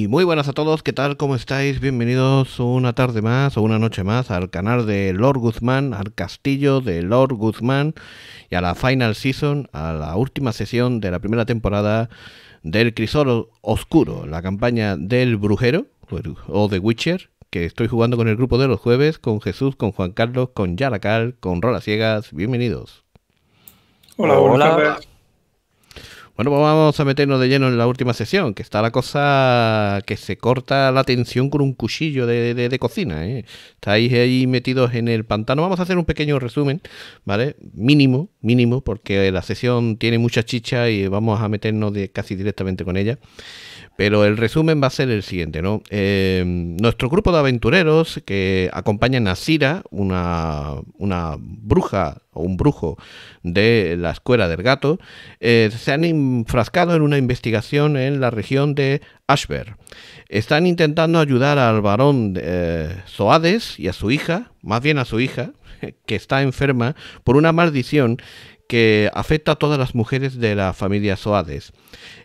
Y muy buenas a todos, ¿qué tal? ¿Cómo estáis? Bienvenidos una tarde más o una noche más al canal de Lord Guzmán, al castillo de Lord Guzmán y a la Final Season, a la última sesión de la primera temporada del Crisol Oscuro, la campaña del Brujero o de Witcher, que estoy jugando con el grupo de los jueves, con Jesús, con Juan Carlos, con Yaracal, con Rola Ciegas. Bienvenidos. Hola, hola. Bueno, pues vamos a meternos de lleno en la última sesión, que está la cosa que se corta la tensión con un cuchillo de, de, cocina. ¿eh? Estáis ahí metidos en el pantano. Vamos a hacer un pequeño resumen, ¿vale? Mínimo, mínimo, porque la sesión tiene mucha chicha y vamos a meternos de, casi directamente con ella. Pero el resumen va a ser el siguiente, ¿no? Eh, nuestro grupo de aventureros que acompañan a Sira, una, una bruja o un brujo de la escuela del gato, eh, se han enfrascado en una investigación en la región de Ashber. Están intentando ayudar al varón Soades eh, Zoades y a su hija, más bien a su hija, que está enferma por una maldición que afecta a todas las mujeres de la familia Soades.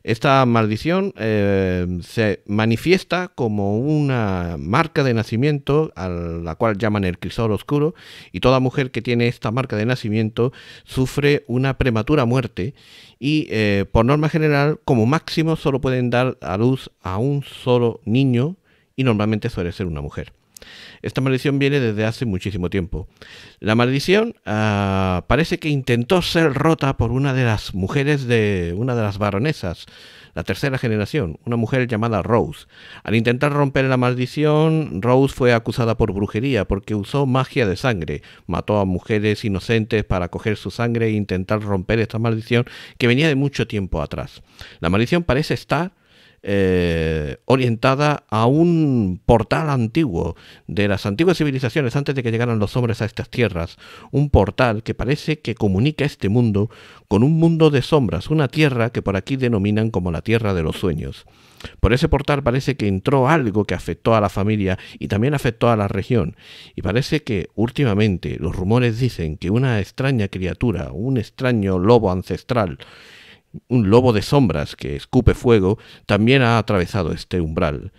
Esta maldición eh, se manifiesta como una marca de nacimiento a la cual llaman el crisol oscuro y toda mujer que tiene esta marca de nacimiento sufre una prematura muerte y eh, por norma general como máximo solo pueden dar a luz a un solo niño y normalmente suele ser una mujer. Esta maldición viene desde hace muchísimo tiempo. La maldición ah, parece que intentó ser rota por una de las mujeres de una de las baronesas, la tercera generación, una mujer llamada Rose. Al intentar romper la maldición, Rose fue acusada por brujería porque usó magia de sangre, mató a mujeres inocentes para coger su sangre e intentar romper esta maldición que venía de mucho tiempo atrás. La maldición parece estar eh, orientada a un portal antiguo de las antiguas civilizaciones antes de que llegaran los hombres a estas tierras. Un portal que parece que comunica este mundo con un mundo de sombras, una tierra que por aquí denominan como la tierra de los sueños. Por ese portal parece que entró algo que afectó a la familia y también afectó a la región. Y parece que últimamente los rumores dicen que una extraña criatura, un extraño lobo ancestral, un lobo de sombras que escupe fuego, también ha atravesado este umbral.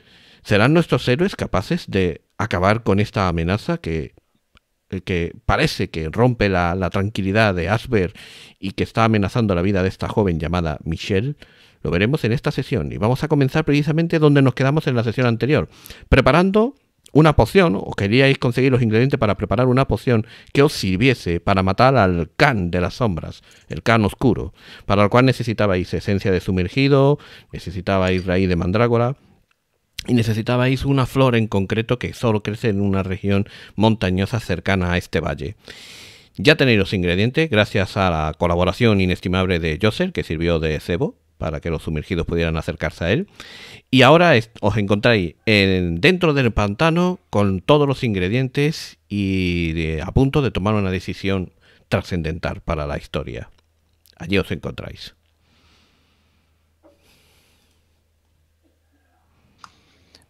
¿Serán nuestros héroes capaces de acabar con esta amenaza que, eh, que parece que rompe la, tranquilidad de Asber y que está amenazando la vida de esta joven llamada Michelle? Lo veremos en esta sesión y vamos a comenzar precisamente donde nos quedamos en la sesión anterior, preparando una poción Os queríais conseguir los ingredientes para preparar una poción que os sirviese para matar al can de las sombras, el can oscuro, para el cual necesitabais esencia de sumergido, necesitabais raíz de mandrágora y necesitabais una flor en concreto que solo crece en una región montañosa cercana a este valle. Ya tenéis los ingredientes gracias a la colaboración inestimable de Joser, que sirvió de cebo, para que los sumergidos pudieran acercarse a él. Y ahora os encontráis en, dentro del pantano con todos los ingredientes y a punto de tomar una decisión trascendental para la historia. Allí os encontráis.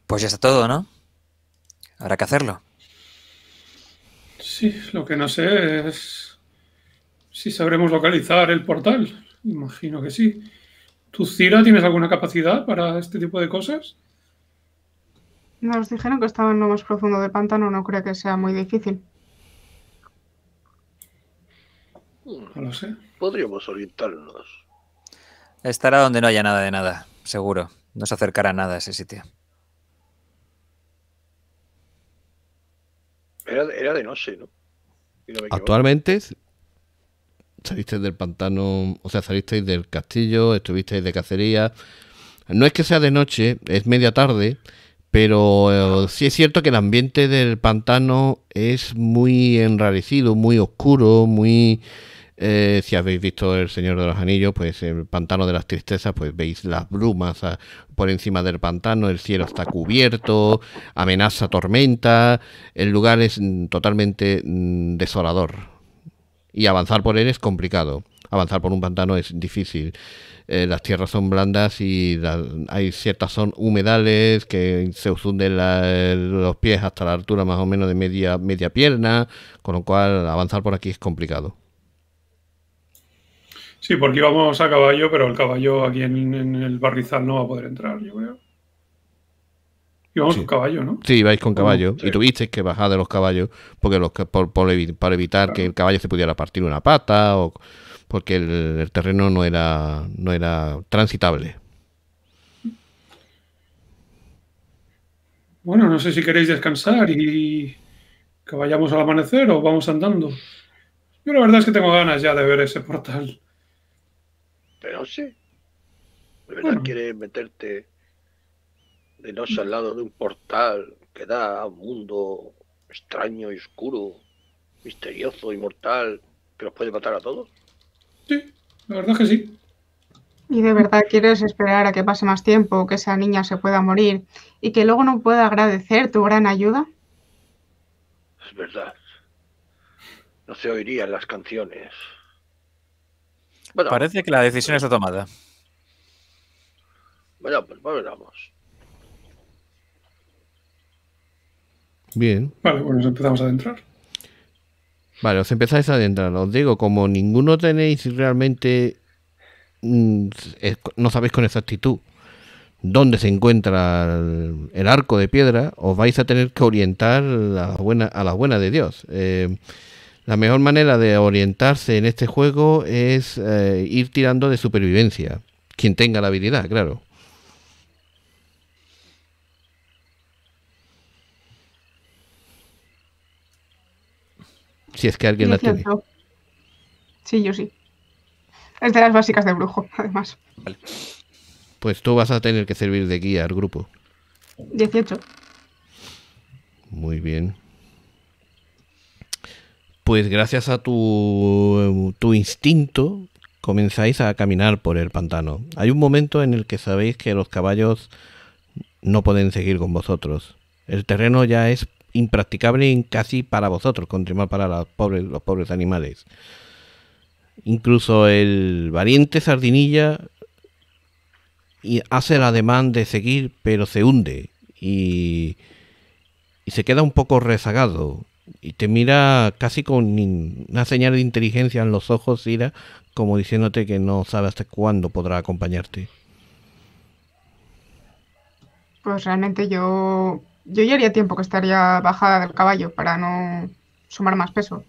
Pues ya está todo, ¿no? Habrá que hacerlo. Sí, lo que no sé es si sabremos localizar el portal. Imagino que sí. ¿Tú, Cira, tienes alguna capacidad para este tipo de cosas? Nos dijeron que estaba en lo más profundo del pantano, no creo que sea muy difícil. No lo sé. Podríamos orientarnos. Estará donde no haya nada de nada, seguro. No se acercará nada a ese sitio. Era, de noche, ¿no? sé, no Actualmente salisteis del pantano, o sea, salisteis del castillo, estuvisteis de cacería. No es que sea de noche, es media tarde, pero eh, sí es cierto que el ambiente del pantano es muy enrarecido, muy oscuro, muy... Eh, si habéis visto El Señor de los Anillos, pues el pantano de las tristezas, pues veis las brumas ah, por encima del pantano, el cielo está cubierto, amenaza tormenta, el lugar es mm, totalmente mm, desolador y avanzar por él es complicado. Avanzar por un pantano es difícil. Eh, las tierras son blandas y hay ciertas son humedales que se os los pies hasta la altura más o menos de media, media pierna, con lo cual avanzar por aquí es complicado. Sí, porque íbamos a caballo, pero el caballo aquí en, en el barrizal no va a poder entrar, yo creo. Íbamos con caballo, ¿no? Sí, ibais con caballo. Y tuvisteis que bajar de los caballos porque los, para evitar que el caballo se pudiera partir una pata o porque el, terreno no era, no era transitable. Bueno, no sé si queréis descansar y que vayamos al amanecer o vamos andando. Yo la verdad es que tengo ganas ya de ver ese portal. Pero sí. ¿De verdad quieres meterte de ser al lado de un portal que da a un mundo extraño y oscuro, misterioso y mortal, que los puede matar a todos? Sí, la verdad que sí. ¿Y de verdad quieres esperar a que pase más tiempo, que esa niña se pueda morir y que luego no pueda agradecer tu gran ayuda? Es verdad. No se oirían las canciones. Bueno, Parece que la decisión está tomada. Bueno, pues volvamos. Bien. Vale, bueno, empezamos a adentrar. Vale, os empezáis a adentrar. Os digo, como ninguno tenéis realmente. Mm, no sabéis con exactitud dónde se encuentra el, arco de piedra, os vais a tener que orientar a, buena, a la buena de Dios. Eh, la mejor manera de orientarse en este juego es eh, ir tirando de supervivencia. Quien tenga la habilidad, claro. Si es que alguien la tiene. Sí, yo sí. Es de las básicas de brujo, además. Vale. Pues tú vas a tener que servir de guía al grupo. 18. Muy bien. Pues gracias a tu, tu instinto comenzáis a caminar por el pantano. Hay un momento en el que sabéis que los caballos no pueden seguir con vosotros. El terreno ya es impracticable casi para vosotros, más para los pobres, los pobres animales. Incluso el valiente sardinilla hace la demanda de seguir, pero se hunde y, y se queda un poco rezagado y te mira casi con una señal de inteligencia en los ojos, Ira, como diciéndote que no sabe hasta cuándo podrá acompañarte. Pues realmente yo yo ya haría tiempo que estaría bajada del caballo para no sumar más peso.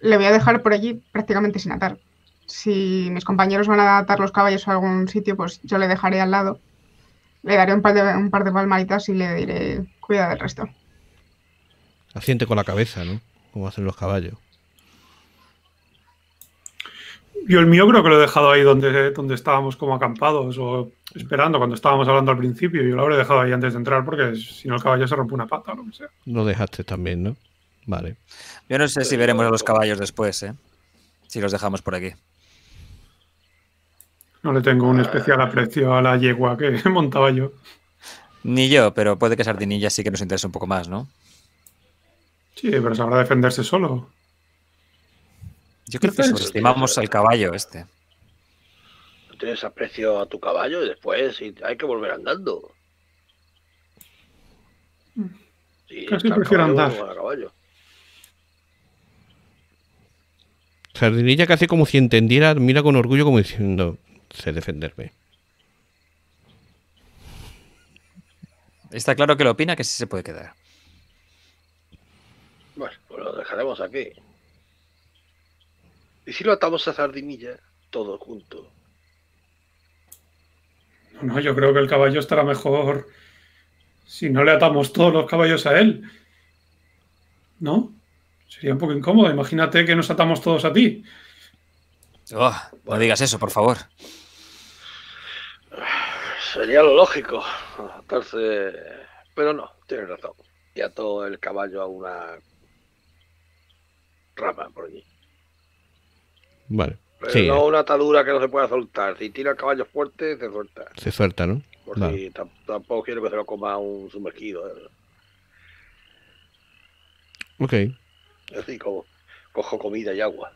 Le voy a dejar por allí prácticamente sin atar. Si mis compañeros van a atar los caballos a algún sitio, pues yo le dejaré al lado. Le daré un par de, un par de palmaditas y le diré, cuida del resto. Asiente con la cabeza, ¿no? Como hacen los caballos. Yo el mío creo que lo he dejado ahí donde, donde estábamos como acampados o esperando cuando estábamos hablando al principio. Yo lo habré dejado ahí antes de entrar porque si no el caballo se rompe una pata o lo que sea. Lo dejaste también, ¿no? Vale. Yo no sé si veremos a los caballos después, ¿eh? Si los dejamos por aquí. No le tengo un especial aprecio a la yegua que montaba yo. Ni yo, pero puede que Sardinilla sí que nos interese un poco más, ¿no? Sí, pero sabrá defenderse solo. Yo creo que subestimamos al caballo este tienes aprecio a tu caballo y después hay que volver andando. Sí, Casi prefiero andar. Sardinilla casi como si entendiera, mira con orgullo como diciendo, sé defenderme. Está claro que lo opina que sí se puede quedar. Bueno, pues lo dejaremos aquí. ¿Y si lo atamos a Sardinilla todo juntos? No, yo creo que el caballo estará mejor si no le atamos todos los caballos a él. ¿No? Sería un poco incómodo. Imagínate que nos atamos todos a ti. Oh, no digas eso, por favor. Sería lo lógico Pero no, tienes razón. Y ató el caballo a una rama por allí. Vale no una atadura que no se pueda soltar. Si tira caballos fuertes, fuerte, se suelta. Se suelta, ¿no? Porque tampoco quiero que se lo coma un sumergido. Ok. Así como cojo comida y agua.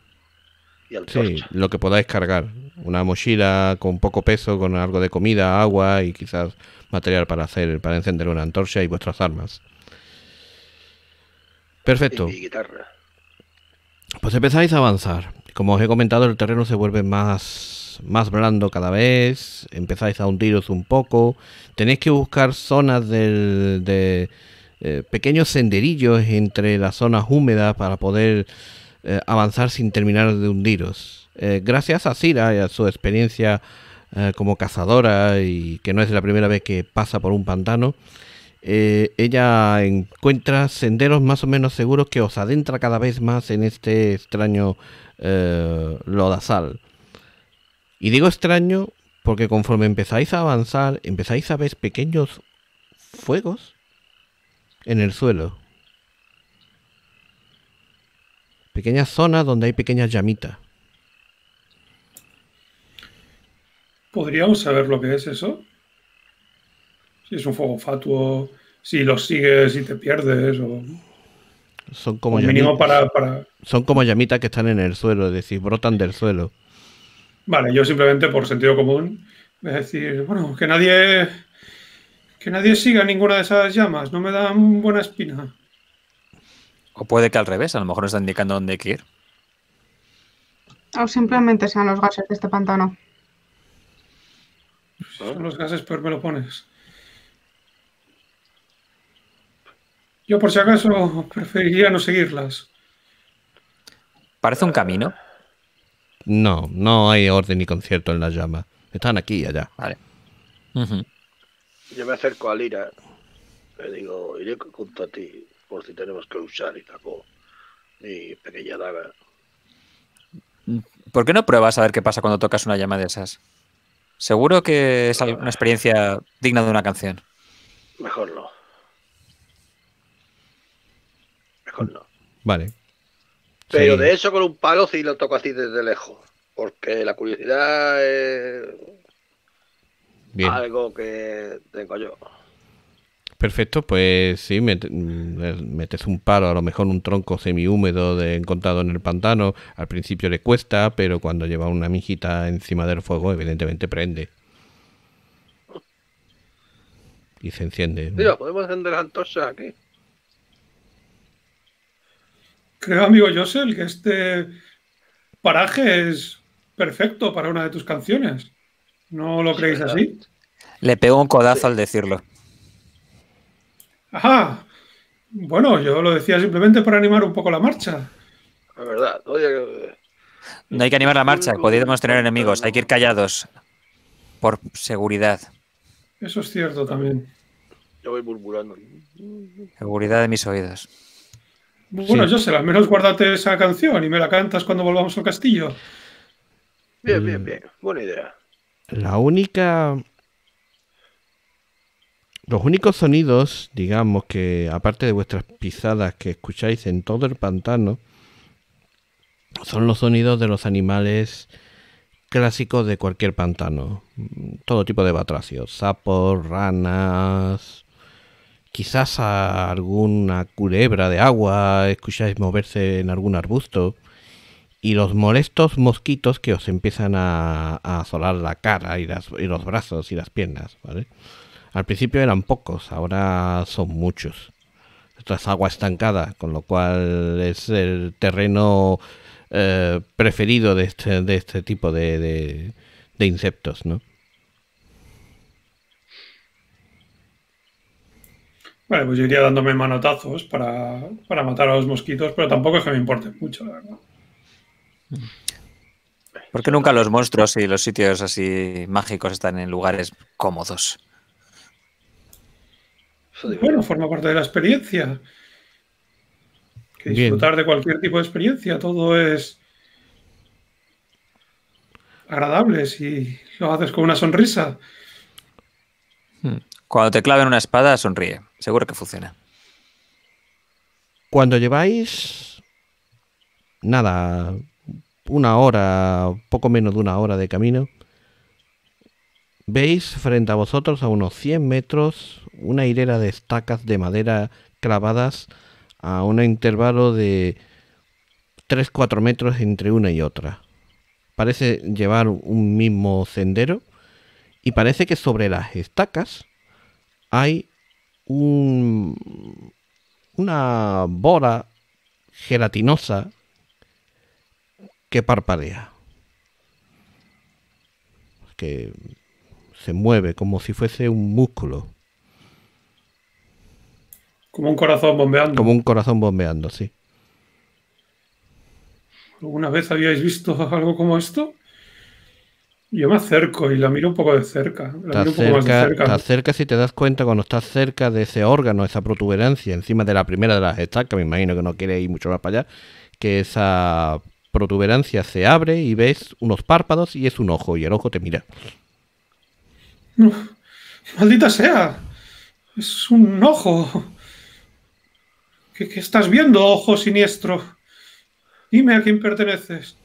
Y sí, lo que podáis cargar. Una mochila con poco peso, con algo de comida, agua y quizás material para hacer, para encender una antorcha y vuestras armas. Perfecto. Y guitarra. Pues empezáis a avanzar. Como os he comentado, el terreno se vuelve más, más blando cada vez, empezáis a hundiros un poco, tenéis que buscar zonas de eh, pequeños senderillos entre las zonas húmedas para poder eh, avanzar sin terminar de hundiros. Eh, gracias a Cira y a su experiencia como cazadora y que no es la primera vez que pasa por un pantano, eh, ella encuentra senderos más o menos seguros que os adentra cada vez más en este extraño eh, lodazal. Y digo extraño porque conforme empezáis a avanzar, empezáis a ver pequeños fuegos en el suelo. Pequeñas zonas donde hay pequeñas llamitas. ¿Podríamos saber lo que es eso? si es un fuego fatuo, si los sigues y te pierdes Son como, llamitas. son como llamitas que están en el suelo, es decir, brotan del suelo. Vale, yo simplemente por sentido común, a decir, bueno, que nadie que nadie siga ninguna de esas llamas, no me dan buena espina. O puede que al revés, a lo mejor nos están indicando dónde hay ir. O simplemente sean los gases de este pantano. Son los gases, pero me lo pones. Yo por si acaso preferiría no seguirlas. ¿Parece un camino? No, no hay orden ni concierto en las llamas. Están aquí y allá. Vale. Yo me acerco a Lira. Le digo, iré junto a ti por si tenemos que luchar y taco mi pequeña daga. ¿Por qué no pruebas a ver qué pasa cuando tocas una llama de esas? Seguro que es una experiencia digna de una canción. Mejor no. Con no. Vale. Pero de eso con un palo sí lo toco así desde lejos. Porque la curiosidad es algo que tengo yo. Perfecto, pues sí, mm, metes un palo, a lo mejor un tronco semihúmedo de, encontrado en el pantano. Al principio le cuesta, pero cuando lleva una mijita encima del fuego, evidentemente prende. Y se enciende. Mira, podemos encender la antorcha aquí. Creo, amigo Josel, que este paraje es perfecto para una de tus canciones. ¿No lo creéis así? Le pego un codazo al decirlo. Ajá. Bueno, yo lo decía simplemente para animar un poco la marcha. La verdad. Eh, no hay que animar la marcha, podríamos tener enemigos, hay que ir callados. Por seguridad. Eso es cierto también. Yo voy murmurando. Seguridad de mis oídos. Bueno, yo sé, al menos guardate esa canción y me la cantas cuando volvamos al castillo. Bien, bien, mm. bien. Buena idea. La única. Los únicos sonidos, digamos, que aparte de vuestras pisadas que escucháis en todo el pantano, son los sonidos de los animales clásicos de cualquier pantano. Todo tipo de batracios. Sapos, ranas, quizás a alguna culebra de agua, escucháis moverse en algún arbusto y los molestos mosquitos que os empiezan a, asolar la cara y, los brazos y las piernas, ¿vale? Al principio eran pocos, ahora son muchos. Esto es agua estancada, con lo cual es el terreno eh, preferido de este, de este tipo de insectos, ¿no? Vale, pues yo iría dándome manotazos para, matar a los mosquitos, pero tampoco es que me importe mucho, la verdad. ¿Por qué nunca los monstruos y los sitios así mágicos están en lugares cómodos? Bueno, forma parte de la experiencia. disfrutar de cualquier tipo de experiencia, todo es agradable si lo haces con una sonrisa. Hmm. Cuando te claven una espada, sonríe. Seguro que funciona. Cuando lleváis nada, una hora, poco menos de una hora de camino, veis frente a vosotros a unos 100 metros una hilera de estacas de madera clavadas a un intervalo de 3-4 metros entre una y otra. Parece llevar un mismo sendero y parece que sobre las estacas hay una bola gelatinosa que parpadea, que se mueve como si fuese un músculo. Como un corazón bombeando. Como un corazón bombeando, sí. ¿Alguna vez habíais visto algo como esto? Yo me acerco y la miro un poco de cerca. La miro un cerca. acercas y te das cuenta cuando estás cerca de ese órgano, esa protuberancia, encima de la primera de las estacas, me imagino que no quiere ir mucho más para allá, que esa protuberancia se abre y ves unos párpados y es un ojo, y el ojo te mira. maldita sea, es un ojo. ¿Qué estás viendo, ojo siniestro? Dime a quién perteneces.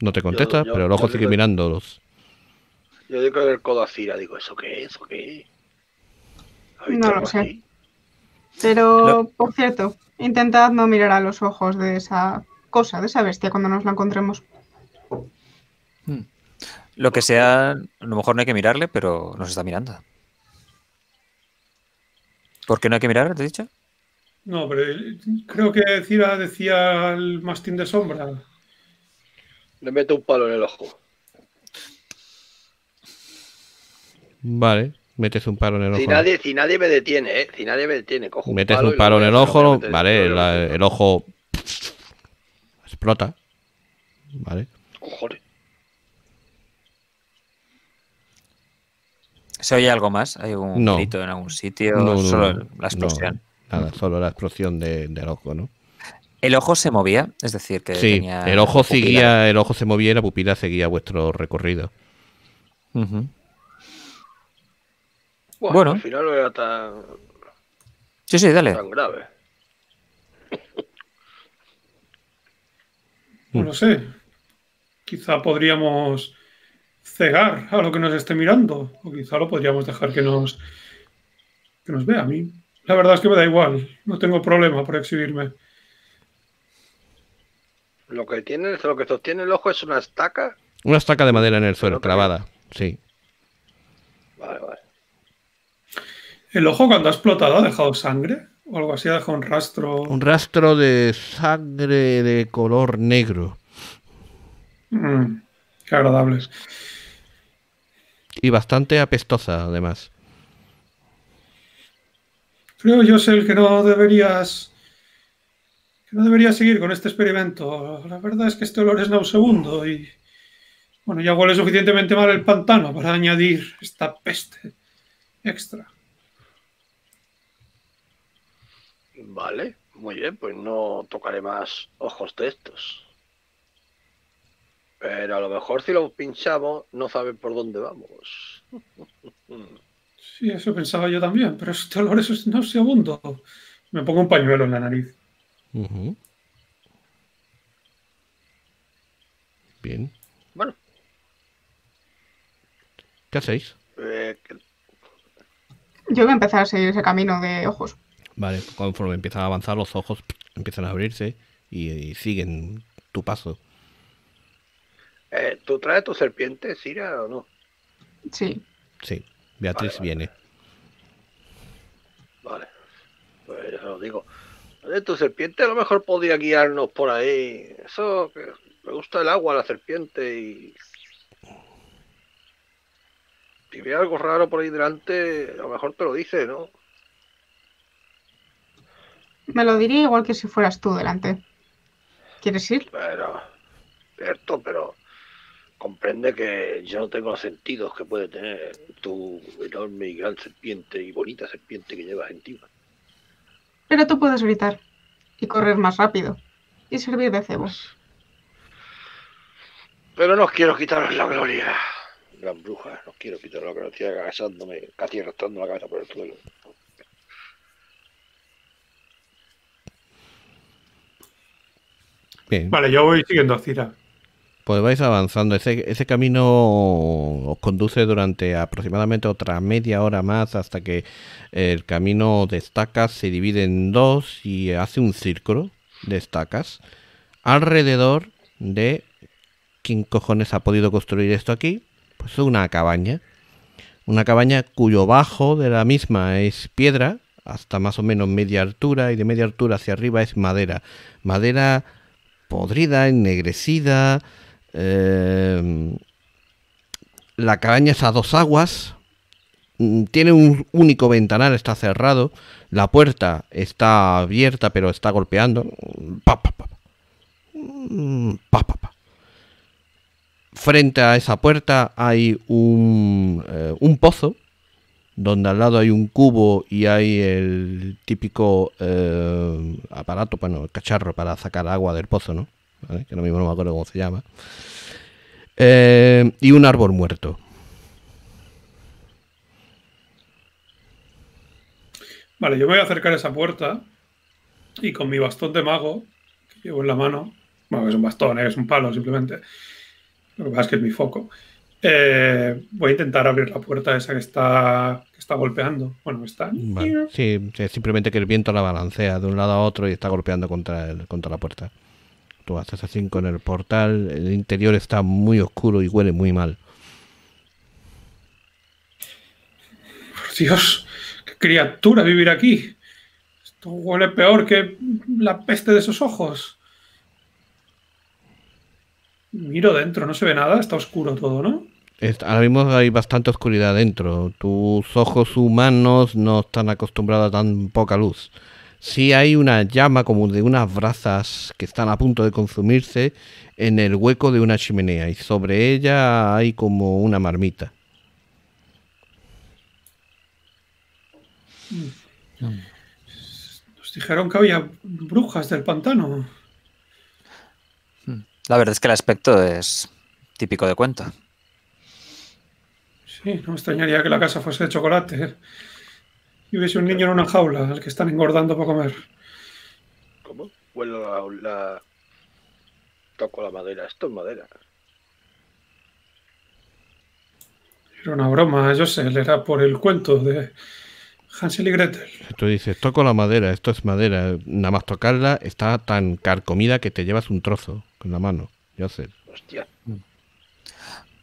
No te contestas, pero el ojos sigue mirándolos. Yo digo el codo a Cira, digo, ¿eso qué ¿Eso qué No lo sé. Pero, por cierto, intentad no mirar a los ojos de esa cosa, de esa bestia cuando nos la encontremos. Hmm. Lo que sea, a lo mejor no hay que mirarle, pero nos está mirando. ¿Por qué no hay que mirar, te he dicho? No, pero eh, creo que Cira decía el mastín de sombra. Le mete un palo en el ojo. Vale, metes un palo en el ojo. Si nadie, nadie me detiene, ¿eh? Si nadie me detiene, cojo un Metes un palo, en el ojo, vale, el ojo explota. Vale. Cojones. ¿Se oye algo más? ¿Hay algún no. grito en algún sitio? solo la explosión. nada, solo la explosión de, del ojo, ¿no? El ojo se movía, es decir, que sí, el ojo seguía, el ojo se movía y la pupila seguía vuestro recorrido. bueno, al final no era tan. Sí, sí, dale. grave. Mm. No lo sé. Quizá podríamos cegar a lo que nos esté mirando. O quizá lo podríamos dejar que nos, que nos vea. A mí, la verdad es que me da igual. No tengo problema por exhibirme. Lo que tiene, lo que sostiene el ojo es una estaca. Una estaca de madera en el suelo, clavada, sí. Vale, vale. ¿El ojo cuando ha explotado ha dejado sangre? ¿O algo así? ¿Ha dejado un rastro? Un rastro de sangre de color negro. Mm, qué agradables. Y bastante apestosa, además. Creo yo sé el que no deberías no debería seguir con este experimento. La verdad es que este olor es nauseabundo y, bueno, ya huele suficientemente mal el pantano para añadir esta peste extra. Vale, muy bien, pues no tocaré más ojos de estos. Pero a lo mejor si lo pinchamos no sabe por dónde vamos. Sí, eso pensaba yo también, pero este olor es nauseabundo. Me pongo un pañuelo en la nariz. Bien. Bueno. ¿Qué hacéis? Yo voy a empezar a seguir ese camino de ojos. Vale, conforme empiezan a avanzar, los ojos empiezan a abrirse y, siguen tu paso. Eh, ¿Tú traes tu serpiente, Sira, o no? Sí. Sí, Beatriz viene. Vale, pues ya lo digo tu serpiente a lo mejor podría guiarnos por ahí. Eso, me gusta el agua, la serpiente y... Si ve algo raro por ahí delante, a lo mejor te lo dice, ¿no? Me lo diría igual que si fueras tú delante. ¿Quieres ir? Pero cierto, pero comprende que yo no tengo los sentidos que puede tener tu enorme y gran serpiente y bonita serpiente que llevas encima. Pero tú puedes gritar y correr más rápido y servir de cebos. Pero no quiero quitaros la gloria, gran bruja. No quiero quitaros la gloria, agasándome, casi arrastrando la cabeza por el suelo. Vale, yo voy siguiendo a Cira. Pues vais avanzando. Ese, camino os conduce durante aproximadamente otra media hora más hasta que el camino de estacas se divide en dos y hace un círculo de estacas alrededor de quién cojones ha podido construir esto aquí. Pues una cabaña. Una cabaña cuyo bajo de la misma es piedra hasta más o menos media altura y de media altura hacia arriba es madera. Madera podrida, ennegrecida eh, la cabaña es a dos aguas, mm, tiene un único ventanal, está cerrado, la puerta está abierta pero está golpeando. Pa, pa, mm, Frente a esa puerta hay eh, un, pozo, donde al lado hay un cubo y hay el típico eh, aparato, bueno, el cacharro para sacar agua del pozo, ¿no? que no mismo no me acuerdo cómo se llama, eh, y un árbol muerto. Vale, yo voy a acercar esa puerta y con mi bastón de mago, que llevo en la mano, bueno, es un bastón, ¿eh? es un palo simplemente, lo que pasa es que es mi foco, eh, voy a intentar abrir la puerta esa que está, que está golpeando. Bueno, está... sí, simplemente que el viento la balancea de un lado a otro y está golpeando contra, el, contra la puerta tú haces así con el portal, el interior está muy oscuro y huele muy mal. Dios, qué criatura vivir aquí. Esto huele peor que la peste de esos ojos. Miro dentro, no se ve nada, está oscuro todo, ¿no? Ahora mismo hay bastante oscuridad dentro. Tus ojos humanos no están acostumbrados a tan poca luz sí hay una llama como de unas brazas que están a punto de consumirse en el hueco de una chimenea y sobre ella hay como una marmita. Nos dijeron que había brujas del pantano. Hmm. La verdad es que el aspecto es típico de cuento. Sí, no extrañaría que la casa fuese de chocolate. ¿eh? y hubiese un niño en una jaula al que están engordando para comer. ¿Cómo? Vuelo la, la... Toco la madera. Esto es madera. Era una broma, yo sé, era por el cuento de Hansel y Gretel. Tú dices, toco la madera, esto es madera. Nada más tocarla está tan carcomida que te llevas un trozo con la mano. Yo sé. Hostia.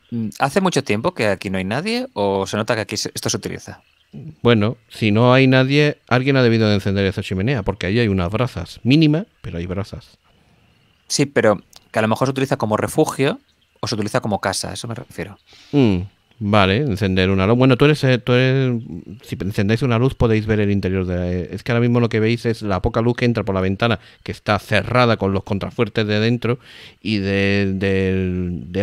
Mm. ¿Hace mucho tiempo que aquí no hay nadie o se nota que aquí esto se utiliza? Bueno, si no hay nadie, alguien ha debido de encender esa chimenea, porque ahí hay unas brasas mínimas, pero hay brasas. Sí, pero que a lo mejor se utiliza como refugio o se utiliza como casa, a eso me refiero. Mm. Vale, encender una luz. Bueno, tú eres, eh, tú eres, Si encendéis una luz podéis ver el interior de eh, Es que ahora mismo lo que veis es la poca luz que entra por la ventana, que está cerrada con los contrafuertes de dentro y de,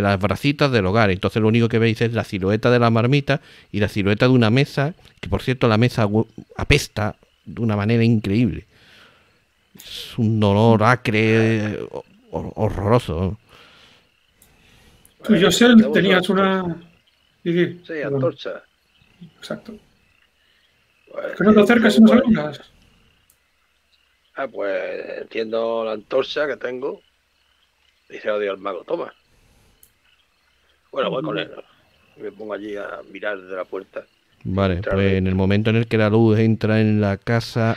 las bracitas del hogar. Entonces lo único que veis es la silueta de la marmita y la silueta de una mesa, que por cierto la mesa apesta de una manera increíble. Es un dolor acre, eh, horroroso. Tú, José, tenías una Sí, antorcha. Exacto. Pues, que no te acercas y pues, no Ah, pues entiendo la antorcha que tengo. Dice odio al mago, toma. Bueno, voy con él. Me pongo allí a mirar desde la puerta. Vale, pues en el momento en el que la luz entra en la casa,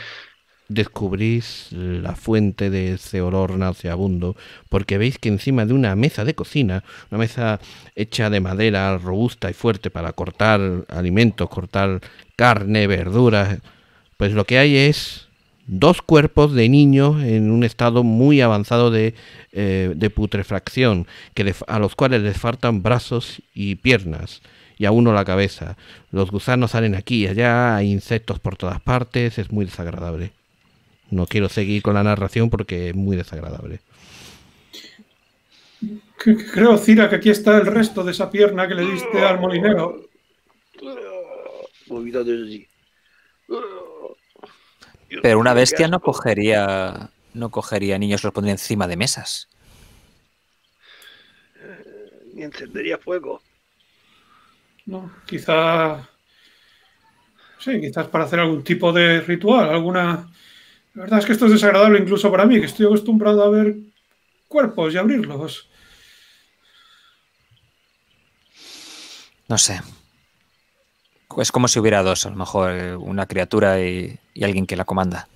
descubrís la fuente de ese olor nauseabundo, porque veis que encima de una mesa de cocina, una mesa hecha de madera robusta y fuerte para cortar alimentos, cortar carne, verduras, pues lo que hay es dos cuerpos de niños en un estado muy avanzado de, eh, de putrefacción, que a los cuales les faltan brazos y piernas y a uno la cabeza. Los gusanos salen aquí y allá, hay insectos por todas partes, es muy desagradable. No quiero seguir con la narración porque es muy desagradable. Creo, Cira, que aquí está el resto de esa pierna que le diste al molinero. Pero una bestia no cogería, no cogería niños, los pondría encima de mesas. Ni encendería fuego. No, quizá. Sí, quizás para hacer algún tipo de ritual, alguna la verdad es que esto es desagradable incluso para mí, que estoy acostumbrado a ver cuerpos y abrirlos. No sé. Es como si hubiera dos, a lo mejor eh, una criatura y, alguien que la comanda.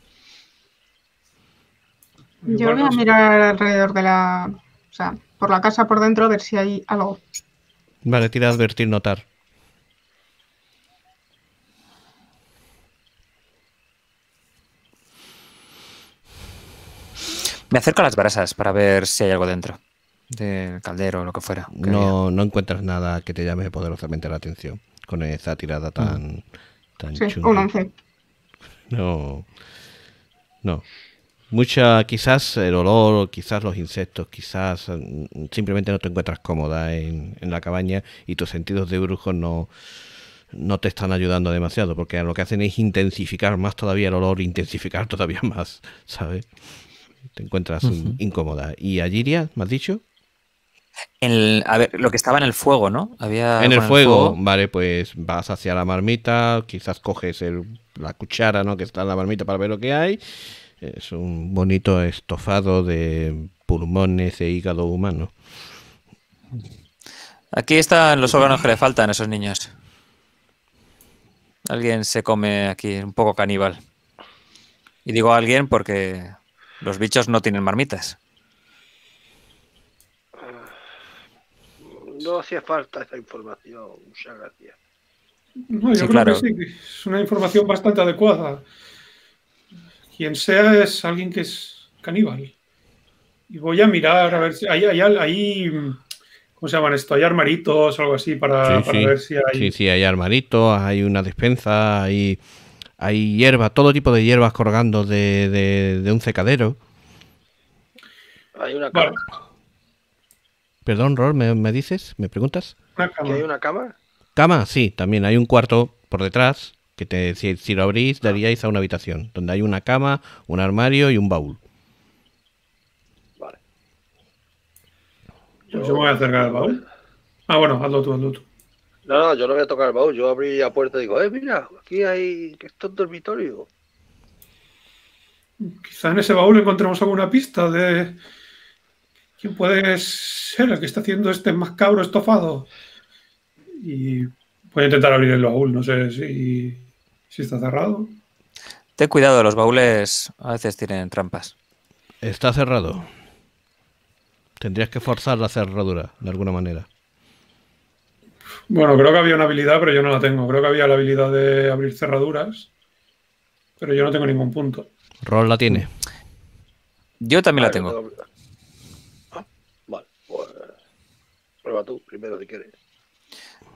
Yo voy a mirar alrededor de la. O sea, por la casa, por dentro, a ver si hay algo. Vale, tira advertir, notar. Me acerco a las brasas para ver si hay algo dentro. Del caldero o lo que fuera. no, no, encuentras nada que te llame poderosamente la atención con esa tirada tan, mm. chula. No. No. Mucha, quizás el olor, quizás los insectos, quizás mm, mm, simplemente no te encuentras cómoda en, en la cabaña y tus sentidos de brujo no, no te están ayudando demasiado, porque lo que hacen es intensificar más todavía el olor, intensificar todavía más, ¿sabes? te encuentras incómoda. ¿Y Agiria, me has dicho? a ver, lo que estaba en el fuego, ¿no? Había en el fuego, vale, pues vas hacia la marmita, quizás coges la cuchara, ¿no? Que está en la marmita para ver lo que hay. Es un bonito estofado de pulmones e hígado humano. Aquí están los órganos que le faltan a esos niños. Alguien se come aquí, un poco caníbal. Y digo alguien porque los bichos no tienen marmitas. No hacía falta esa información, muchas gracias. No, yo creo que sí, es una información bastante adecuada. Quien sea es alguien que es caníbal. Y voy a mirar, a ver si hay, hay, hay ¿cómo se llaman esto? Hay armaritos o algo así para, ver si hay... Sí, sí, hay armarito, hay una despensa, hay hay hierba, todo tipo de hierbas colgando de, un secadero. Hay una cama. Perdón, Rol, ¿me, dices? ¿Me preguntas? hay una cama? Cama, sí, también hay un cuarto por detrás que si, lo abrís daríais a una habitación donde hay una cama, un armario y un baúl. Vale. Yo, voy a acercar al baúl. Ah, bueno, hazlo tú, hazlo tú. No, no, yo no voy a tocar el baúl. Yo abrí la puerta y digo, eh, mira, aquí hay estos dormitorio? Quizás en ese baúl encontremos alguna pista de quién puede ser el que está haciendo este mascabro estofado. Y voy a intentar abrir el baúl, no sé si, si está cerrado. Ten cuidado, los baúles a veces tienen trampas. Está cerrado. Tendrías que forzar la cerradura de alguna manera. Bueno, creo que había una habilidad, pero yo no la tengo. Creo que había la habilidad de abrir cerraduras, pero yo no tengo ningún punto. Rol la tiene. Yo también la tengo. Ah, vale, pues prueba tú primero si quieres.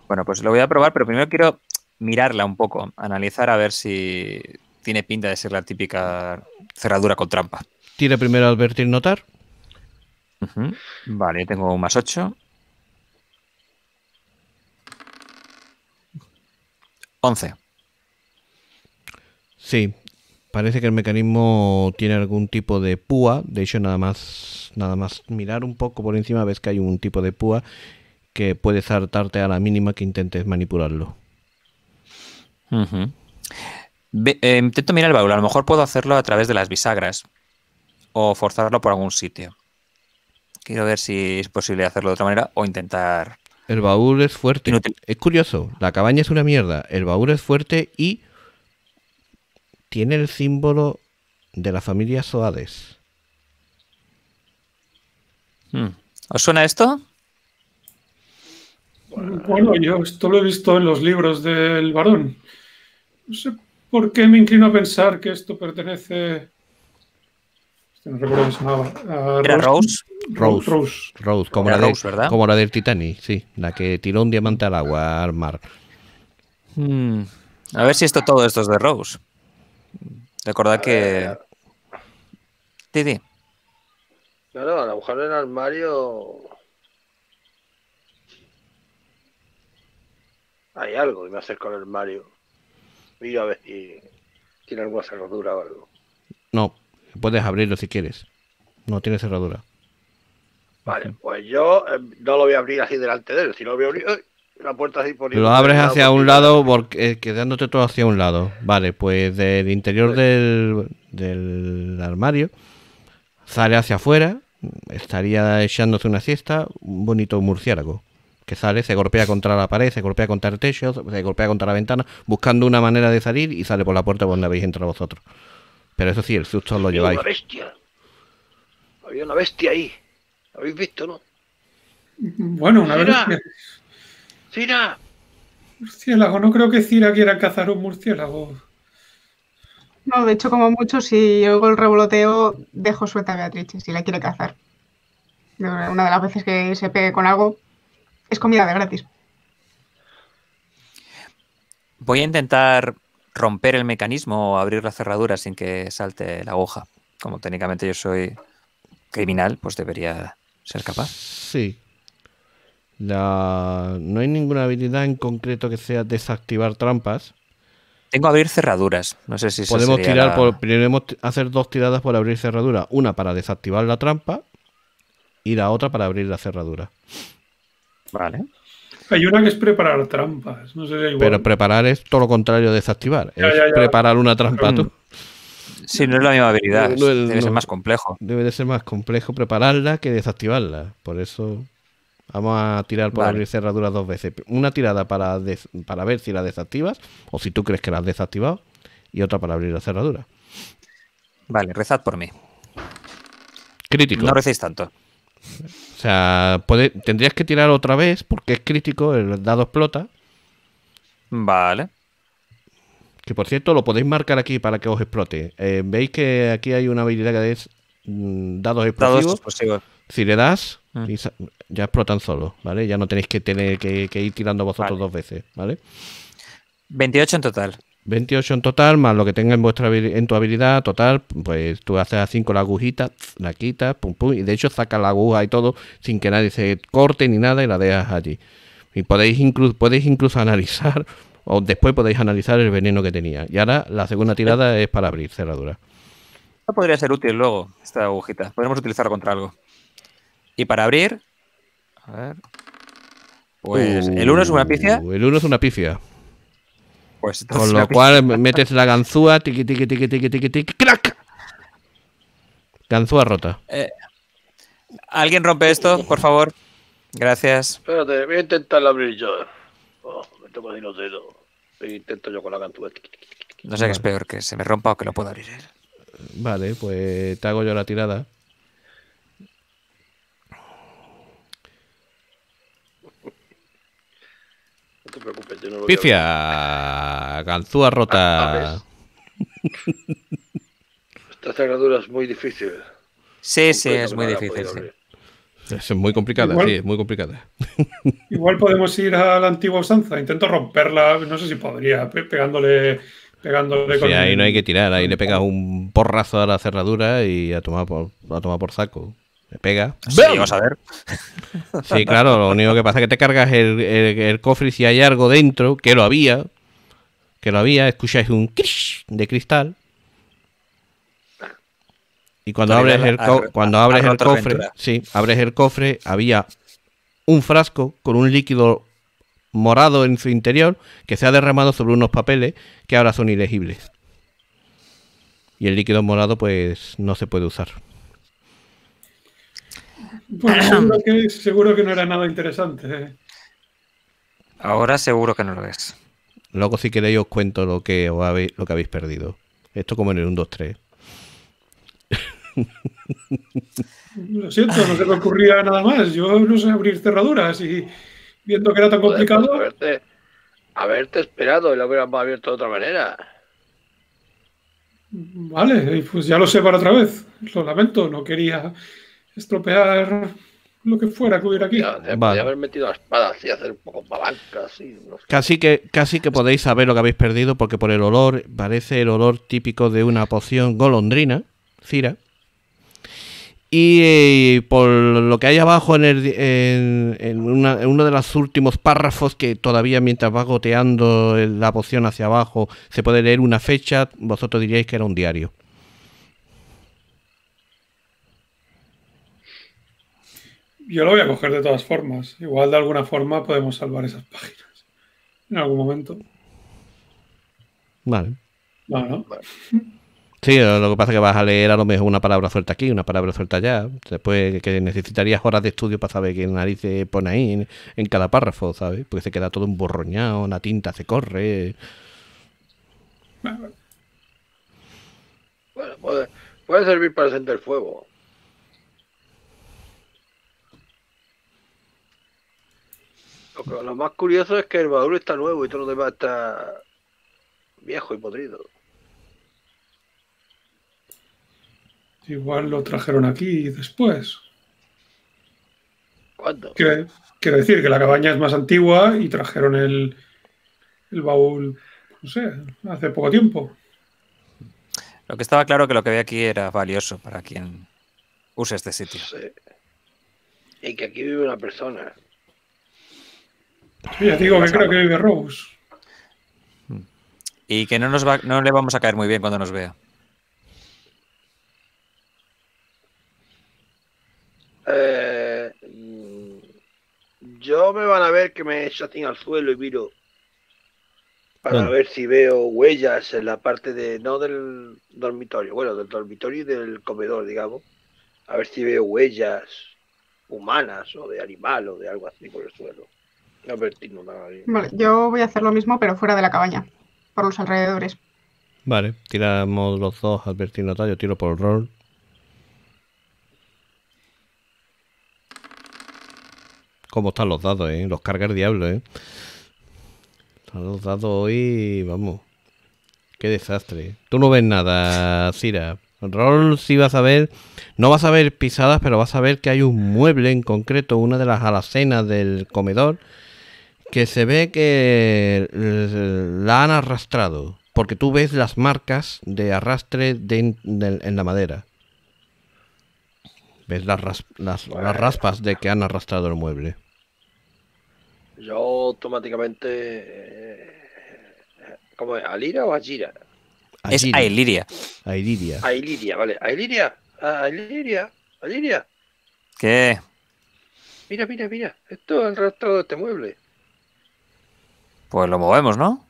Bueno, pues lo voy a probar, pero primero quiero mirarla un poco, analizar a ver si tiene pinta de ser la típica cerradura con trampa. Tiene primero advertir notar. Vale, tengo un más 8. 11. Sí, parece que el mecanismo tiene algún tipo de púa. De hecho, nada más, nada más mirar un poco por encima ves que hay un tipo de púa que puede saltarte a la mínima que intentes manipularlo. Eh, intento mirar el baúl. A lo mejor puedo hacerlo a través de las bisagras o forzarlo por algún sitio. Quiero ver si es posible hacerlo de otra manera o intentar el baúl es fuerte. Es curioso. La cabaña es una mierda. El baúl es fuerte y tiene el símbolo de la familia Soades. Hmm. ¿Os suena esto? Bueno, yo esto lo he visto en los libros del varón. No sé por qué me inclino a pensar que esto pertenece Ah, ¿Era Rose? Rose. Rose. como, la ¿verdad? como la del Titanic, sí. La que tiró un diamante al agua, al mar. Hmm. A ver si esto todo esto es de Rose. Recordad que. no, eh, no, al agujero en el armario. Hay algo, y me acerco al armario. yo a ver si tiene alguna cerradura o algo. No, Puedes abrirlo si quieres. No tiene cerradura. Vale, pues yo eh, no lo voy a abrir así delante de él, no lo voy a abrir la puerta así por Lo abres hacia un lado, porque, eh, quedándote todo hacia un lado. Vale, pues del interior del, del armario sale hacia afuera, estaría echándose una siesta, un bonito murciélago que sale, se golpea contra la pared, se golpea contra el techo, se golpea contra la ventana, buscando una manera de salir y sale por la puerta por donde habéis entrado vosotros. Pero eso sí, el susto lo lleváis. Había una bestia. ahí. habéis visto, no? Bueno, una bestia. ¡Cira! Murciélago, no creo que Cira quiera cazar un murciélago. No, de hecho, como mucho, si hago el revoloteo, dejo suelta a Beatrice si la quiere cazar. Una de las veces que se pegue con algo, es comida de gratis. Voy a intentar romper el mecanismo o abrir la cerradura sin que salte la aguja. Como técnicamente yo soy criminal, pues debería ser capaz. Sí. No hay ninguna habilidad en concreto que sea desactivar trampas. Tengo abrir cerraduras. No sé si podemos tirar por podemos hacer dos tiradas por abrir cerradura. Una para desactivar la trampa y la otra para abrir la cerradura. Vale. Hay una que es preparar trampas. Pero preparar es todo lo contrario de desactivar. es preparar una trampa tú. Mm. Sí, no es la misma habilidad. debe ser más complejo. Debe de ser más complejo prepararla que desactivarla. Por eso vamos a tirar por abrir cerradura dos veces. Una tirada para, para ver si la desactivas o si tú crees que la has desactivado. Y otra para abrir la cerradura. Vale, rezad por mí. Crítico. No recéis tanto. O sea, puede, tendrías que tirar otra vez porque es crítico, el dado explota. Vale. Que por cierto, lo podéis marcar aquí para que os explote. Eh, veis que aquí hay una habilidad que es mm, dados explosivos. Si le das, mm. ya explotan solo, ¿vale? Ya no tenéis que tener que, que ir tirando vosotros dos veces, ¿vale? 28 en total. 28 en total, más lo que tenga en, vuestra, en tu habilidad total, pues tú haces a 5 la agujita, la quitas, pum pum, y de hecho saca la aguja y todo sin que nadie se corte ni nada y la dejas allí. Y podéis incluso, podéis incluso analizar, o después podéis analizar el veneno que tenía. Y ahora la segunda tirada es para abrir cerradura. podría ser útil luego, esta agujita. Podemos utilizarla contra algo. Y para abrir. A ver. Pues el 1 es una pifia. Uh, el 1 es una pifia. Pues con lo cual metes la ganzúa, tiqui, tiqui, tiqui, tiqui, tiqui, tiqui, crack. Ganzúa rota. Eh, ¿Alguien rompe esto, por favor? Gracias. Espérate, voy a intentar abrir yo. Oh, me toco así los dedos. Intento yo con la ganzúa. No sé qué es peor, que se me rompa o que lo pueda abrir Vale, pues te hago yo la tirada. Pifia, ganzúa rota. Ah, ah, Esta cerradura es muy difícil. Sí, sí, es muy difícil. Es muy complicada, sí, es muy complicada. Igual podemos ir a la antigua usanza. Intento romperla, no sé si podría, pegándole pegándole sí, con ahí no hay que tirar, ahí le pegas un porrazo a la cerradura y a tomar a tomar por saco. Me pega. Vamos a ver. Sí, claro, lo único que pasa es que te cargas el, cofre si hay algo dentro, que lo había, que lo había, escucháis un crish de cristal. Y cuando abres, el, cuando abres el cofre, sí, abres el cofre, había un frasco con un líquido morado en su interior que se ha derramado sobre unos papeles que ahora son ilegibles. Y el líquido morado pues no se puede usar. Pues seguro, que, no era nada interesante. ¿eh? Ahora seguro que no lo es. Luego, si queréis, os cuento lo que, habéis, lo que habéis perdido. Esto como en el 1, 2, 3. Lo siento, no se me ocurría nada más. Yo no sé abrir cerraduras y viendo que era tan pues, complicado. haberte, esperado y lo hubieran abierto de otra manera. Vale, pues ya lo sé para otra vez. Lo lamento, no quería estropear lo que fuera que hubiera aquí. Eh, haber metido a espadas y hacer un poco casi, que, casi que podéis saber lo que habéis perdido porque por el olor parece el olor típico de una poción golondrina, Cira. Y eh, por lo que hay abajo en, en, uno de los últimos párrafos, que todavía mientras va goteando la poción hacia abajo, se puede leer una fecha, vosotros diríais que era un diario. Yo lo voy a coger de todas formas. Igual de alguna forma podemos salvar esas páginas. En algún momento. Vale. Bueno. Sí, lo que pasa es que vas a leer a lo mejor una palabra suelta aquí, una palabra suelta allá. Después que necesitarías horas de estudio para saber qué nariz pone ahí en, cada párrafo, ¿sabes? Porque se queda todo emborroñado, Una tinta se corre. Bueno, puede, servir para el fuego. lo más curioso es que el baúl está nuevo y todo lo demás está viejo y podrido. Igual lo trajeron aquí después. ¿Cuándo? Quiero, decir que la cabaña es más antigua y trajeron el, el baúl, no sé, hace poco tiempo. Lo que estaba claro que lo que había aquí era valioso para quien use este sitio. Sí. Y que aquí vive una persona. Ya digo que creo que vive Rose. Y que no, nos no le vamos a caer muy bien cuando nos vea. Eh, yo me van a ver que me así al suelo y miro para ah. ver si veo huellas en la parte de, no del dormitorio, bueno, del dormitorio y del comedor, digamos, a ver si veo huellas humanas o de animal o de algo así por el suelo yo voy a hacer lo mismo, pero fuera de la cabaña, por los alrededores. Vale, tiramos los dos, advertir nota, yo tiro por rol. ¿Cómo están los dados, eh? Los carga el diablo, eh. los dados hoy, vamos. Qué desastre. Tú no ves nada, Cira. Roll, sí vas a ver, no vas a ver pisadas, pero vas a ver que hay un mueble en concreto, una de las alacenas del comedor, que se ve que la han arrastrado, porque tú ves las marcas de arrastre en la madera. Ves las, las, raspas de que han arrastrado el mueble. Yo automáticamente... Eh, ¿Cómo es? ¿Alira o Ajira? Es Ailiria. Ailiria. Ailiria, vale. Ailiria. Ah, Ailiria. Ailiria. ¿Qué? Mira, mira, mira. Esto es el rastro de este mueble. Pues lo movemos, ¿no?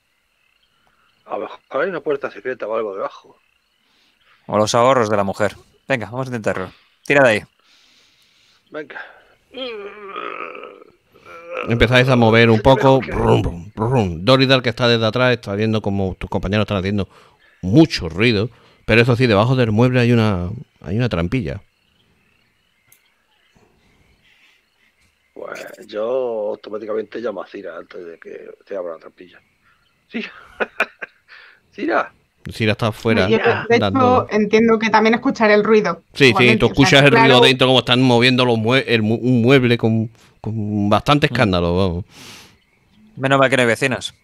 A hay una puerta secreta o algo debajo. O los ahorros de la mujer. Venga, vamos a intentarlo. Tira de ahí. Venga. Empezáis a mover un poco. Doridal, que está desde atrás, está viendo como tus compañeros están haciendo mucho ruido. Pero eso sí, debajo del mueble hay una, hay una trampilla. Pues, yo automáticamente llamo a Cira antes de que se abra la trampilla. Cira. Cira. Cira está afuera. de entiendo que también escucharé el ruido. Sí, sí, tú escuchas el ruido dentro, como están moviendo los un mueble con, con bastante mm. escándalo. Vamos. Menos mal que no hay vecinas.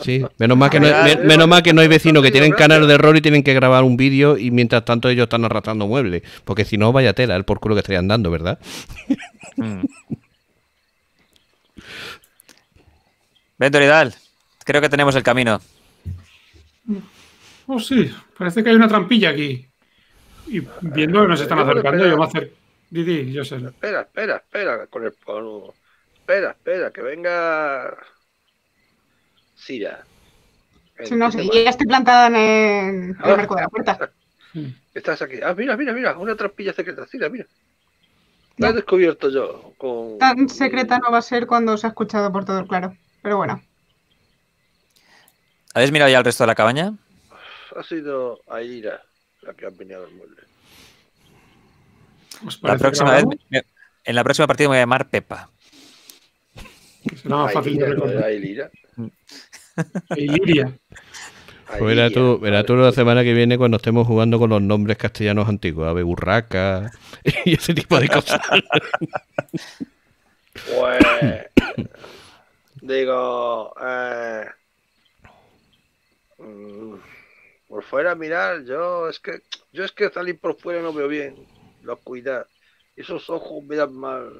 Sí, menos mal que no, hay, ¿eh? menos mal que no hay vecinos que tienen canal de error y tienen que grabar un vídeo y mientras tanto ellos están arrastrando muebles, porque si no, vaya tela, el por culo que estarían dando, ¿verdad? Ventoridal, mm. creo que tenemos el camino. Oh, sí, parece que hay una trampilla aquí. Y viendo que nos están acercando, yo me acerco. Didi, yo sé. Espera, espera, espera, con el Espera, espera, que venga Sira. Sí, no, sí, ya estoy plantada en el, marco de la puerta. Hmm. Estás aquí. Ah, mira, mira, mira, una trampilla secreta. Sira, mira. La he descubierto yo. Tan secreta no va a ser cuando se ha escuchado por todo el claro. Pero bueno. ¿Habéis mirado ya el resto de la cabaña? Ha sido Aira la que ha venido el mueble. La próxima vez, en la próxima partida me voy a llamar Pepa. No, fácil Iliria. Eh, pues verá tú, tú la semana que viene cuando estemos jugando con los nombres castellanos antiguos, ave Burraca y ese tipo de cosas. Pues. digo. Eh, mm, por fuera, mirar, yo es que yo es que salir por fuera no veo bien. Los cuidar. Esos ojos me dan mal.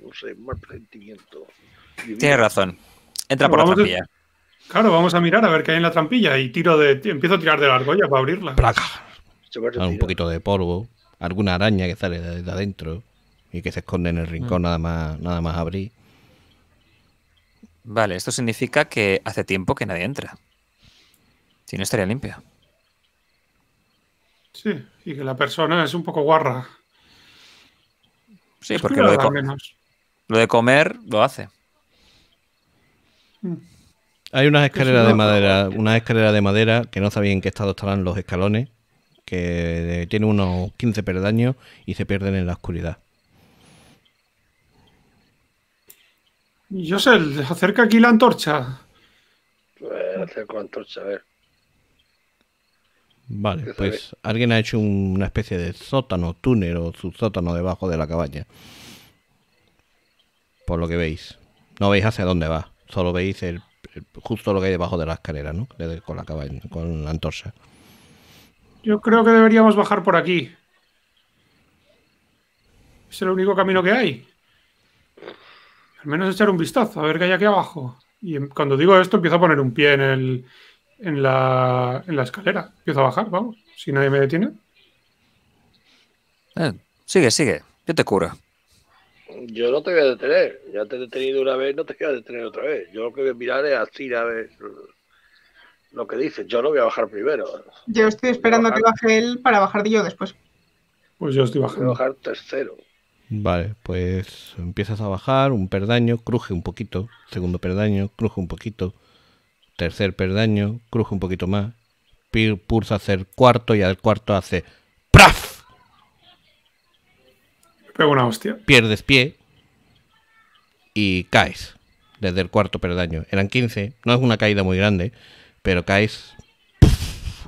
No sé, mal presentimiento. Tienes razón. Entra por la trampilla. Claro, vamos a mirar a ver qué hay en la trampilla y tiro de. Empiezo a tirar de la argolla para abrirla. Placa. Ah, un poquito de polvo, alguna araña que sale de, adentro y que se esconde en el rincón mm. nada más, nada más abrir. Vale, esto significa que hace tiempo que nadie entra. Si no estaría limpia. Sí, y que la persona es un poco guarra. Sí, porque lo de comer lo hace. Hay unas escaleras de madera, una escalera de madera que no sabía en qué estado estaban los escalones, que eh, tiene unos 15 perdaños y se pierden en la oscuridad. Yo sé, acerca aquí la antorcha. Pues acerco la antorcha, a ver. Vale, pues alguien ha hecho una especie de sótano, túnel o subsótano debajo de la cabaña. Por lo que veis. No veis hacia dónde va solo veis el, justo lo que hay debajo de la escalera, ¿no? Con la con la antorcha. Yo creo que deberíamos bajar por aquí. Es el único camino que hay. Al menos echar un vistazo, a ver qué hay aquí abajo. Y em, cuando digo esto, empiezo a poner un pie en, el, en, la, en la escalera. Empiezo a bajar, vamos, si nadie me detiene. Eh, sigue, sigue. Yo te cura yo no te voy a detener. Ya te he detenido una vez, no te voy detener otra vez. Yo lo que voy a mirar es así, a ver lo que dices. Yo no voy a bajar primero. Yo estoy esperando a que baje él para bajar yo después. Pues yo estoy bajando. bajar tercero. Vale, pues empiezas a bajar, un perdaño, cruje un poquito, segundo perdaño, cruje un poquito, tercer perdaño, cruje un poquito más, pulsa hacer cuarto y al cuarto hace ¡praf! una hostia. Pierdes pie y caes desde el cuarto perdaño. Eran 15, no es una caída muy grande, pero caes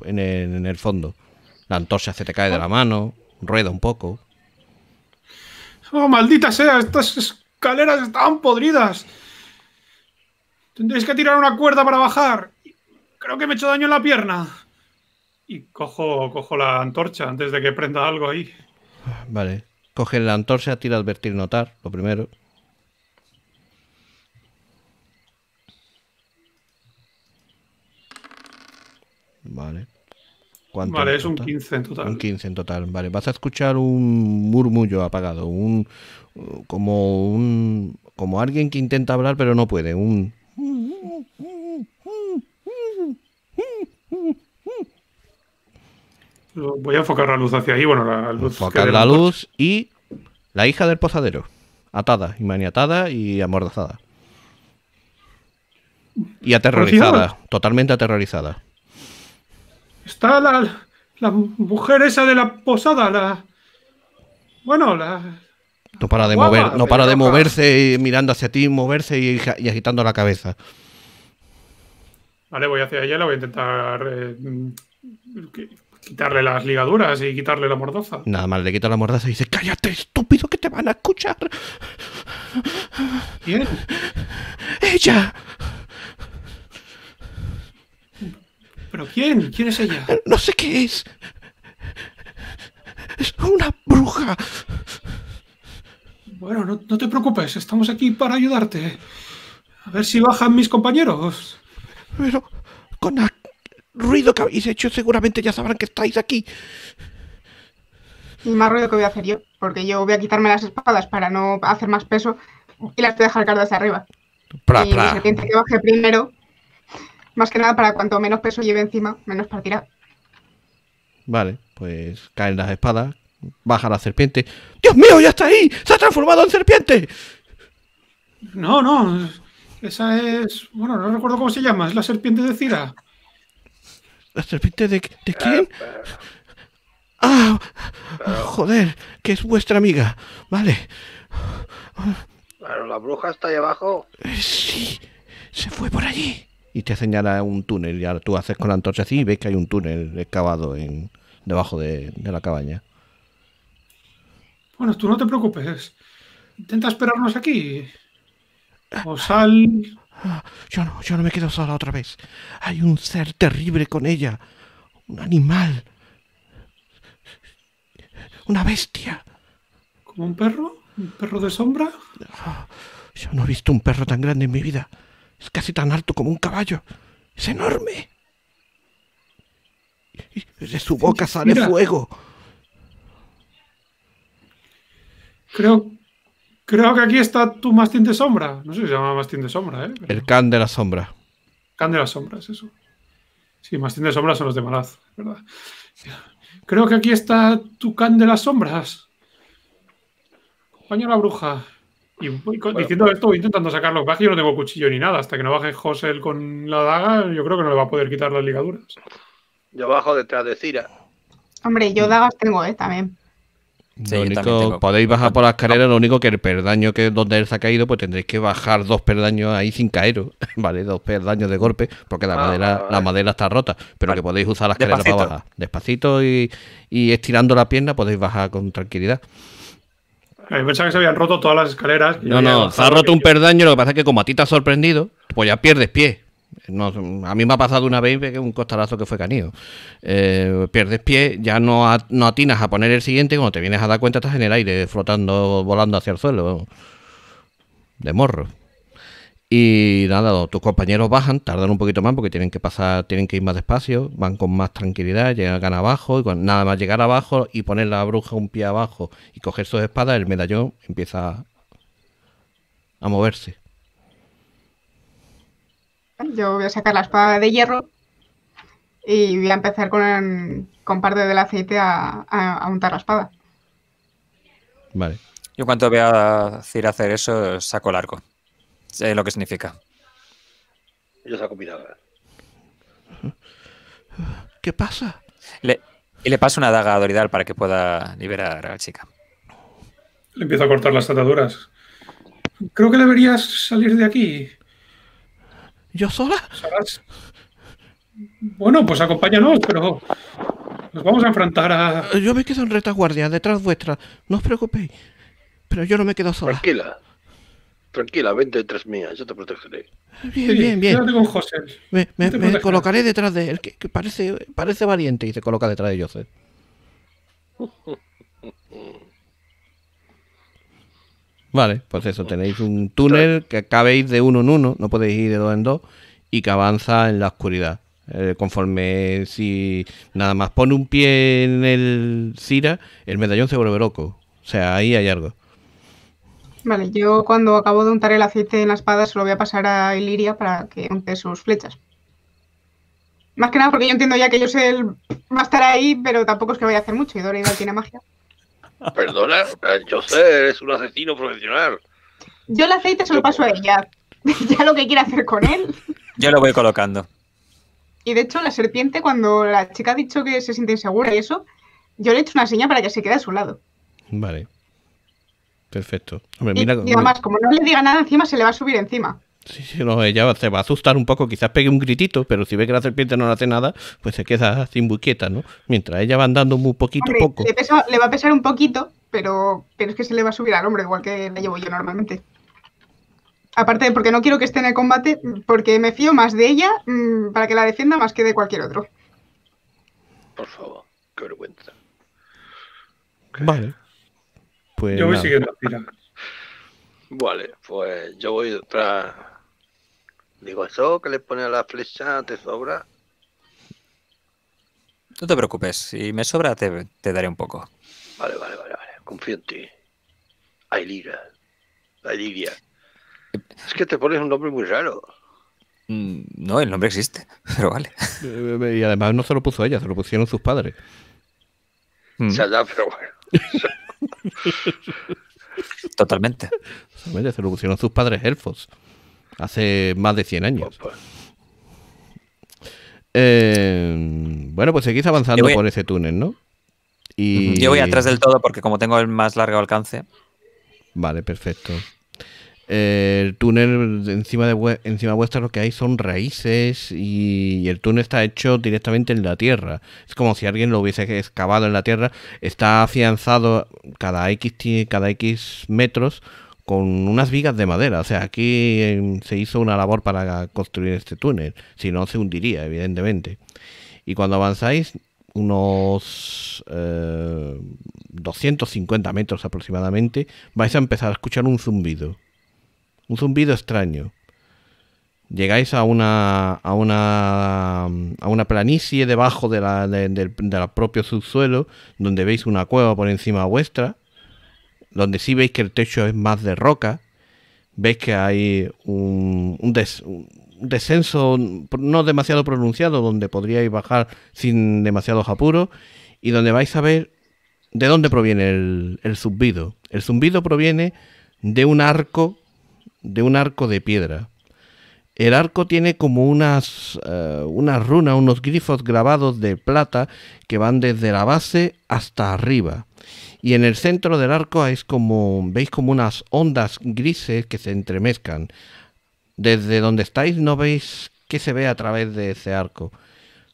en, el, fondo. La antorcha se te cae de la mano, rueda un poco. ¡Oh, maldita sea! Estas escaleras estaban podridas. Tendréis que tirar una cuerda para bajar. Creo que me he hecho daño en la pierna. Y cojo, cojo la antorcha antes de que prenda algo ahí. Vale. Coger la antorcha, tira advertir, notar, lo primero. Vale. Vale, es un 15 en total. Un 15 en total, vale. Vas a escuchar un murmullo apagado, un como un como alguien que intenta hablar pero no puede, un Voy a enfocar la luz hacia ahí, bueno, la luz. Enfocar la luz y la hija del posadero. Atada, y maniatada y amordazada. Y pues aterrorizada, totalmente aterrorizada. Está la, la mujer esa de la posada, la. Bueno, la. No para de, no para de moverse mirando hacia ti, moverse y, agitando la cabeza. Vale, voy hacia ella, la voy a intentar eh, quitarle las ligaduras y quitarle la mordaza. Nada más le quita la mordaza y dice, cállate, estúpido, que te van a escuchar. ¿Quién? Ella. ¿Pero quién? ¿Quién es ella? No sé qué es. Es una bruja. Bueno, no, te preocupes, estamos aquí para ayudarte. A ver si bajan mis compañeros. Pero con aquí ruido que habéis hecho, seguramente ya sabrán que estáis aquí. Y más ruido que voy a hacer yo, porque yo voy a quitarme las espadas para no hacer más peso y las voy a dejar cargadas arriba. para La serpiente que baje primero, más que nada para cuanto menos peso lleve encima, menos partirá. Vale, pues caen las espadas, baja la serpiente. ¡Dios mío, ya está ahí! ¡Se ha transformado en serpiente! No, no, esa es. Bueno, no recuerdo cómo se llama, es la serpiente de Cira. ¿La serpiente de, de ah, quién? ¡Ah! Joder, que es vuestra amiga. Vale. la bruja está ahí abajo. Eh, sí, se fue por allí. Y te señala un túnel. Y ahora tú haces con la antorcha así y ves que hay un túnel excavado en, debajo de, de la cabaña. Bueno, tú no te preocupes. Intenta esperarnos aquí. O sal Ah, yo no, yo no me quedo sola otra vez. Hay un ser terrible con ella. Un animal. Una bestia. ¿Como un perro? ¿Un perro de sombra? Ah, yo no he visto un perro tan grande en mi vida. Es casi tan alto como un caballo. Es enorme. De su boca sale fuego. Creo, Creo que aquí está tu mastín de sombra. No sé si se llama mastín de sombra, ¿eh? El can de la sombra. Can de las sombras, eso. Sí, mastín de sombra son los de Malaz, ¿verdad? Creo que aquí está tu can de las sombras. Compañero la bruja. Y diciendo esto, intentando sacarlo. Baje, yo no tengo cuchillo ni nada. Hasta que no baje José con la daga, yo creo que no le va a poder quitar las ligaduras. Yo bajo detrás de Cira. Hombre, yo dagas tengo, ¿eh? También lo único, podéis bajar por la escalera, lo único que el perdaño que donde él se ha caído, pues tendréis que bajar dos perdaños ahí sin caeros, ¿vale? Dos perdaños de golpe, porque ah, la madera, está rota, pero que podéis usar la escalera para bajar. Despacito y, estirando la pierna podéis bajar con tranquilidad. me pensaba que se habían roto todas las escaleras. No, no, se ha roto un perdaño, lo que pasa es que como a ti te has sorprendido, pues ya pierdes pie a mí me ha pasado una vez que un costalazo que fue canido eh, pierdes pie, ya no, no atinas a poner el siguiente cuando te vienes a dar cuenta estás en el aire, flotando, volando hacia el suelo. De morro. Y nada, tus compañeros bajan, tardan un poquito más porque tienen que pasar, tienen que ir más despacio, van con más tranquilidad, llegan abajo y nada más llegar abajo y poner la bruja un pie abajo y coger sus espadas, el medallón empieza a moverse. Yo voy a sacar la espada de hierro y voy a empezar con, con parte del aceite a, a, untar la espada. Vale. Yo cuanto voy a decir hacer eso, saco el arco. Sé lo que significa. Yo saco mi daga. ¿Qué pasa? y le paso una daga a Doridal para que pueda liberar a la chica. Le empiezo a cortar las ataduras. Creo que deberías salir de aquí. ¿Yo sola? Bueno, pues acompáñanos, pero nos vamos a enfrentar a... Yo me quedo en retaguardia, detrás vuestra. No os preocupéis. Pero yo no me quedo sola. Tranquila. Tranquila, vente detrás mía, yo te protegeré. Bien, bien, bien. Con José. Me, me colocaré detrás de él, que, parece, parece valiente y se coloca detrás de José. Vale, pues eso, oh. tenéis un túnel que acabéis de uno en uno, no podéis ir de dos en dos, y que avanza en la oscuridad. Eh, conforme si nada más pone un pie en el cira el medallón se vuelve loco. O sea, ahí hay algo. Vale, yo cuando acabo de untar el aceite en la espada se lo voy a pasar a Iliria para que unte sus flechas. Más que nada porque yo entiendo ya que yo sé el... va a estar ahí, pero tampoco es que vaya a hacer mucho y Dora igual tiene magia. Perdona, yo sé, eres un asesino profesional. Yo el aceite se lo paso a ella. ya lo que quiera hacer con él. Yo lo voy colocando. Y de hecho, la serpiente, cuando la chica ha dicho que se siente insegura y eso, yo le he hecho una señal para que se quede a su lado. Vale. Perfecto. mira, y, además, como no le diga nada encima, se le va a subir encima. Sí, sí, no, ella se va a asustar un poco, quizás pegue un gritito, pero si ve que la serpiente no le hace nada, pues se queda sin buqueta, ¿no? Mientras ella va andando muy poquito a poco. Le, va a pesar un poquito, pero, pero es que se le va a subir al hombre, igual que le llevo yo normalmente. Aparte, porque no quiero que esté en el combate, porque me fío más de ella mm, para que la defienda más que de cualquier otro. Por favor, qué vergüenza. Vale. Pues yo voy siguiendo Vale, pues yo voy otra... Digo, eso que le pone a la flecha te sobra. No te preocupes, si me sobra te, te daré un poco. Vale, vale, vale, vale. Confío en ti. Ay Ailiria. Eh, es que te pones un nombre muy raro. Mm, no, el nombre existe, pero vale. Eh, eh, y además no se lo puso ella, se lo pusieron sus padres. Mm. Se sea, ya, pero bueno. Totalmente. Totalmente, se lo pusieron sus padres elfos hace más de 100 años. Eh, bueno, pues seguís avanzando por ese túnel, ¿no? Y... Yo voy atrás del todo porque como tengo el más largo alcance. Vale, perfecto. Eh, el túnel encima de encima vuestra lo que hay son raíces y, el túnel está hecho directamente en la tierra. Es como si alguien lo hubiese excavado en la tierra. Está afianzado cada X, cada X metros con unas vigas de madera. O sea, aquí eh, se hizo una labor para construir este túnel, si no se hundiría, evidentemente. Y cuando avanzáis unos 250 eh, metros aproximadamente, vais a empezar a escuchar un zumbido. Un zumbido extraño. Llegáis a una, a una, a una planicie debajo del propio subsuelo, donde veis una cueva por encima vuestra donde sí veis que el techo es más de roca, veis que hay un, descenso no demasiado pronunciado donde podríais bajar sin demasiados apuros y donde vais a ver de dónde proviene el, el zumbido. El zumbido proviene de un arco, de un arco de piedra el arco tiene como unas, eh, unas runas, unos grifos grabados de plata que van desde la base hasta arriba. Y en el centro del arco es como, veis como unas ondas grises que se entremezcan. Desde donde estáis no veis qué se ve a través de ese arco.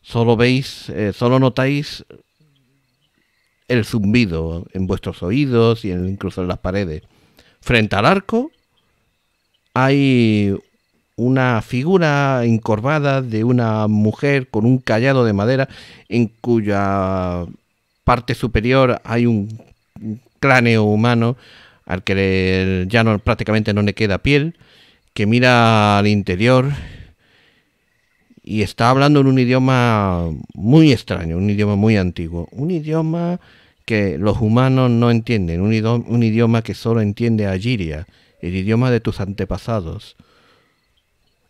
Solo veis, eh, solo notáis el zumbido en vuestros oídos y en, incluso en las paredes. Frente al arco hay una figura encorvada de una mujer con un callado de madera en cuya parte superior hay un cráneo humano al que ya no, prácticamente no le queda piel, que mira al interior y está hablando en un idioma muy extraño, un idioma muy antiguo, un idioma que los humanos no entienden, un idioma, que solo entiende a Giria. el idioma de tus antepasados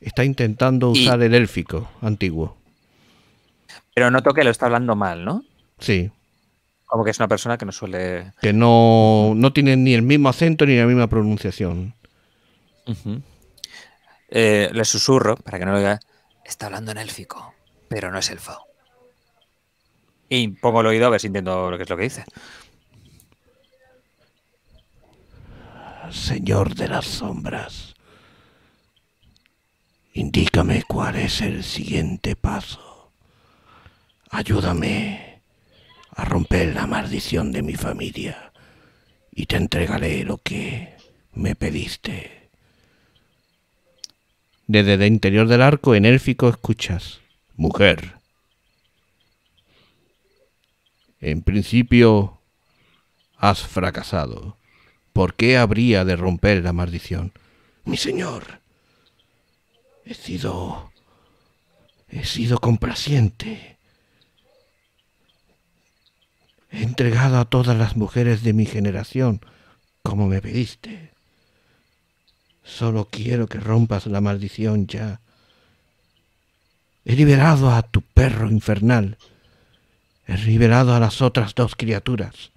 está intentando usar el élfico antiguo. Pero noto que lo está hablando mal, ¿no? Sí. Como que es una persona que no suele... Que no, no tiene ni el mismo acento ni la misma pronunciación. Eh, le susurro, para que no lo diga, está hablando en élfico, pero no es elfo. Y pongo el oído a ver si entiendo lo que es lo que dice. Señor de las sombras. Indícame cuál es el siguiente paso. Ayúdame a romper la maldición de mi familia y te entregaré lo que me pediste. Desde el interior del arco, en élfico, escuchas. Mujer. En principio, has fracasado. ¿Por qué habría de romper la maldición? Mi señor, He sido... He sido complaciente. He entregado a todas las mujeres de mi generación, como me pediste. Solo quiero que rompas la maldición ya. He liberado a tu perro infernal. He liberado a las otras dos criaturas.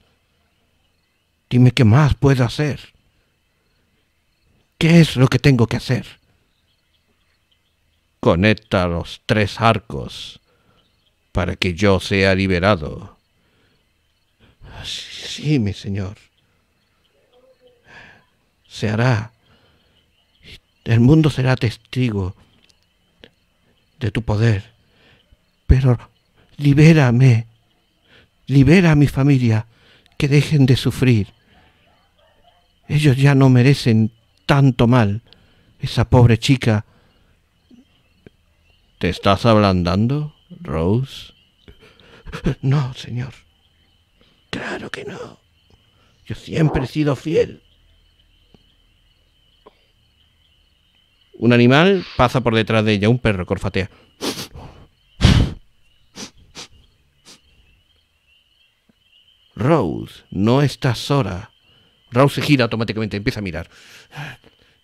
Dime qué más puedo hacer. ¿Qué es lo que tengo que hacer? Conecta los tres arcos para que yo sea liberado. Sí, mi señor. Se hará. El mundo será testigo de tu poder. Pero libérame. Libera a mi familia. Que dejen de sufrir. Ellos ya no merecen tanto mal. Esa pobre chica ¿Te estás ablandando, Rose? No, señor. Claro que no. Yo siempre he sido fiel. Un animal pasa por detrás de ella, un perro corfatea. Rose, no estás sola. Rose se gira automáticamente, empieza a mirar.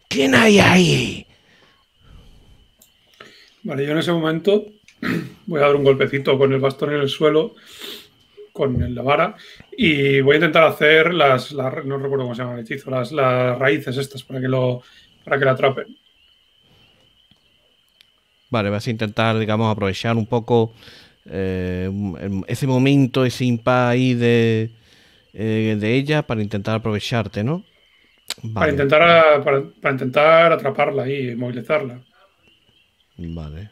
¿Quién hay ahí? Vale, yo en ese momento voy a dar un golpecito con el bastón en el suelo, con la vara, y voy a intentar hacer las, no recuerdo cómo se llama hechizo, las, raíces estas para que lo, para que la atrapen. Vale, vas a intentar, digamos, aprovechar un poco eh, em, ese momento, ese impa ahí de, eh, de ella para intentar aprovecharte, ¿no? Para, intentar, para intentar atraparla y movilizarla. Vale.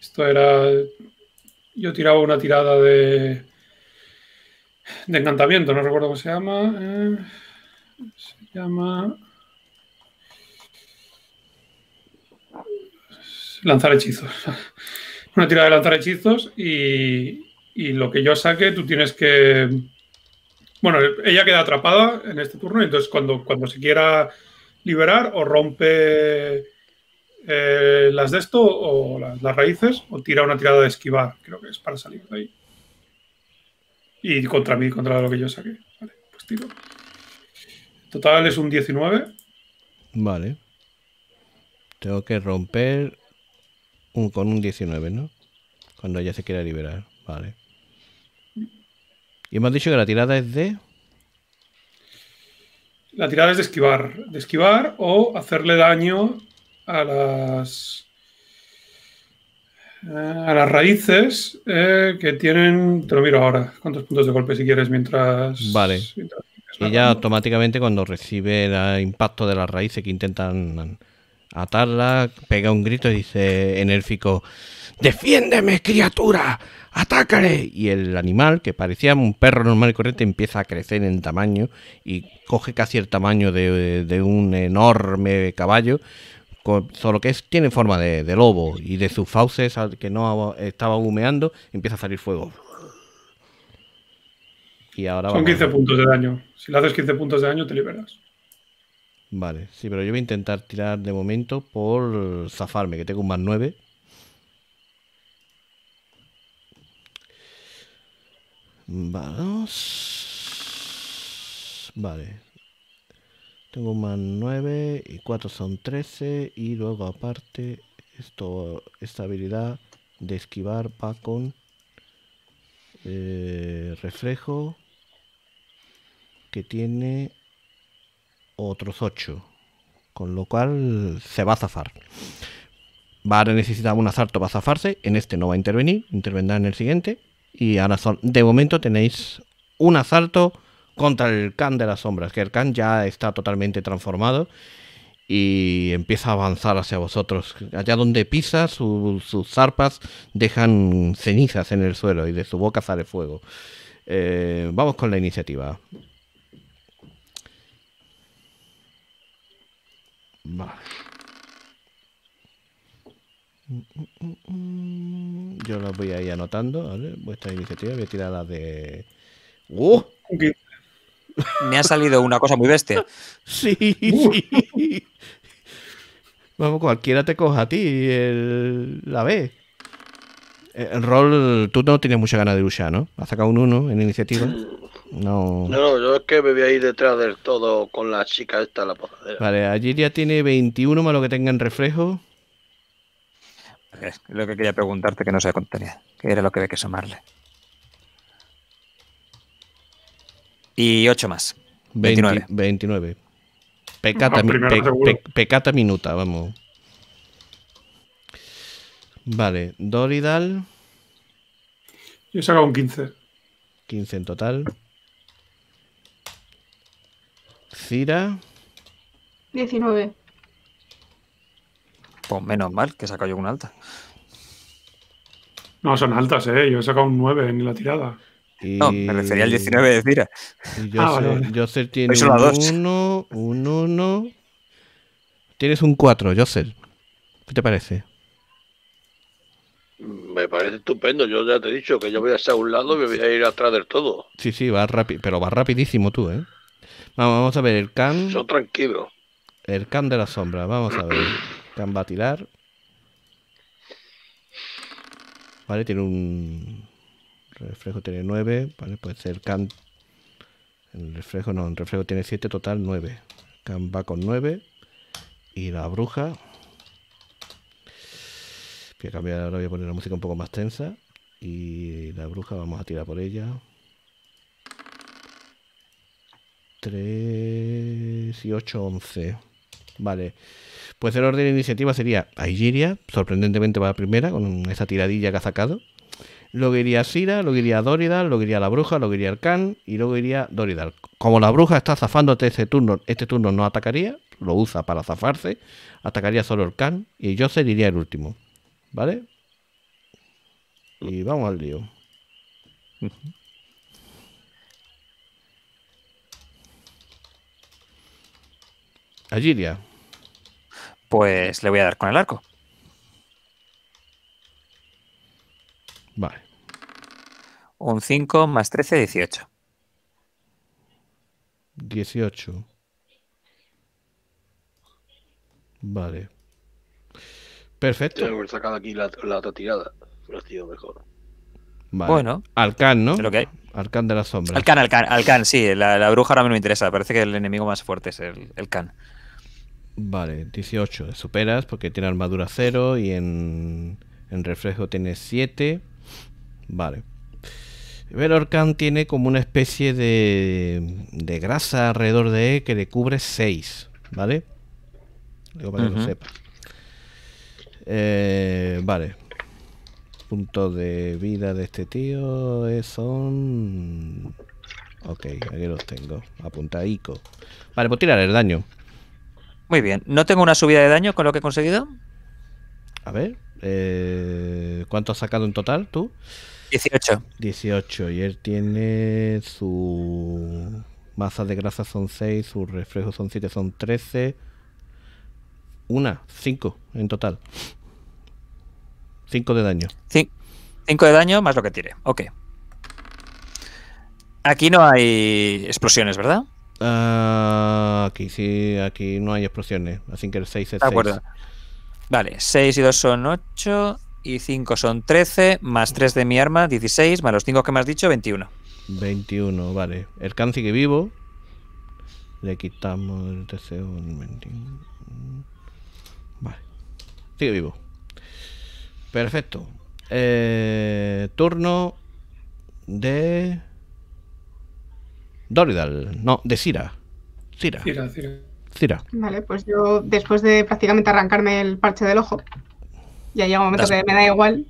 Esto era. Yo tiraba una tirada de. de encantamiento, no recuerdo cómo se llama. Eh, se llama. Lanzar hechizos. una tirada de lanzar hechizos y, y lo que yo saque, tú tienes que. Bueno, ella queda atrapada en este turno, entonces cuando, cuando se quiera liberar o rompe eh, las de esto o las, raíces o tira una tirada de esquivar, creo que es para salir de ahí. Y contra mí, contra lo que yo saqué. Vale, pues tiro. Total es un 19. Vale. Tengo que romper con un 19, ¿no? Cuando ella se quiera liberar. Vale. Y hemos dicho que la tirada es de... La tirada es de esquivar. De esquivar o hacerle daño a las. A las raíces eh, que tienen. Te lo miro ahora. ¿Cuántos puntos de golpe si quieres mientras. Vale. Y Ella automáticamente cuando recibe el impacto de las raíces que intentan atarla, pega un grito y dice enérgico: ¡Defiéndeme, criatura! ¡Atácale! Y el animal, que parecía un perro normal y corriente, empieza a crecer en tamaño y coge casi el tamaño de, un enorme caballo, solo que tiene forma de, lobo y de sus fauces que no estaba humeando empieza a salir fuego. Y ahora Son 15 puntos de daño. Si le haces 15 puntos de daño, te liberas. Vale, sí, pero yo voy a intentar tirar de momento por zafarme, que tengo un más 9. Vamos. Vale. Tengo más 9 y 4 son 13 y luego aparte esto, esta habilidad de esquivar va con eh, reflejo que tiene otros 8 con lo cual se va a zafar. Va a necesitar un azarto para zafarse, en este no va a intervenir, intervendrá en el siguiente y son De momento tenéis un asalto contra el Khan de las sombras, que el Khan ya está totalmente transformado y empieza a avanzar hacia vosotros. Allá donde pisa, sus zarpas dejan cenizas en el suelo y de su boca sale fuego. Eh, vamos con la iniciativa. Yo los voy a ir anotando, Vuestra iniciativa, voy a tirar la de. ¡Uh! Me ha salido una cosa muy bestia. Sí. Vamos, cualquiera te coja a ti la B. El rol, tú no tienes mucha ganas de luchar, ¿no? Has sacado un 1 en iniciativa. No. No, yo es que me voy a ir detrás del todo con la chica esta, la posadera. Vale, ya tiene 21 más lo que tenga en reflejo. Es lo que quería preguntarte que no se contenía, que era lo que había que sumarle. Y 8 más. 29. 29. Pecata, pecata minuta, vamos. Vale, Doridal. Yo he sacado un 15. 15 en total. Cira. 19. Pues menos mal que saco yo un alta. No, son altas, ¿eh? Yo he sacado un 9 en la tirada. No, me refería al 19 de Cira. Yo sé, tiene un 1, un 1. Tienes un 4, sé ¿Qué te parece? Me parece estupendo. Yo ya te he dicho que yo voy a estar a un lado y me voy a ir atrás del todo. Sí, sí, va rápido, pero va rapidísimo tú, ¿eh? Vamos, a ver, el can. Yo tranquilo. El can de la sombra, vamos a ver va a tirar Vale, tiene un reflejo tiene 9, vale, puede ser can el reflejo no, el reflejo tiene 7, total 9. Can va con 9 y la bruja voy a cambiar, ahora voy a poner la música un poco más tensa y la bruja vamos a tirar por ella. 3 y 8, 11. Vale. Pues el orden de iniciativa sería Aigiria, sorprendentemente va la primera, con esa tiradilla que ha sacado. Luego iría Sira, luego iría Doridal, luego iría la bruja, luego iría el Khan y luego iría Doridal. Como la bruja está zafándote este turno, este turno no atacaría, lo usa para zafarse, atacaría solo el Khan y yo iría el último. ¿Vale? Y vamos al lío. Ajiria pues le voy a dar con el arco. Vale. Un 5 más 13, 18. 18. Vale. Perfecto. sacado aquí la, la otra tirada. sido mejor. Vale. Bueno. Alcan, ¿no? Lo de la sombra. Alcan, sí. La, bruja ahora me interesa. Parece que el enemigo más fuerte es el, el Can. Vale, 18. Superas porque tiene armadura 0 y en, en reflejo tiene 7. Vale. Velorcan tiene como una especie de, de grasa alrededor de él que le cubre 6. ¿Vale? Digo para que lo sepa. Eh, vale. punto de vida de este tío son. Ok, aquí los tengo. Apunta Ico. Vale, pues tirar el daño. Muy bien. No tengo una subida de daño con lo que he conseguido. A ver. Eh, ¿Cuánto has sacado en total tú? 18. 18. Y él tiene su masa de grasa son 6, su reflejos son 7, son 13. Una, 5 en total. 5 de daño. 5 de daño más lo que tire. Ok. Aquí no hay explosiones, ¿verdad? Ah, aquí sí, aquí no hay explosiones. Así que el 6 es 6. Vale, 6 y 2 son 8 y 5 son 13, más 3 de mi arma, 16, más los 5 que me has dicho, 21. 21, vale. El Khan sigue vivo. Le quitamos el deseo. Vale. Sigue vivo. Perfecto. Eh, turno de Doridal, no, de Sira. Sira. Sira. Vale, pues yo después de prácticamente arrancarme el parche del ojo, ya llega un momento que me da igual.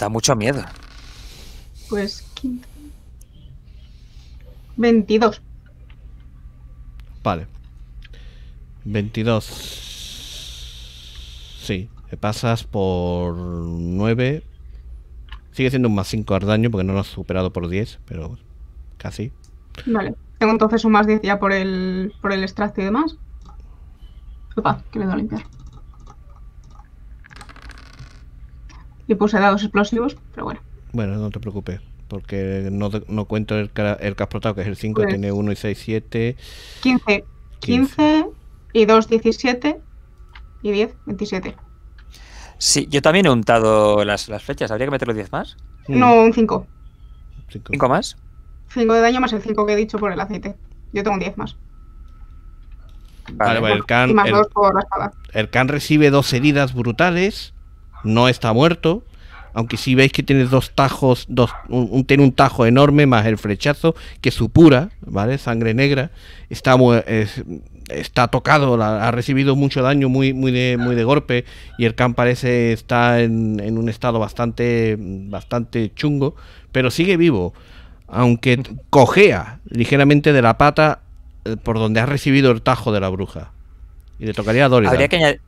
Da mucha miedo. Pues 22. Vale. 22. Sí, pasas por 9. Sigue siendo un más 5 al daño porque no lo has superado por 10, pero así. Vale. Tengo entonces un más 10 ya por el, por el extracto y demás. Opa, que le doy a limpiar. Y puse dados explosivos, pero bueno. Bueno, no te preocupes, porque no, cuento el, que has explotado, que es el 5, pues tiene 1 y 6, 7. 15. 15 y 2, 17 y 10, 27. Sí, yo también he untado las, las flechas. ¿Habría que meter los 10 más? Mm. No, un 5. ¿5 más? 5 de daño más el 5 que he dicho por el aceite. Yo tengo un 10 más. Vale, vale, pues, el Can El, recibe dos heridas brutales. No está muerto. Aunque si veis que tiene dos tajos, dos, un, tiene un tajo enorme más el flechazo, que supura, ¿vale? Sangre negra. Está, está tocado, ha recibido mucho daño, muy, muy, de, muy de golpe. Y el Khan parece está en, en un estado bastante, bastante chungo, pero sigue vivo aunque cojea ligeramente de la pata eh, por donde has recibido el tajo de la bruja. Y le tocaría a Dorian. Habría que, añadir,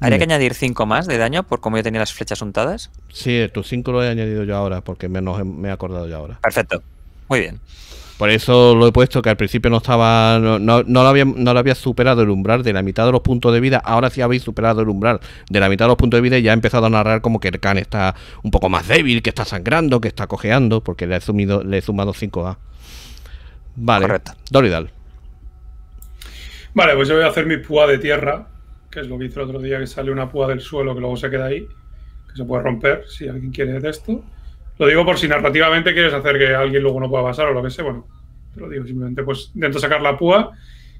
¿habría cinco más de daño por como yo tenía las flechas untadas. Sí, tus 5 lo he añadido yo ahora porque me, me he acordado yo ahora. Perfecto. Muy bien. Por eso lo he puesto que al principio no estaba. No, no, lo había, superado el umbral de la mitad de los puntos de vida. Ahora sí habéis superado el umbral de la mitad de los puntos de vida y ya he empezado a narrar como que el está un poco más débil, que está sangrando, que está cojeando, porque le he, sumido, le he sumado 5A. Vale. Correcto. Doridal. Vale, pues yo voy a hacer mi púa de tierra, que es lo que hice el otro día, que sale una púa del suelo que luego se queda ahí, que se puede romper si alguien quiere de esto. Lo digo por si narrativamente quieres hacer que alguien luego no pueda pasar o lo que sea, bueno, te lo digo simplemente, pues intento sacar la púa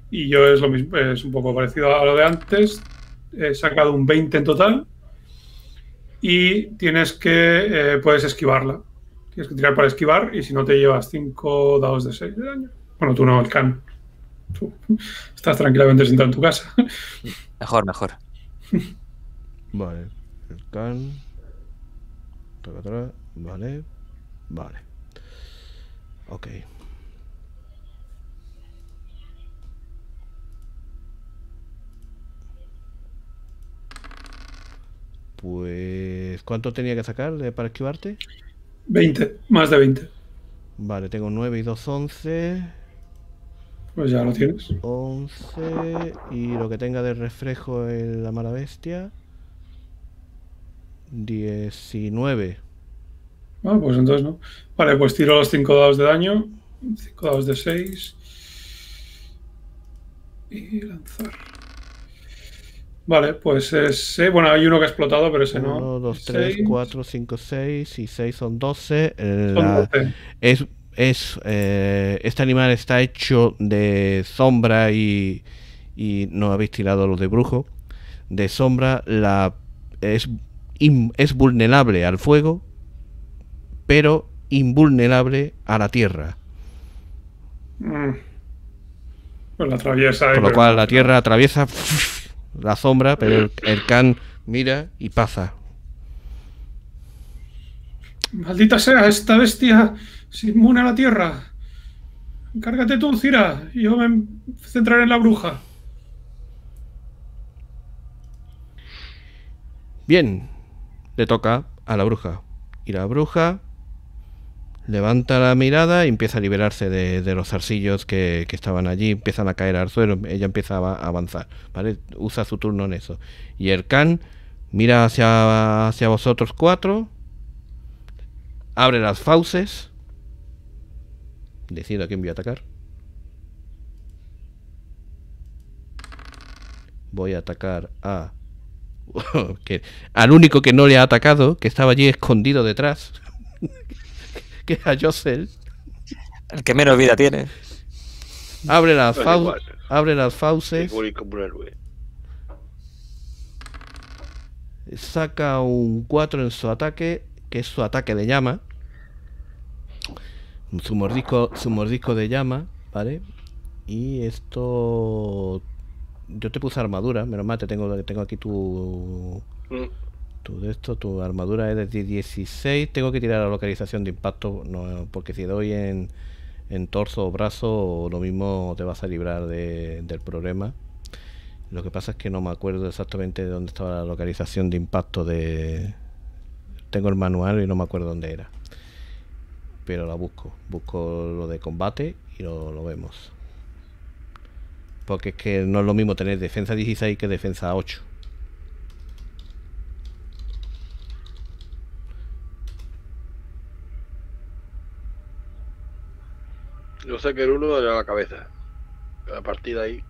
y yo es lo mismo, es un poco parecido a lo de antes. He sacado un 20 en total y tienes que, eh, puedes esquivarla. Tienes que tirar para esquivar y si no te llevas 5 dados de 6 de daño. Bueno, tú no, el can. estás tranquilamente sentado en tu casa. Mejor, mejor. Vale, el can. Vale, vale. Ok. Pues, ¿cuánto tenía que sacar de, para esquivarte? 20, más de 20. Vale, tengo 9 y 2, 11. Pues ya lo tienes. 11 y lo que tenga de reflejo en la mala bestia. 19. Pues entonces no. Vale, pues tiro los 5 dados de daño. 5 dados de 6. Y lanzar. Vale, pues ese. Bueno, hay uno que ha explotado, pero ese no. 1, 2, 3, 4, 5, 6 y 6 son 12. Eh, son 12. Es, es, eh, este animal está hecho de sombra y, y no habéis tirado los de brujo. De sombra, la es, es vulnerable al fuego pero invulnerable a la Tierra. Mm. Pues la atraviesa. Por ¿eh? lo cual la Tierra atraviesa la sombra, pero el, can mira y pasa. Maldita sea esta bestia, se inmune a la Tierra. Encárgate tú, Cira, y yo me centraré en la bruja. Bien, le toca a la bruja. Y la bruja levanta la mirada y empieza a liberarse de, los zarcillos que, estaban allí, empiezan a caer al suelo, ella empieza a avanzar, Usa su turno en eso. Y el Khan mira hacia, hacia vosotros cuatro, abre las fauces, decido a quién voy a atacar. Voy a atacar a... al único que no le ha atacado, que estaba allí escondido detrás. que a Josel. El que menos vida tiene. Abre las, fauces. abre las fauces. Saca un 4 en su ataque, que es su ataque de llama. Su mordisco, su mordisco de llama, ¿vale? Y esto. Yo te puse armadura, menos mal, te tengo, tengo aquí tu. Mm tu esto, tu armadura es de 16. Tengo que tirar la localización de impacto, porque si doy en, en torso o brazo, lo mismo te vas a librar del problema. Lo que pasa es que no me acuerdo exactamente de dónde estaba la localización de impacto de... Tengo el manual y no me acuerdo dónde era. Pero la busco. Busco lo de combate y lo, lo vemos. Porque es que no es lo mismo tener defensa 16 que defensa 8. Yo sé que el 1 era la cabeza. La partida ahí.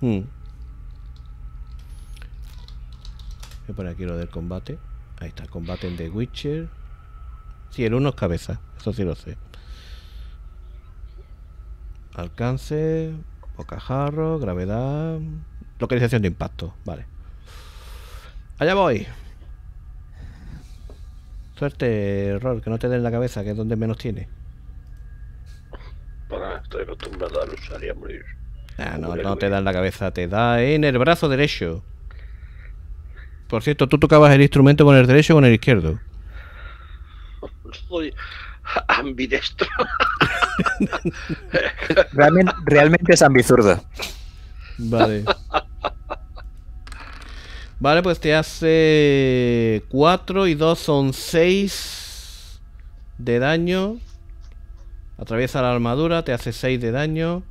Hmm. Voy a poner aquí lo del combate. Ahí está, combate en The Witcher. Sí, el 1 es cabeza, eso sí lo sé. Alcance, bocajarro, gravedad, localización de impacto, vale. Allá voy. Suerte, Rol, que no te den la cabeza, que es donde menos tiene. estoy acostumbrado a luchar y a morir. Ah, no, no te dan la cabeza, te da en el brazo derecho. Por cierto, tú tocabas el instrumento con el derecho o con el izquierdo. Soy ambidestro. realmente, realmente es ambizurdo. Vale. Vale, pues te hace 4 y 2 son 6 de daño. Atraviesa la armadura, te hace 6 de daño.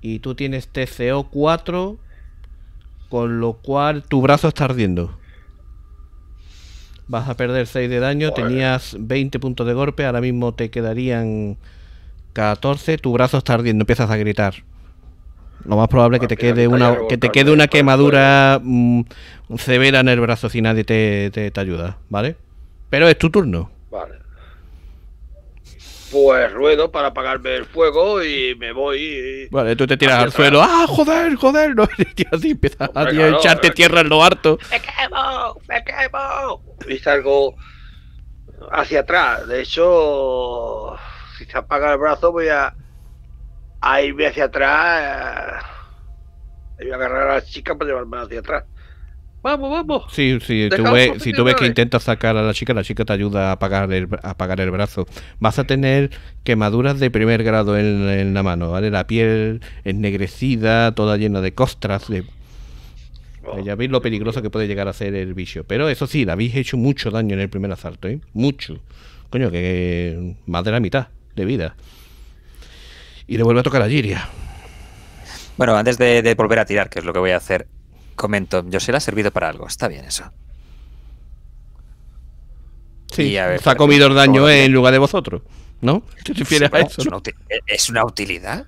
Y tú tienes TCO 4, con lo cual tu brazo está ardiendo. Vas a perder 6 de daño, tenías 20 puntos de golpe, ahora mismo te quedarían 14, tu brazo está ardiendo, empiezas a gritar. Lo más probable es que te quede una, que te quede una quemadura mm, severa en el brazo si nadie te, te, ayuda, ¿vale? Pero es tu turno. Vale. Pues ruedo para apagarme el fuego y me voy. Vale, tú te tiras al suelo. ¡Ah, joder, joder! No, y así empiezas a echarte tierra en lo harto. ¡Me quemo! ¡Me quemo! Y salgo hacia atrás. De hecho, si se apaga el brazo, voy a ahí ve hacia atrás. y voy a agarrar a la chica para llevarme hacia atrás. Vamos, vamos. Sí, si tú ves que intentas sacar a la chica, la chica te ayuda a apagar el, a apagar el brazo. Vas a tener quemaduras de primer grado en, la mano, ¿vale? La piel ennegrecida, toda llena de costras. De... ya oh. veis lo peligroso que puede llegar a ser el vicio, Pero eso sí, la habéis hecho mucho daño en el primer asalto, ¿eh? Mucho. Coño, que más de la mitad de vida y le vuelve a tocar a Giria. Bueno, antes de, volver a tirar, que es lo que voy a hacer, comento, yo se le ha servido para algo, está bien eso. Sí, está ha comido el daño en lugar de vosotros, ¿no? ¿Qué refieres a eso? Es una, es una utilidad.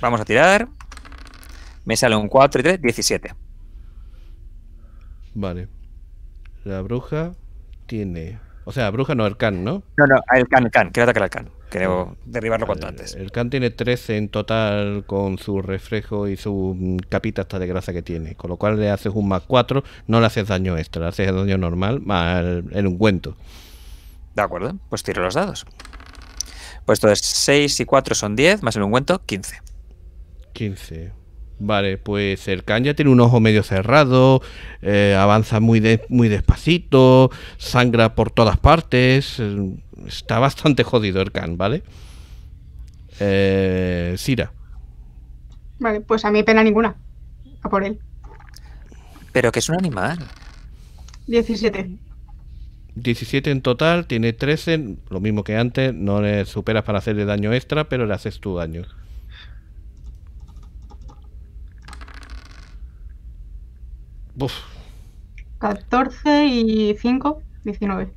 Vamos a tirar. Me sale un 4 y 3, 17. Vale. La bruja tiene o sea, bruja no, el Khan, ¿no? No, no, el Khan, Khan. Quiero atacar al Khan. Quiero derribarlo cuanto antes. El Khan tiene 13 en total con su reflejo y su mm, capita hasta de grasa que tiene. Con lo cual le haces un más 4, no le haces daño extra, le haces daño normal más el, ungüento. De acuerdo, pues tiro los dados. Pues entonces 6 y 4 son 10, más el ungüento, 15. 15. Vale, pues el Khan ya tiene un ojo medio cerrado, eh, avanza muy, muy despacito, sangra por todas partes. Eh, está bastante jodido el Khan, ¿vale? Eh, Sira. Vale, pues a mí pena ninguna. A por él. Pero que es un animal. 17. 17 en total, tiene 13, lo mismo que antes, no le superas para hacerle daño extra, pero le haces tu daño. 14 y 5, 19.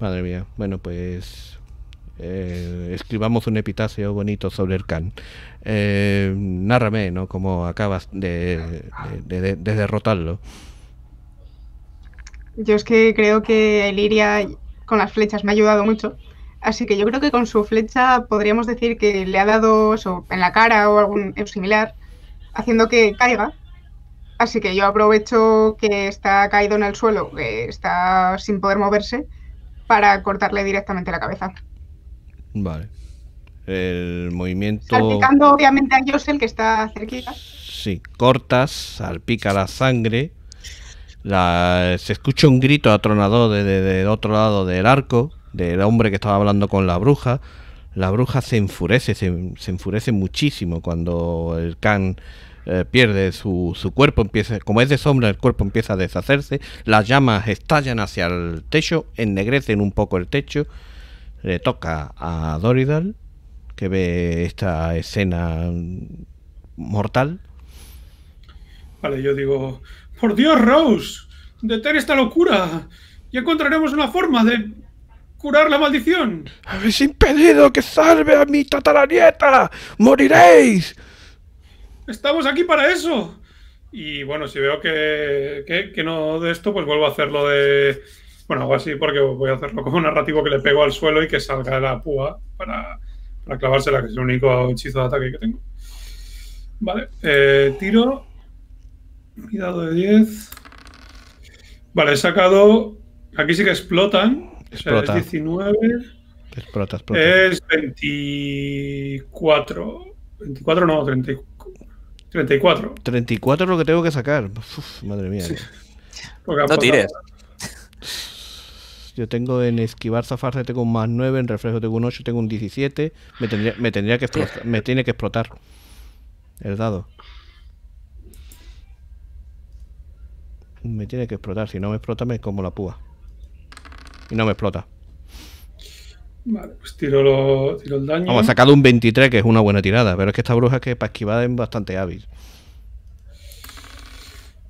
Madre mía. Bueno, pues eh, escribamos un epitafio bonito sobre el Khan Eh, nárrame, ¿no? Cómo acabas de, derrotarlo. Yo es que creo que Eliria con las flechas me ha ayudado mucho. Así que yo creo que con su flecha podríamos decir que le ha dado eso en la cara o algo similar, haciendo que caiga Así que yo aprovecho que está caído en el suelo, que está sin poder moverse, para cortarle directamente la cabeza. Vale. El movimiento. Salpicando obviamente a Josel, que está cerquita. Sí, cortas, salpica la sangre. Se escucha un grito atronador desde de, otro lado del arco, del hombre que estaba hablando con la bruja. La bruja se enfurece, se, se enfurece muchísimo cuando el can eh, pierde su, cuerpo, empieza, como es de sombra, el cuerpo empieza a deshacerse, las llamas estallan hacia el techo, ennegrecen un poco el techo, le toca a Doridal, que ve esta escena mortal. Vale, yo digo, por Dios, Rose, detén esta locura. Y encontraremos una forma de curar la maldición. Habéis impedido que salve a mi tataranieta. Moriréis estamos aquí para eso. Y bueno, si veo que, no de esto, pues vuelvo a hacerlo de... Bueno, hago así porque voy a hacerlo como narrativo que le pego al suelo y que salga la púa para, clavársela, que es el único hechizo de ataque que tengo. Vale, eh, tiro. Cuidado de 10. Vale, he sacado. Aquí sí que explotan. es 19. Es 24. 24 no, 34. 34. 34 es lo que tengo que sacar. madre mía. No tires. Yo tengo en esquivar zafarse tengo un más 9, en reflejo tengo un 8, tengo un 17. Me tendría, me tendría que explotar, me tiene que explotar el dado. Me tiene que explotar, si no me explota me como la púa. Y no me explota. Vale, pues tiro, el daño. Vamos, ha sacado un 23, que es una buena tirada, pero es que esta bruja es que para esquivar es bastante hábil.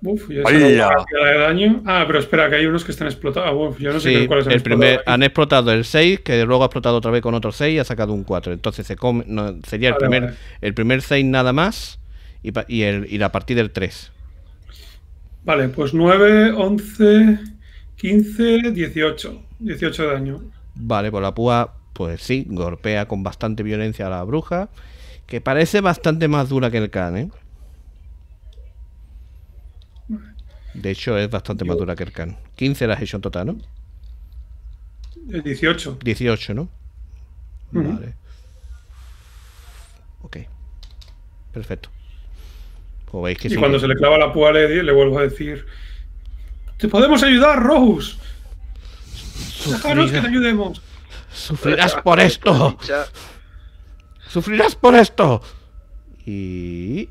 Uf, ya de daño. Ah, pero espera, que hay unos que están explotados. Ah, Uf, yo no sé cuáles han el primer, Han explotado el 6, que luego ha explotado otra vez con otro 6 y ha sacado un 4. Entonces se come, sería el, primer, el primer 6 nada más y, y la partida del 3. Vale, pues 9, 11, 15, 18. 18 de daño. Vale, pues la púa, pues sí, golpea con bastante violencia a la bruja, que parece bastante más dura que el can, ¿eh? De hecho, es bastante más dura que el can. 15 la gestión total, ¿no? 18. Eh, 18, ¿no? Vale. Ok. Perfecto. Pues veis que y cuando se le clava la púa le, le vuelvo a decir... ¡Te podemos ayudar, Rose! que Sufrirás por esto. Sufrirás por esto. Y...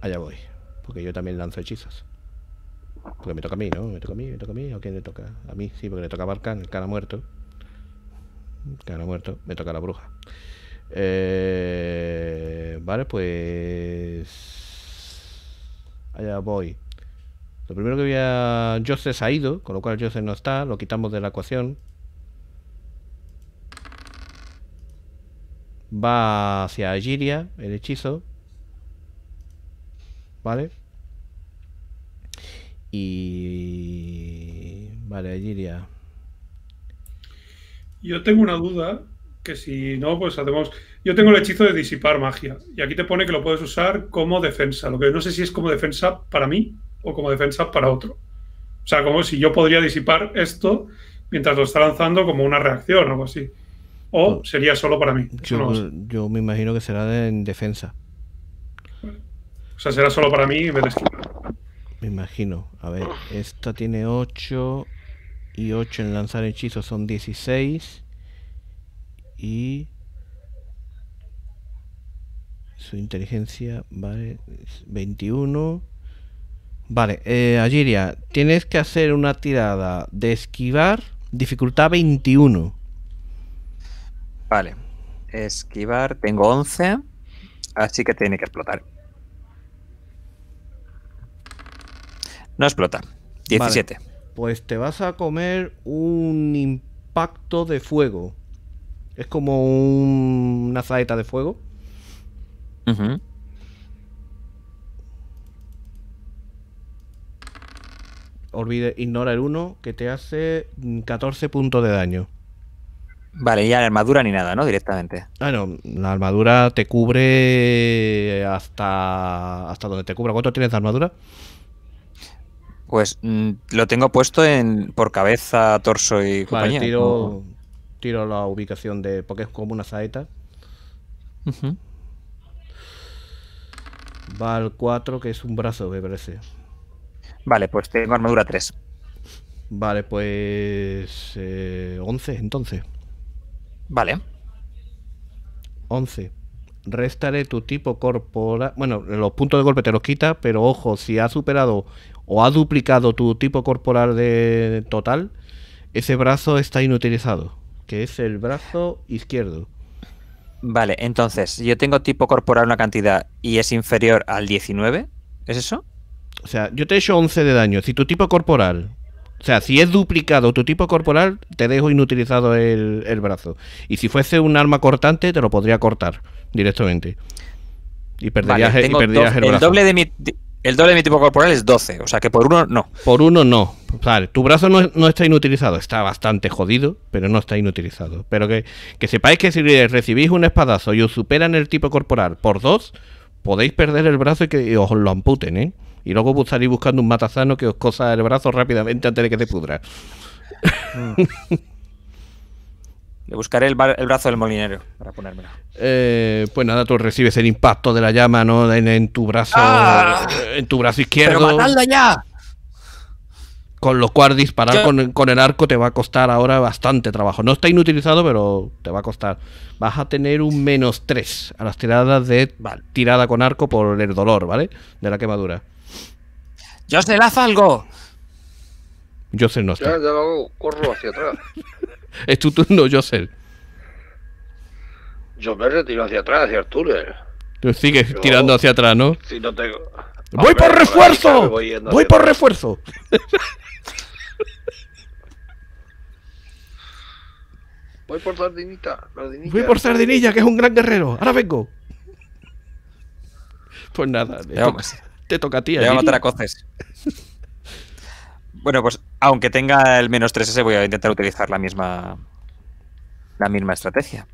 Allá voy. Porque yo también lanzo hechizos. Porque me toca a mí, ¿no? Me toca a mí, me toca a mí. ¿A quién le toca? A mí, sí, porque le toca a Barkan, el cara muerto. El cara muerto, me toca a la bruja. Eh, vale, pues... Allá voy. Lo primero que había... Joseph ha ido, con lo cual Joseph no está, lo quitamos de la ecuación. Va hacia Giria, el hechizo. ¿Vale? Y... Vale, Giria. Yo tengo una duda, que si no, pues hacemos... Yo tengo el hechizo de disipar magia, y aquí te pone que lo puedes usar como defensa, lo que no sé si es como defensa para mí o como defensa para otro. O sea, como si yo podría disipar esto mientras lo está lanzando como una reacción o algo así. O pues sería solo para mí. Yo, me imagino que será en defensa. O sea, será solo para mí y me Me imagino. A ver, esta tiene 8 y 8 en lanzar hechizos son 16. Y su inteligencia vale 21. Vale, eh, Agiria, tienes que hacer una tirada de esquivar, dificultad 21. Vale, esquivar, tengo 11, así que tiene que explotar. No explota, 17. pues te vas a comer un impacto de fuego. Es como una saeta de fuego. ignora el 1, que te hace 14 mm, puntos de daño. Vale, ya la armadura ni nada, ¿no? Directamente. Ah, la armadura te cubre hasta, hasta donde te cubra. ¿Cuánto tienes de armadura? Pues mm, lo tengo puesto en por cabeza, torso y compañía. tiro, la ubicación de... porque es como una saeta. Va al 4, que es un brazo, me parece. Vale, pues tengo armadura 3. Vale, pues. 11, eh, entonces. Vale. 11. Restaré tu tipo corporal. Bueno, los puntos de golpe te los quita, pero ojo, si ha superado o ha duplicado tu tipo corporal de total, ese brazo está inutilizado, que es el brazo izquierdo. Vale, entonces, yo tengo tipo corporal una cantidad y es inferior al 19, ¿es eso? O sea, yo te he hecho 11 de daño. Si tu tipo corporal o sea, si es duplicado tu tipo corporal, te dejo inutilizado el, brazo. Y si fuese un arma cortante, te lo podría cortar directamente. Y perderías, el brazo. El doble, de mi, tipo corporal es 12, o sea que por uno no. Por uno no. Vale, tu brazo no, está inutilizado, está bastante jodido, pero no está inutilizado. Pero que, sepáis que si recibís un espadazo y os superan el tipo corporal por dos, podéis perder el brazo y que os lo amputen, ¿eh? Y luego estaréis buscando un matazano que os cosa el brazo rápidamente antes de que te pudra. Le buscaré el, brazo del molinero para ponérmelo. Eh, pues nada, tú recibes el impacto de la llama, ¿no? En, tu brazo. En tu brazo ¡Ah! izquierdo. ¡Pero ya! Con lo cual disparar con, el arco te va a costar ahora bastante trabajo. No está inutilizado, pero te va a costar. Vas a tener un menos 3 a las tiradas de tirada con arco por el dolor, ¿vale? De la quemadura. José, haz algo. Josel no está. Ya, ya lo corro hacia atrás. es tu turno, Joseph. Yo me retiro hacia atrás, hacia el Tú sigues tirando hacia atrás, ¿no? Sí, no tengo. ¡Voy por refuerzo! Voy, por refuerzo! voy por sardinita, Voy por sardinilla, que es un gran guerrero. Ahora vengo. Pues nada, vamos. Te toca a ti. a coces. bueno, pues aunque tenga el menos 3S, voy a intentar utilizar la misma, la misma estrategia.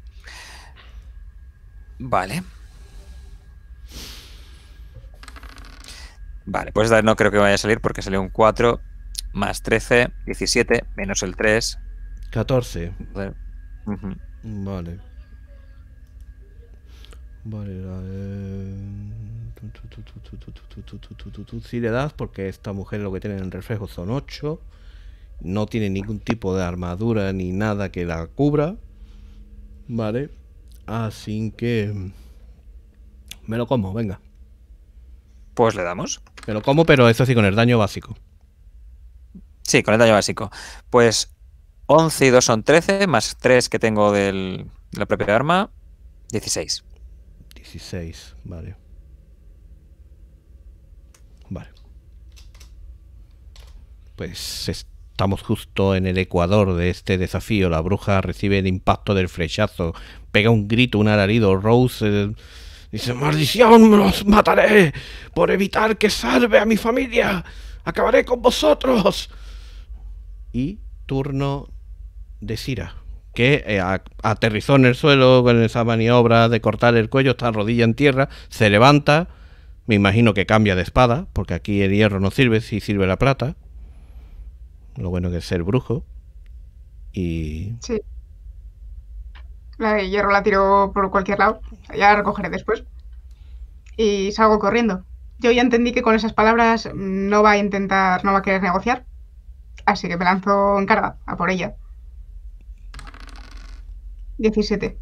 Vale. Vale, pues no creo que vaya a salir porque salió un 4 más 13, 17, menos el 3. 14. Vale. Vale. Vale, si le das, porque esta mujer lo que tiene en reflejo son 8. No tiene ningún tipo de armadura ni nada que la cubra. Vale. Así que... Me lo como, venga. Pues le damos. Me lo como, pero eso sí, con el daño básico. Sí, con el daño básico. Pues 11 y 2 son 13, más 3 que tengo de la propia arma, 16. 16, vale. pues estamos justo en el ecuador de este desafío. La bruja recibe el impacto del flechazo, pega un grito, un alarido. Rose eh, dice, maldición, los mataré por evitar que salve a mi familia. Acabaré con vosotros. Y turno de Sira que eh, aterrizó en el suelo con esa maniobra de cortar el cuello, está rodilla en tierra, se levanta, me imagino que cambia de espada, porque aquí el hierro no sirve, si sirve la plata, lo bueno que es ser brujo. Y. Sí. La hierro la tiro por cualquier lado. Ya la recogeré después. Y salgo corriendo. Yo ya entendí que con esas palabras no va a intentar, no va a querer negociar. Así que me lanzo en carga, a por ella. 17.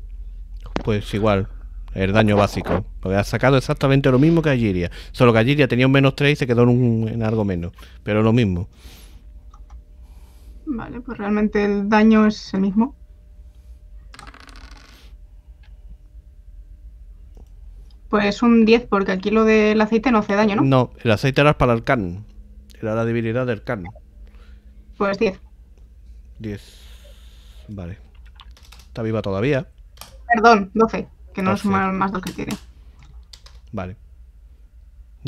Pues igual, el daño básico. Porque ha sacado exactamente lo mismo que Agiria. Solo que ya tenía un menos 3 y se quedó en, un, en algo menos. Pero lo mismo. Vale, pues realmente el daño es el mismo. Pues un 10, porque aquí lo del aceite no hace daño, ¿no? No, el aceite era para el can. Era la debilidad del can. Pues 10. 10. Vale. Está viva todavía. Perdón, 12, que no más, más que tiene. Vale.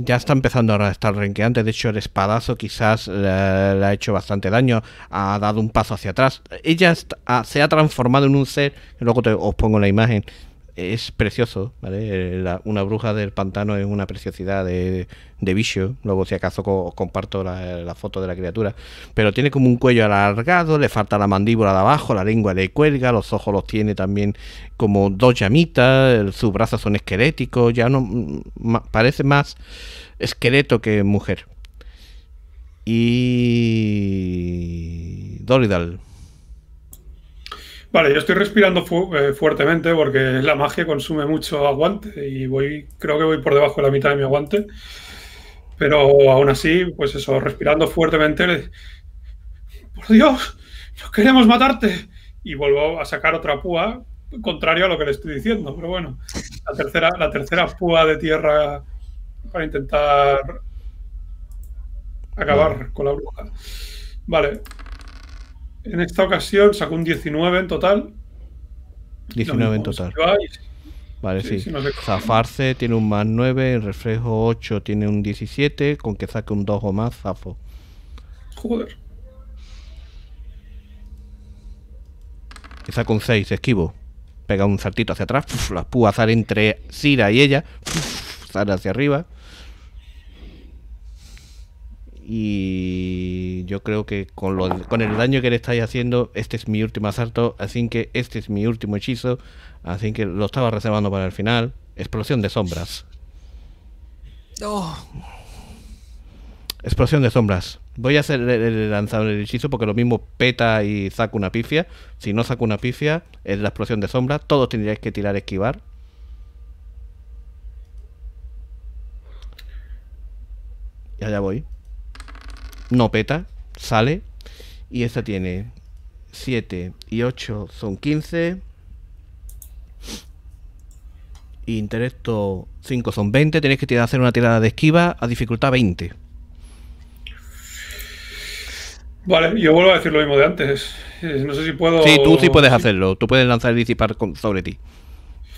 Ya está empezando a estar renqueante. De hecho, el espadazo quizás le ha hecho bastante daño. Ha dado un paso hacia atrás. Ella ah, se ha transformado en un ser. Luego te, os pongo la imagen es precioso, ¿vale? una bruja del pantano es una preciosidad de, de bicho. Luego, si acaso, comparto la, foto de la criatura. Pero tiene como un cuello alargado, le falta la mandíbula de abajo, la lengua le cuelga, los ojos los tiene también como dos llamitas, sus brazos son esqueléticos, ya no mm, parece más esqueleto que mujer. Y. Dolidal. Vale, yo estoy respirando eh, fuertemente porque la magia consume mucho aguante y voy, creo que voy por debajo de la mitad de mi aguante. Pero aún así, pues eso, respirando fuertemente, le... por Dios, no queremos matarte. Y vuelvo a sacar otra púa, contrario a lo que le estoy diciendo. Pero bueno, la tercera, la tercera púa de tierra para intentar acabar con la bruja. Vale, en esta ocasión sacó un 19 en total. 19 en total. Vale, sí. Zafarse tiene un más 9, el reflejo 8 tiene un 17, con que saque un 2 o más, zafo. Joder. Que saque un 6, esquivo. Pega un saltito hacia atrás, las púas salen entre Sira y ella, puf, hacia arriba y yo creo que con, el daño que le estáis haciendo, este es mi último asalto, así que este es mi último hechizo, así que lo estaba reservando para el final. Explosión de sombras. Oh. Explosión de sombras. Voy a hacer el, lanzador del hechizo porque lo mismo peta y saco una pifia. Si no saco una pifia, es la explosión de sombras. Todos tendríais que tirar esquivar. Y allá voy no peta, sale. Y esta tiene 7 y 8 son 15. Y 5 son 20. Tenéis que hacer una tirada de esquiva a dificultad 20. Vale, yo vuelvo a decir lo mismo de antes. No sé si puedo. Sí, tú sí puedes hacerlo. Tú puedes lanzar y disipar sobre ti.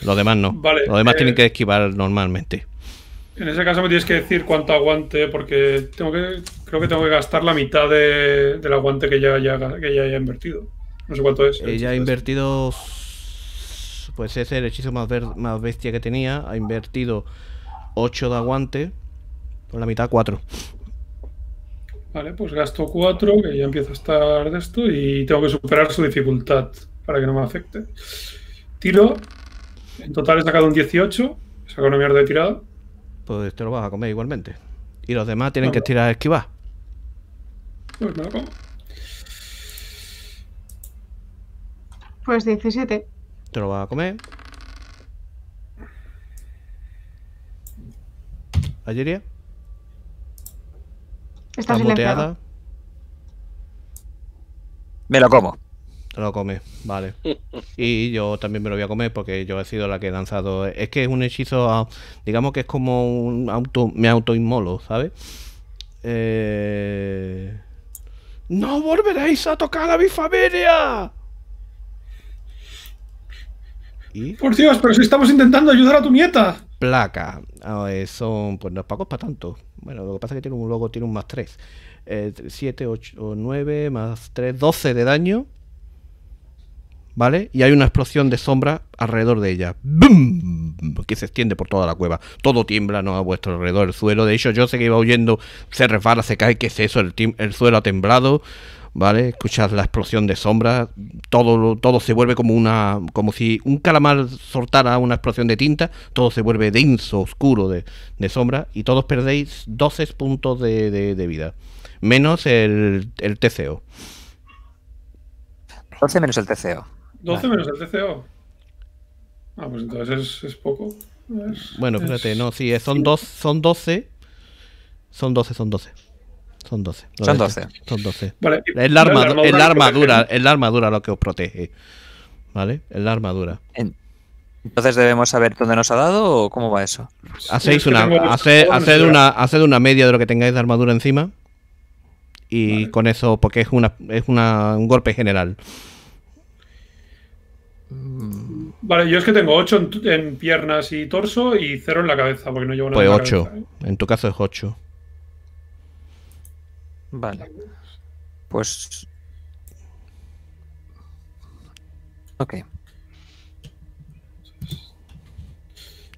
Los demás no. Vale, Los demás tienen eh, que esquivar normalmente. En ese caso me tienes que decir cuánto aguante, porque tengo que, creo que tengo que gastar la mitad de, del aguante que ya, haya invertido. No sé cuánto es. Ella eh, ha invertido. Pues ese es el hechizo más, más bestia que tenía. Ha invertido 8 de aguante. Por la mitad, 4. Vale, pues gasto 4, que ya empieza a estar de esto. Y tengo que superar su dificultad para que no me afecte. Tiro. En total he sacado un 18. He sacado una mierda de tirada pues te lo vas a comer igualmente. Y los demás tienen que tirar a esquivar. Pues me 17. Pues te lo vas a comer. ¿Ayeria? Está silenciada. Me lo como. Lo come, vale. Y yo también me lo voy a comer porque yo he sido la que he lanzado. Es que es un hechizo, ah, digamos que es como un auto, me autoinmolo, ¿sabes? Eh... No volveréis a tocar a mi familia. Por Dios, pero si estamos intentando ayudar a tu nieta. Placa. Ah, eh, son, pues no es para tanto. Bueno, lo que pasa es que tiene un logo, tiene un más 3. 7, 8, 9, más 3, 12 de daño. ¿vale? Y hay una explosión de sombra alrededor de ella. ¡Bum! Que se extiende por toda la cueva. Todo tiembla ¿no? a vuestro alrededor. El suelo, de hecho, yo sé que iba huyendo, se resbala, se cae. ¿Qué es eso? El, suelo ha temblado. ¿Vale? Escuchas la explosión de sombra, todo, todo se vuelve como una. como si un calamar soltara una explosión de tinta, todo se vuelve denso, oscuro de, sombra, y todos perdéis 12 puntos de, vida. Menos el, el TCO. 12 menos el TCO. 12 menos el TCO. Ah, pues entonces es, poco. bueno, espérate, no, sí, son, dos, son 12. Son 12, son 12. Son 12. Son 12. es la, armadura, la armadura lo que os protege. ¿Vale? Es la armadura. Entonces debemos saber dónde nos ha dado o cómo va eso. Hacéis una, haced, una, haced una media de lo que tengáis de armadura encima. Y con eso, porque es, una, es un golpe general. Vale, yo es que tengo 8 en, piernas y torso y 0 en la cabeza, porque no llevo nada. Pues 8. ¿eh? En, tu caso es 8. Vale. Pues. Ok.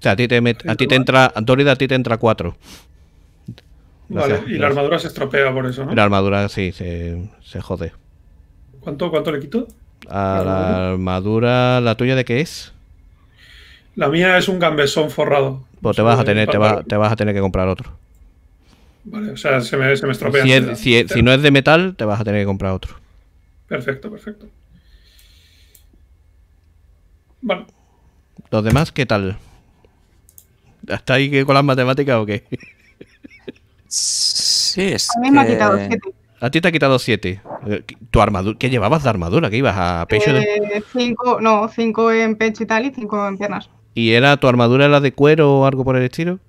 a ti te, entra. a ti te entra 4. vale, y la armadura se estropea por eso, ¿no? La armadura sí, se, se jode. ¿Cuánto, ¿Cuánto le quito? A la armadura, ¿la tuya de qué es? La mía es un gambesón forrado. Pues te vas a tener, te, vas a tener que comprar otro. Vale, o sea, se me, estropea. Si, no es de metal, te vas a tener que comprar otro. Perfecto, perfecto. Vale. ¿Los demás qué tal? ¿Hasta ahí con las matemáticas o qué? Sí, es. me ha quitado a ti te ha quitado siete? Eh, ¿Tu armadura? ¿Qué llevabas de armadura? ¿Qué ibas a pecho? De... Eh, no, cinco en pecho y tal y cinco en piernas. ¿Y era tu armadura la de cuero o algo por el estilo?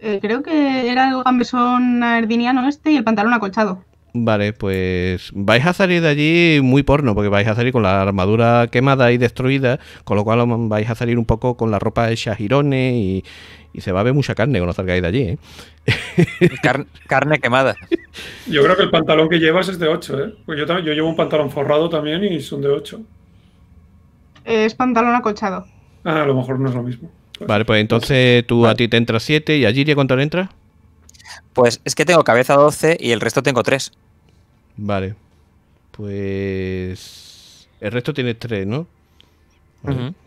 Eh, creo que era el gambesón ardiniano este y el pantalón acolchado. Vale, pues vais a salir de allí muy porno, porque vais a salir con la armadura quemada y destruida, con lo cual vais a salir un poco con la ropa hecha girones y, y se va a ver mucha carne cuando salgáis de allí. ¿eh? carne quemada. Yo creo que el pantalón que llevas es de 8, ¿eh? Pues yo, yo llevo un pantalón forrado también y son de 8. Es pantalón acolchado. Ah, a lo mejor no es lo mismo. vale, pues entonces tú a ti te entras 7 y a Giria ¿cuánto le entra? Pues es que tengo cabeza 12 y el resto tengo 3. Vale. Pues... El resto tiene 3, ¿no?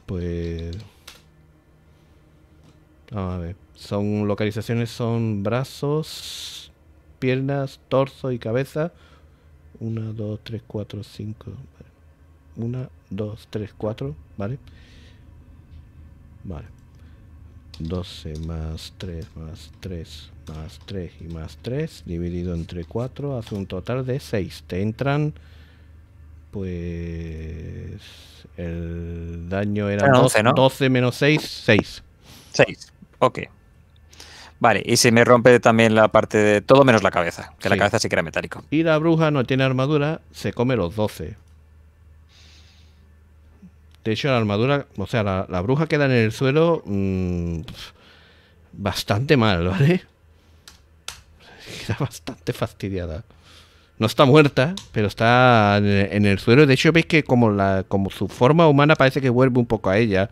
Pues... Vamos a ver. Son localizaciones, son brazos, piernas, torso y cabeza. 1, 2, 3, 4, 5. 1, 2, 3, 4. Vale. Vale. 12 más 3 más 3 más 3 y más 3 dividido entre 4 hace un total de 6. Te entran pues el daño era, 12, 12 menos 6, 6. 6. Ok. Vale, y se me rompe también la parte de todo menos la cabeza, que la cabeza sí que era metálico. Y la bruja no tiene armadura, se come los 12. De hecho, la armadura, o sea, la, bruja queda en el suelo mm, bastante mal, ¿vale? Queda bastante fastidiada. No está muerta, pero está en el, suelo. De hecho, veis que como, la, como su forma humana parece que vuelve un poco a ella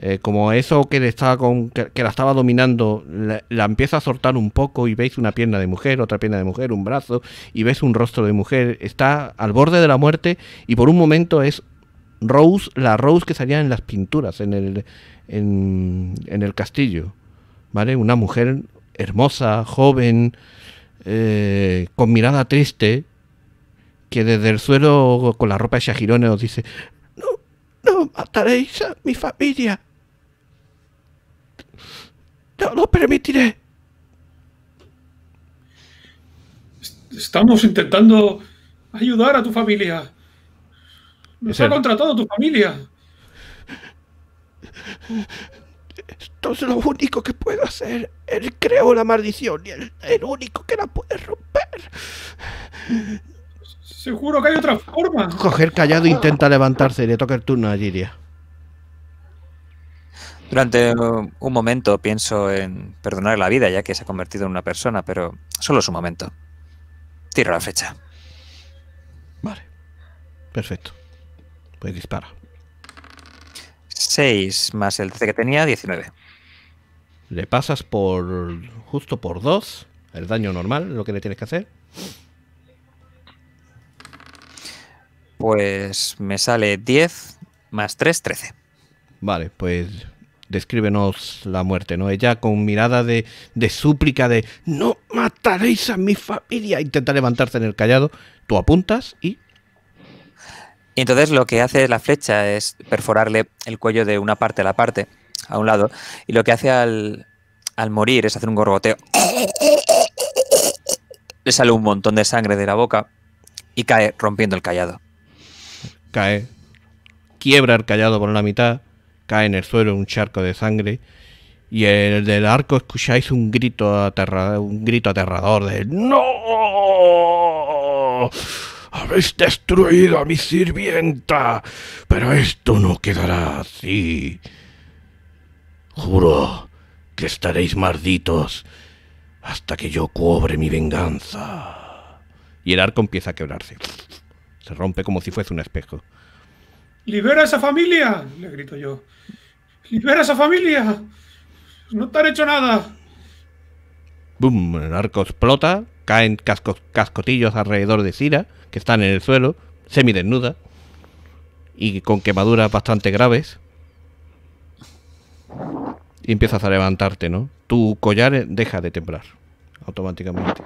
eh, como eso que, le estaba con, que, la estaba dominando, la, empieza a soltar un poco y veis una pierna de mujer, otra pierna de mujer, un brazo y ves un rostro de mujer. Está al borde de la muerte y por un momento es Rose, la Rose que salía en las pinturas, en el, en, el castillo. ¿Vale? Una mujer hermosa, joven, eh, con mirada triste, que desde el suelo con la ropa de Shagirone os dice, no, no mataréis a mi familia. No lo permitiré. Estamos intentando ayudar a tu familia. Nos ha contratado tu familia. Esto es lo único que puedo hacer. Él creó la maldición y es el único que la puede romper. Seguro que hay otra forma. Coger callado intenta levantarse y le toca el turno a Liria. Durante un momento pienso en perdonar la vida, ya que se ha convertido en una persona, pero solo es un momento. Tiro la flecha. Vale. Perfecto. Pues dispara. 6 más el 13 que tenía, 19. Le pasas por justo por 2, el daño normal, lo que le tienes que hacer. Pues me sale 10 más 3, 13. Vale, pues descríbenos la muerte, ¿no? Ella con mirada de, súplica de no mataréis a mi familia, intenta levantarse en el callado, tú apuntas y... Y entonces lo que hace la flecha es perforarle el cuello de una parte a la parte, a un lado, y lo que hace al, al morir es hacer un gorgoteo. Le sale un montón de sangre de la boca y cae rompiendo el callado. Cae. Quiebra el callado por la mitad cae en el suelo un charco de sangre. Y el del arco escucháis un grito, un grito aterrador de ¡No! ¡Habéis destruido a mi sirvienta! Pero esto no quedará así. Juro que estaréis malditos hasta que yo cobre mi venganza. Y el arco empieza a quebrarse. Se rompe como si fuese un espejo. ¡Libera a esa familia! le grito yo. ¡Libera a esa familia! ¡No te han hecho nada! ¡Bum! el arco explota, caen cascos, cascotillos alrededor de Cira, que están en el suelo, semidesnuda y con quemaduras bastante graves. Y empiezas a levantarte, ¿no? Tu collar deja de temblar automáticamente.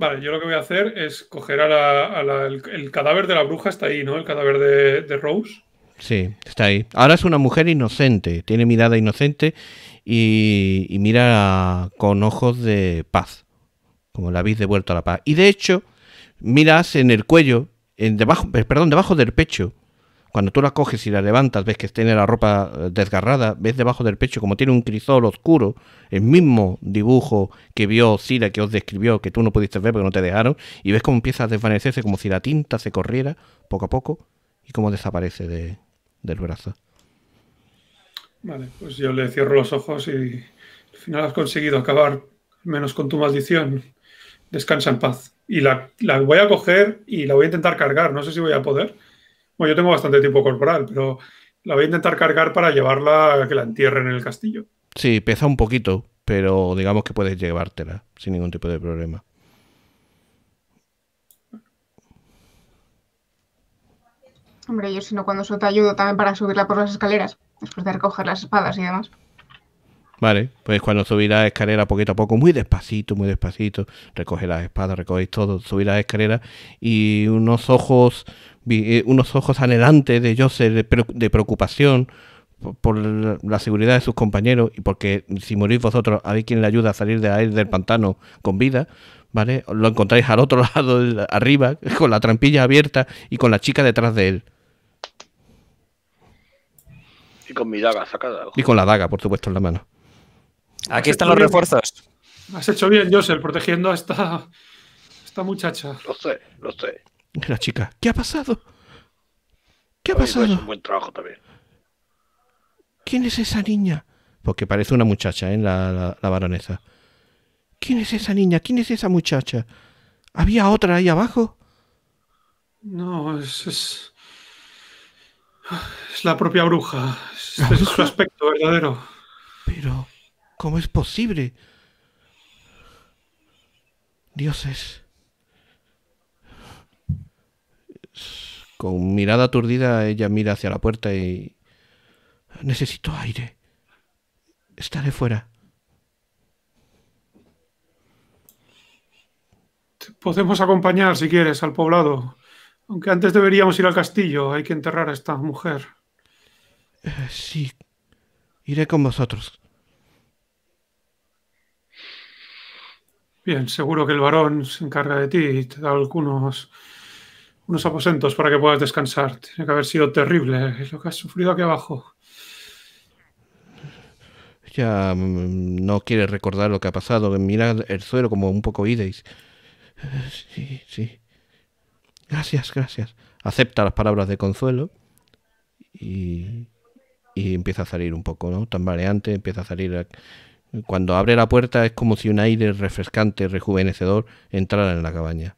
Vale, yo lo que voy a hacer es coger a el, cadáver de la bruja, está ahí, ¿no? El cadáver de, Rose. Sí, está ahí. Ahora es una mujer inocente, tiene mirada inocente y, y mira con ojos de paz, como la habéis devuelto a la paz. Y de hecho, miras en el cuello, en debajo, perdón, debajo del pecho, cuando tú la coges y la levantas, ves que tiene la ropa eh, desgarrada, ves debajo del pecho como tiene un crisol oscuro, el mismo dibujo que vio Cira, que os describió, que tú no pudiste ver porque no te dejaron, y ves cómo empieza a desvanecerse como si la tinta se corriera poco a poco y cómo desaparece del brazo. Vale, pues yo le cierro los ojos y al final has conseguido acabar, menos con tu maldición. Descansa en paz. Y la voy a coger y la voy a intentar cargar, no sé si voy a poder bueno, yo tengo bastante tiempo corporal, pero la voy a intentar cargar para llevarla a que la entierren en el castillo. Sí, pesa un poquito, pero digamos que puedes llevártela sin ningún tipo de problema. Hombre, yo sino cuando eso te ayudo también para subirla por las escaleras, después de recoger las espadas y demás. Vale, pues cuando subís la escalera poquito a poco, muy despacito, muy despacito, recoge las espadas, recogéis todo, subís la escalera y unos ojos, eh, unos ojos anhelantes de Joseph de preocupación por la seguridad de sus compañeros y porque si morís vosotros, hay quien le ayuda a salir de del pantano con vida, ¿vale? Lo encontráis al otro lado, arriba, con la trampilla abierta y con la chica detrás de él. Y con mi daga sacada. Y con la daga, por supuesto, en la mano. Aquí están los refuerzos. Has hecho bien, Josel, protegiendo a esta, esta muchacha. Lo sé, lo sé. La chica, ¿qué ha pasado? ¿Qué ha pasado? Pues, un buen trabajo también. ¿Quién es esa niña? Porque parece una muchacha, ¿eh? La, la, baronesa. ¿Quién es esa niña? ¿Quién es esa muchacha? ¿Había otra ahí abajo? No, es, es... la propia bruja. es su aspecto verdadero. Pero. ¿Cómo es posible? Dioses. Con mirada aturdida, ella mira hacia la puerta y... Necesito aire. Estaré fuera. podemos acompañar, si quieres, al poblado. Aunque antes deberíamos ir al castillo. Hay que enterrar a esta mujer. Eh, sí. Iré con vosotros. Bien, seguro que el varón se encarga de ti y te da algunos unos aposentos para que puedas descansar. Tiene que haber sido terrible lo que has sufrido aquí abajo. Ya mm, no quiere recordar lo que ha pasado. Mira el suelo como un poco ideis. Sí, sí. Gracias, gracias. Acepta las palabras de consuelo y, empieza a salir un poco, ¿no? Tambaleante, empieza a salir cuando abre la puerta es como si un aire refrescante, rejuvenecedor, entrara en la cabaña.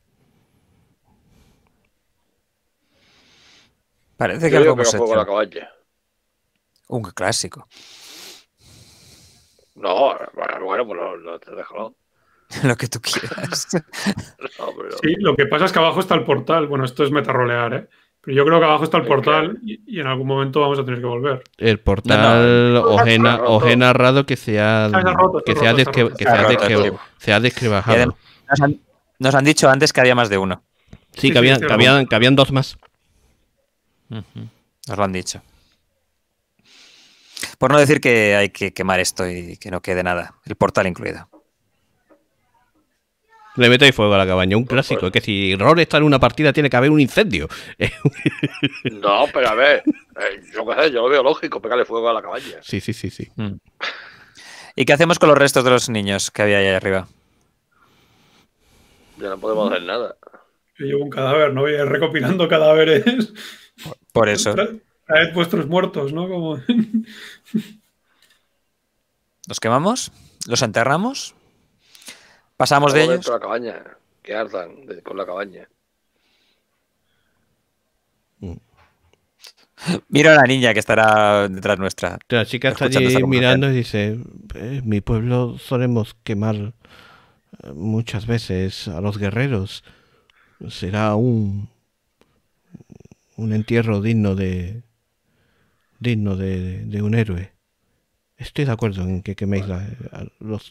Parece que algo hemos La cabaña. Un clásico. No, bueno, pues no, te dejo. lo que tú quieras. Sí, lo que pasa es que abajo está el portal. Bueno, esto es metarrolear, ¿eh? Pero yo creo que abajo está el portal y, en algún momento vamos a tener que volver. El portal no, he narrado que se ha ah, que se ha Nos han, dicho antes que había más de uno. Sí, que, habían, que, habían, dos más. Nos lo han dicho. Por no decir que hay que quemar esto y que no quede nada, el portal incluido. Le mete fuego a la cabaña, un clásico. es que si Rol está en una partida, tiene que haber un incendio. no, pero a ver, eh, yo lo veo lógico, pegarle fuego a la cabaña. Sí, sí, sí, sí. Mm. ¿Y qué hacemos con los restos de los niños que había ahí arriba? Ya no podemos hacer nada. Yo llevo un cadáver, ¿no? Voy a ir recopilando cadáveres. Por, eso. eso. Traed vuestros muertos, ¿no? Como... ¿Los quemamos? ¿Los enterramos? Pasamos de ellos. La cabaña, que ardan con la cabaña. Mira a la niña que estará detrás nuestra. La chica está allí mirando y dice, eh, mi pueblo solemos quemar eh, muchas veces a los guerreros. Será un, un entierro digno de digno de, de un héroe. Estoy de acuerdo en que queméis a los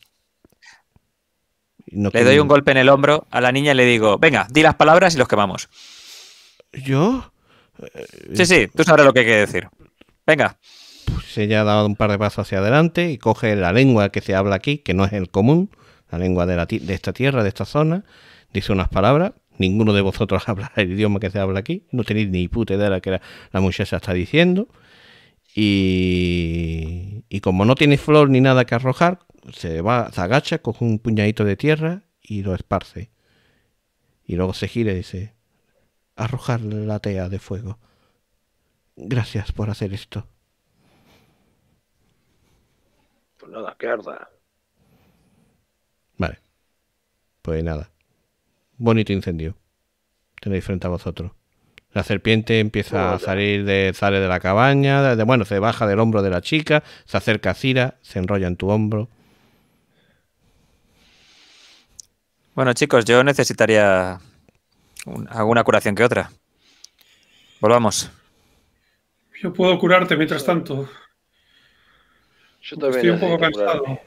le doy un golpe en el hombro a la niña y le digo, venga, di las palabras y los quemamos. ¿Yo? Eh, sí, sí, tú sabes lo que hay que decir. Venga. Pues ella ha dado un par de pasos hacia adelante y coge la lengua que se habla aquí, que no es el común, la lengua de, de esta tierra, de esta zona, dice unas palabras. Ninguno de vosotros habla el idioma que se habla aquí, no tenéis ni puta idea de lo que la muchacha está diciendo. Y, como no tiene flor ni nada que arrojar, se va, se agacha, coge un puñadito de tierra y lo esparce. Y luego se gira y dice, arrojar la tea de fuego. Gracias por hacer esto. Pues nada, que arda. Vale. Pues nada. Bonito incendio. Tenéis frente a vosotros. La serpiente empieza a salir de, sale de la cabaña, de, bueno, se baja del hombro de la chica, se acerca a Cira, se enrolla en tu hombro. Bueno, chicos, yo necesitaría alguna curación que otra. Volvamos. Yo puedo curarte mientras tanto. Estoy un poco cansado.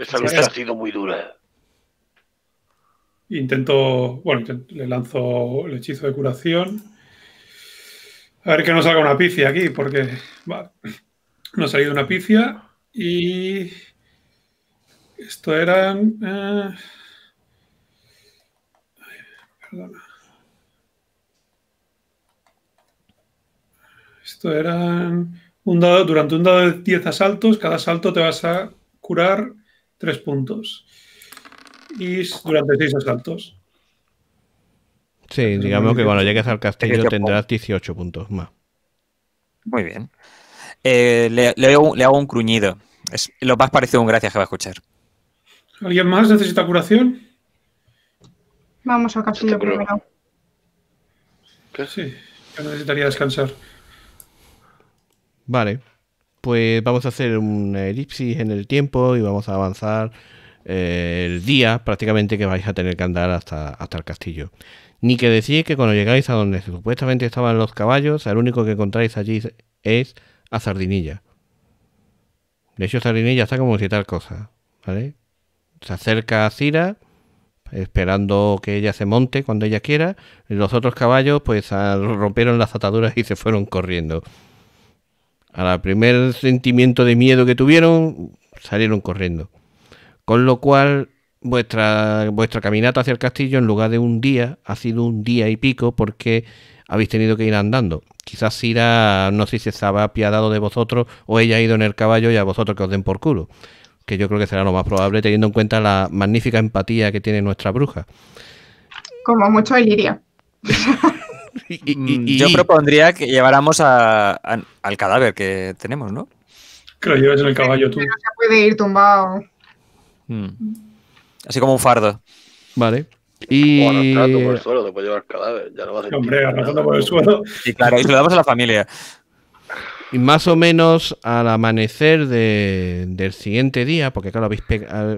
Esta lucha ha sido muy dura. Intento, bueno, le lanzo el hechizo de curación. A ver que no salga una picia aquí, porque va, no ha salido una picia y esto eran... Eh, esto eran un dado, durante un dado de 10 asaltos, cada asalto te vas a curar 3 puntos y durante seis asaltos. Sí, digamos que cuando llegues al castillo tendrás 18 puntos más. Muy bien. Eh, le, hago, un cruñido. Es lo más parecido a un gracias que va a escuchar. ¿Alguien más necesita curación? Vamos al castillo primero. casi yo necesitaría descansar. Vale. Pues vamos a hacer una elipsis en el tiempo y vamos a avanzar el día prácticamente que vais a tener que andar hasta, hasta el castillo. Ni que decir que cuando llegáis a donde supuestamente estaban los caballos, el único que encontráis allí es a Sardinilla. De hecho, Sardinilla está como si tal cosa, Se acerca a Cira, esperando que ella se monte cuando ella quiera. los otros caballos, pues, rompieron las ataduras y se fueron corriendo. Al primer sentimiento de miedo que tuvieron, salieron corriendo. Con lo cual, vuestra, vuestra caminata hacia el castillo, en lugar de un día, ha sido un día y pico porque habéis tenido que ir andando. Quizás Sira, no sé si se estaba apiadado de vosotros o ella ha ido en el caballo y a vosotros que os den por culo. Que yo creo que será lo más probable teniendo en cuenta la magnífica empatía que tiene nuestra bruja. Como mucho Eliria. Liria. Mm, y, yo propondría que lleváramos al cadáver que tenemos, ¿no? Que lo lleves en el caballo tú. se puede ir tumbado. Mm. Así como un fardo. Vale. Y... por suelo, Y claro, damos a la familia. Y más o menos al amanecer del siguiente día, porque claro, habéis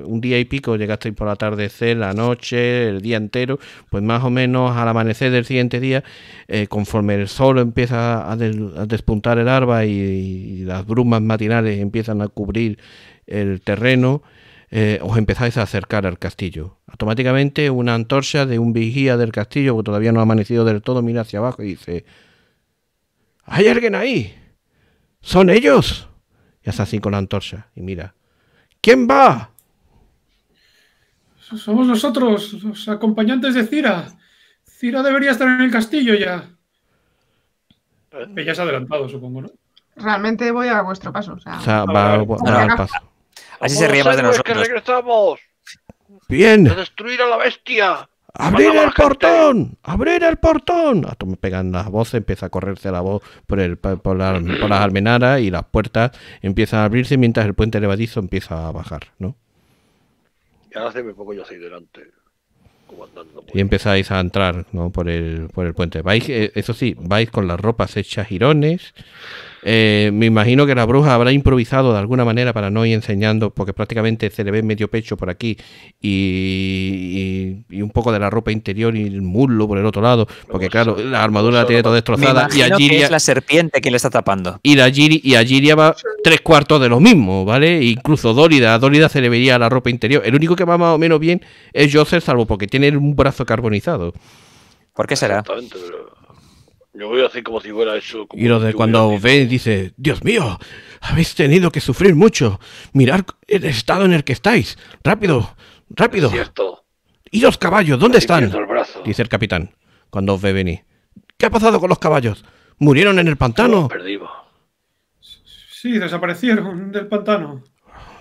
un día y pico llegasteis por atardecer, la noche, el día entero, pues más o menos al amanecer del siguiente día, eh, conforme el sol empieza a, despuntar el arba y, las brumas matinales empiezan a cubrir el terreno, eh, os empezáis a acercar al castillo. Automáticamente una antorcha de un vigía del castillo que todavía no ha amanecido del todo mira hacia abajo y dice, ¿hay alguien ahí? ¿Son ellos? Y hace así con la antorcha y mira, ¿quién va? Somos nosotros, los acompañantes de Cira. Cira debería estar en el castillo ya. Ya eh. se ha adelantado, supongo, ¿no? Realmente voy a vuestro paso. O sea, ah, va, a va, al paso. Así se ríe más de nosotros. ¡Bien! ¡A destruir a la bestia! ¡Abrir el portón! ¡Abrir el portón! A ah, me pegan las voces, empieza a correrse la voz por, el, por, las almenadas y las puertas empiezan a abrirse mientras el puente levadizo empieza a bajar, ¿no? Y ahora yo estoy delante. y empezáis a entrar ¿no? por, el, por el puente. Eh, eso sí, vais con las ropas hechas jirones, eh, me imagino que la bruja habrá improvisado de alguna manera para no ir enseñando, porque prácticamente se le ve medio pecho por aquí y, un poco de la ropa interior y el muslo por el otro lado, porque claro, la armadura la tiene toda destrozada. y a es la serpiente que le está tapando. Y, y a Giria va tres cuartos de lo mismo, ¿vale? E incluso Dólida, a Dólida se le vería la ropa interior. El único que va más o menos bien es Joseph, salvo porque tiene un brazo carbonizado. ¿Por qué será? Yo voy a hacer como si fuera eso. Como y lo de cuando ve dice, Dios mío, habéis tenido que sufrir mucho. Mirad el estado en el que estáis. Rápido, rápido. cierto. ¿Y los caballos? ¿Dónde están? dice el capitán, cuando ve venir. ¿Qué ha pasado con los caballos? ¿Murieron en el pantano? Los Sí, desaparecieron del pantano.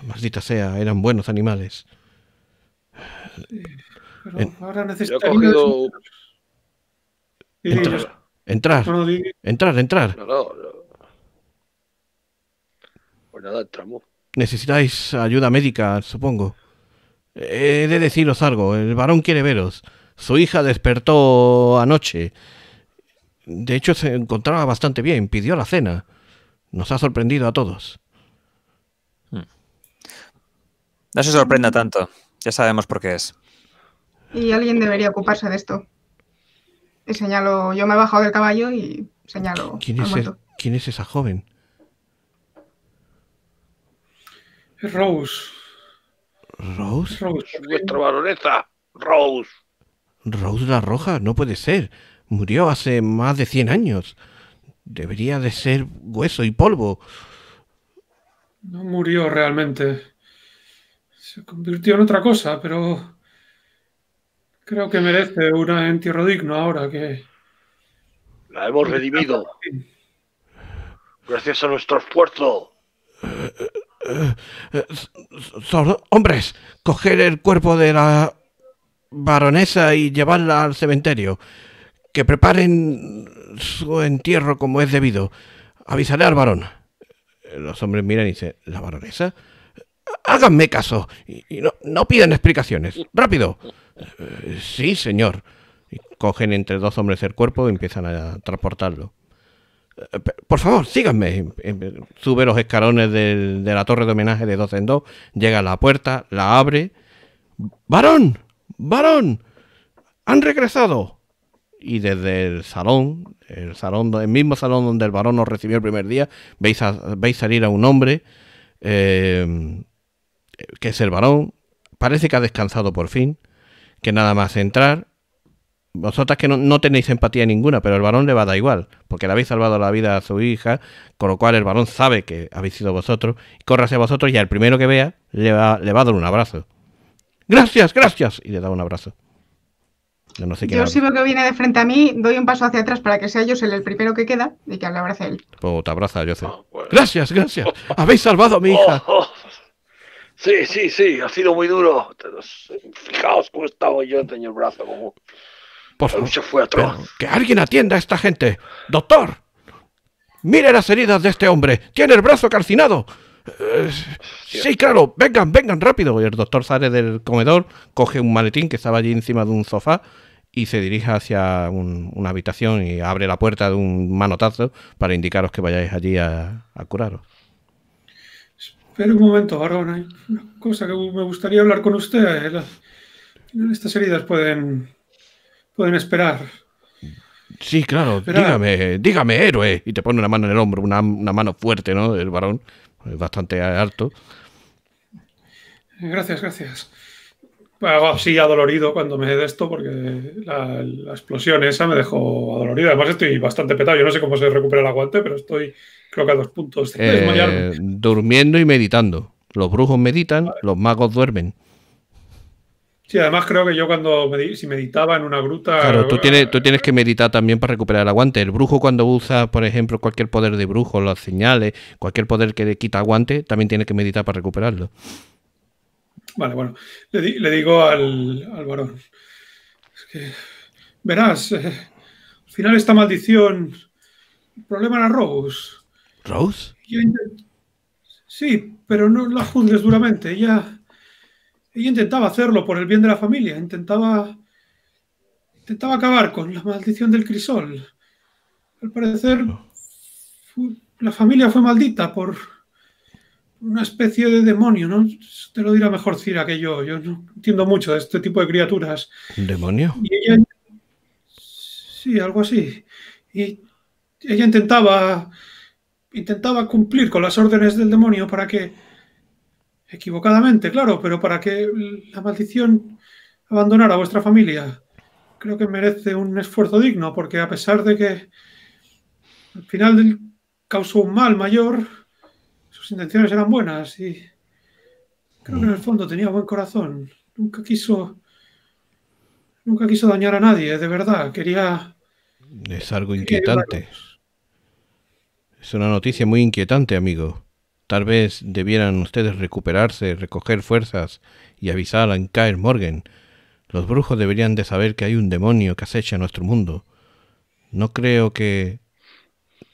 Maldita sea, eran buenos animales. pero ahora necesitaría... Entrar. Entrar, entrar. No, Pues nada, entramos. Necesitáis ayuda médica, supongo. Eh, he de deciros algo. El varón quiere veros. Su hija despertó anoche. De hecho, se encontraba bastante bien. Pidió la cena. Nos ha sorprendido a todos. Hmm. No se sorprenda tanto. Ya sabemos por qué es. Y alguien debería ocuparse de esto señalo, yo me he bajado del caballo y señalo. ¿Quién, es, e-, ¿quién es esa joven? Rose. ¿Rose? Rose. Nuestra baronesa, Rose. Rose la Roja, no puede ser. Murió hace más de 100 años. Debería de ser hueso y polvo. No murió realmente. Se convirtió en otra cosa, pero Creo que merece una entierro digno ahora que. La hemos redimido. Gracias a nuestro esfuerzo. hombres, coger el cuerpo de la baronesa y llevarla al cementerio. Que preparen su entierro como es debido. Avisaré al varón. Los hombres miran y dicen, ¿la baronesa? Háganme caso y no, no pidan explicaciones. Rápido. Eh, sí, señor. cogen entre dos hombres el cuerpo y empiezan a transportarlo. Eh, por favor, síganme. Sube los escalones de la torre de homenaje de dos en dos, llega a la puerta, la abre. ¡Varón! ¡Varón! ¡Han regresado! Y desde el salón, el salón, el mismo salón donde el varón nos recibió el primer día, veis, a, salir a un hombre eh, que es el varón. Parece que ha descansado por fin que nada más entrar, vosotras que no, tenéis empatía ninguna, pero el varón le va a dar igual, porque le habéis salvado la vida a su hija, con lo cual el varón sabe que habéis sido vosotros, corre hacia vosotros y al primero que vea le va, le va a dar un abrazo. Gracias, gracias, y le da un abrazo. Yo, no si que viene de frente a mí, doy un paso hacia atrás para que sea yo el primero que queda y que le abrace él. Pues te abraza, yo sé. ¡Gracias, Gracias, gracias. Habéis salvado a mi hija. Oh, oh. Sí, sí, sí, ha sido muy duro. Fijaos cómo estaba yo, el Brazo. Como... Por favor, se fue atrás. Que alguien atienda a esta gente. Doctor, mire las heridas de este hombre. Tiene el brazo calcinado. Eh, sí, claro, vengan, vengan rápido. Y el doctor sale del comedor, coge un maletín que estaba allí encima de un sofá y se dirige hacia una habitación y abre la puerta de un manotazo para indicaros que vayáis allí a curaros. Pero un momento, Hay ¿eh? una cosa que me gustaría hablar con usted. ¿eh? Estas heridas pueden, pueden esperar. Sí, claro, dígame, dígame, héroe. Y te pone una mano en el hombro, una, una mano fuerte, ¿no? El varón, bastante alto. Gracias, gracias hago así adolorido cuando me de esto porque la, explosión esa me dejó adolorido. Además estoy bastante petado. Yo no sé cómo se recupera el aguante, pero estoy creo que a dos puntos. Eh, durmiendo y meditando. Los brujos meditan, los magos duermen. Sí, además creo que yo cuando si meditaba en una gruta... Claro, tú tienes, tú eh, tienes que meditar también para recuperar el aguante. El brujo cuando usa, por ejemplo, cualquier poder de brujo, las señales, cualquier poder que le quita aguante, también tiene que meditar para recuperarlo. Vale, bueno, le, digo al, varón. verás, eh, al final esta maldición, el problema era Rose. ¿Rose? sí, pero no la juzgues duramente. Ella, ella intentaba hacerlo por el bien de la familia, intentaba, intentaba acabar con la maldición del crisol. Al parecer, la familia fue maldita por una especie de demonio, ¿no? Te lo dirá mejor Cira que yo. Yo no entiendo mucho de este tipo de criaturas. ¿Un demonio? Sí, algo así. Y ella intentaba intentaba cumplir con las órdenes del demonio para que equivocadamente, claro, pero para que la maldición abandonara a vuestra familia. Creo que merece un esfuerzo digno porque a pesar de que al final causó un mal mayor, intenciones eran buenas y creo que en mm. el fondo tenía buen corazón. Nunca quiso, nunca quiso dañar a nadie, de verdad. Quería. Es algo inquietante. Es una noticia muy inquietante, amigo. Tal vez debieran ustedes recuperarse, recoger fuerzas y avisar a Kyle Morgan. Los brujos deberían de saber que hay un demonio que acecha nuestro mundo. No creo que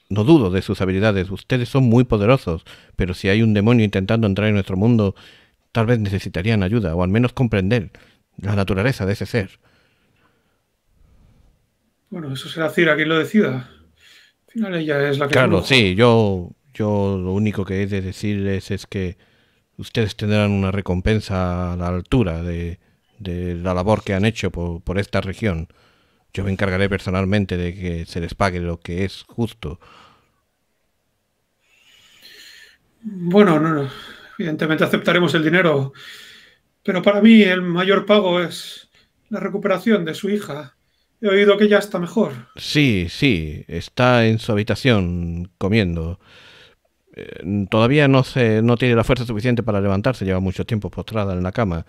no dudo de sus habilidades, ustedes son muy poderosos, pero si hay un demonio intentando entrar en nuestro mundo, tal vez necesitarían ayuda, o al menos comprender la naturaleza de ese ser. Bueno, eso será Cira quien lo decida. Al final ella es la que... Claro, sí, yo, yo lo único que he de decirles es que ustedes tendrán una recompensa a la altura de, la labor que han hecho por esta región. Yo me encargaré personalmente de que se les pague lo que es justo. Bueno, no, evidentemente aceptaremos el dinero, pero para mí el mayor pago es la recuperación de su hija. He oído que ya está mejor. Sí, sí, está en su habitación comiendo. Eh, todavía no, no tiene la fuerza suficiente para levantarse, lleva mucho tiempo postrada en la cama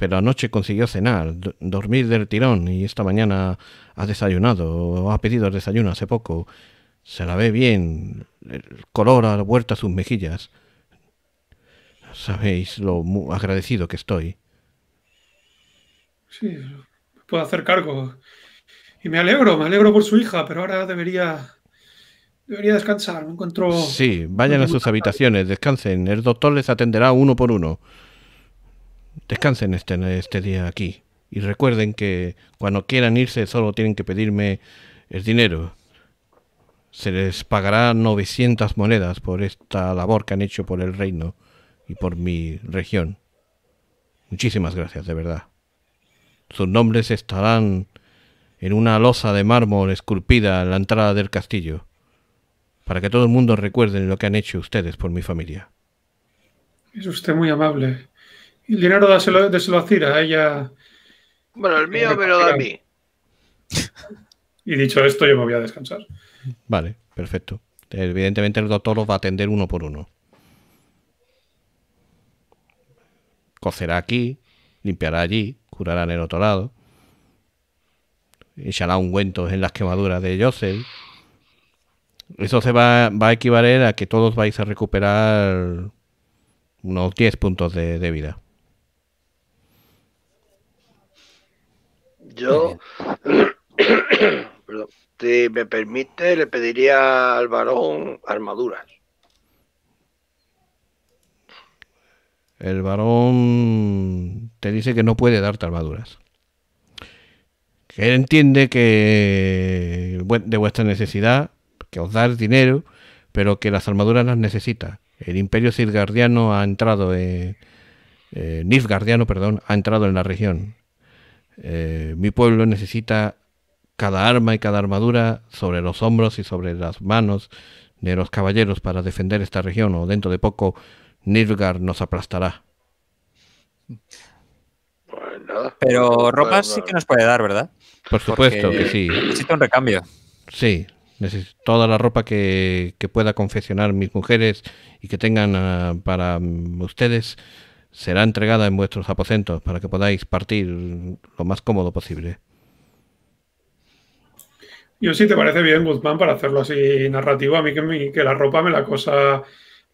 pero anoche consiguió cenar, dormir del tirón y esta mañana ha desayunado o ha pedido desayuno hace poco. Se la ve bien, el color ha vuelto a sus mejillas. Sabéis lo agradecido que estoy. Sí, puedo hacer cargo. Y me alegro, me alegro por su hija, pero ahora debería Debería descansar, me encuentro... Sí, vayan a sus habitaciones, descansen. El doctor les atenderá uno por uno descansen este, este, día aquí. Y recuerden que cuando quieran irse solo tienen que pedirme el dinero. Se les pagará 900 monedas por esta labor que han hecho por el reino y por mi región. Muchísimas gracias, de verdad. Sus nombres estarán en una losa de mármol esculpida en la entrada del castillo, para que todo el mundo recuerde lo que han hecho ustedes por mi familia. Es usted muy amable. El dinero dáselo, lo a ella. Bueno, el mío pero lo a mí. Y dicho esto, yo me voy a descansar. Vale, perfecto. Evidentemente el doctor los va a atender uno por uno. Cocerá aquí, limpiará allí, curará en el otro lado. Echará ungüentos en las quemaduras de Yossel. Eso se va, a equivaler a que todos vais a recuperar unos 10 puntos de, de vida. Yo, si me permite, le pediría al varón armaduras. El varón te dice que no puede darte armaduras. Que él entiende que de vuestra necesidad, que os da el dinero, pero que las armaduras las necesita. El imperio silgardiano ha entrado en... Eh, Nifgardiano, perdón, ha entrado en la región eh, mi pueblo necesita cada arma y cada armadura sobre los hombros y sobre las manos de los caballeros para defender esta región, o dentro de poco Nilgar nos aplastará. Pues Pero ropa sí que nos puede dar, ¿verdad? Por supuesto que sí. Necesita un recambio. Sí, toda la ropa que, pueda confeccionar mis mujeres y que tengan ah, para mm, ustedes será entregada en vuestros aposentos para que podáis partir lo más cómodo posible. Yo sí te parece bien, Guzmán, para hacerlo así narrativo, a mí que, la ropa me la cosa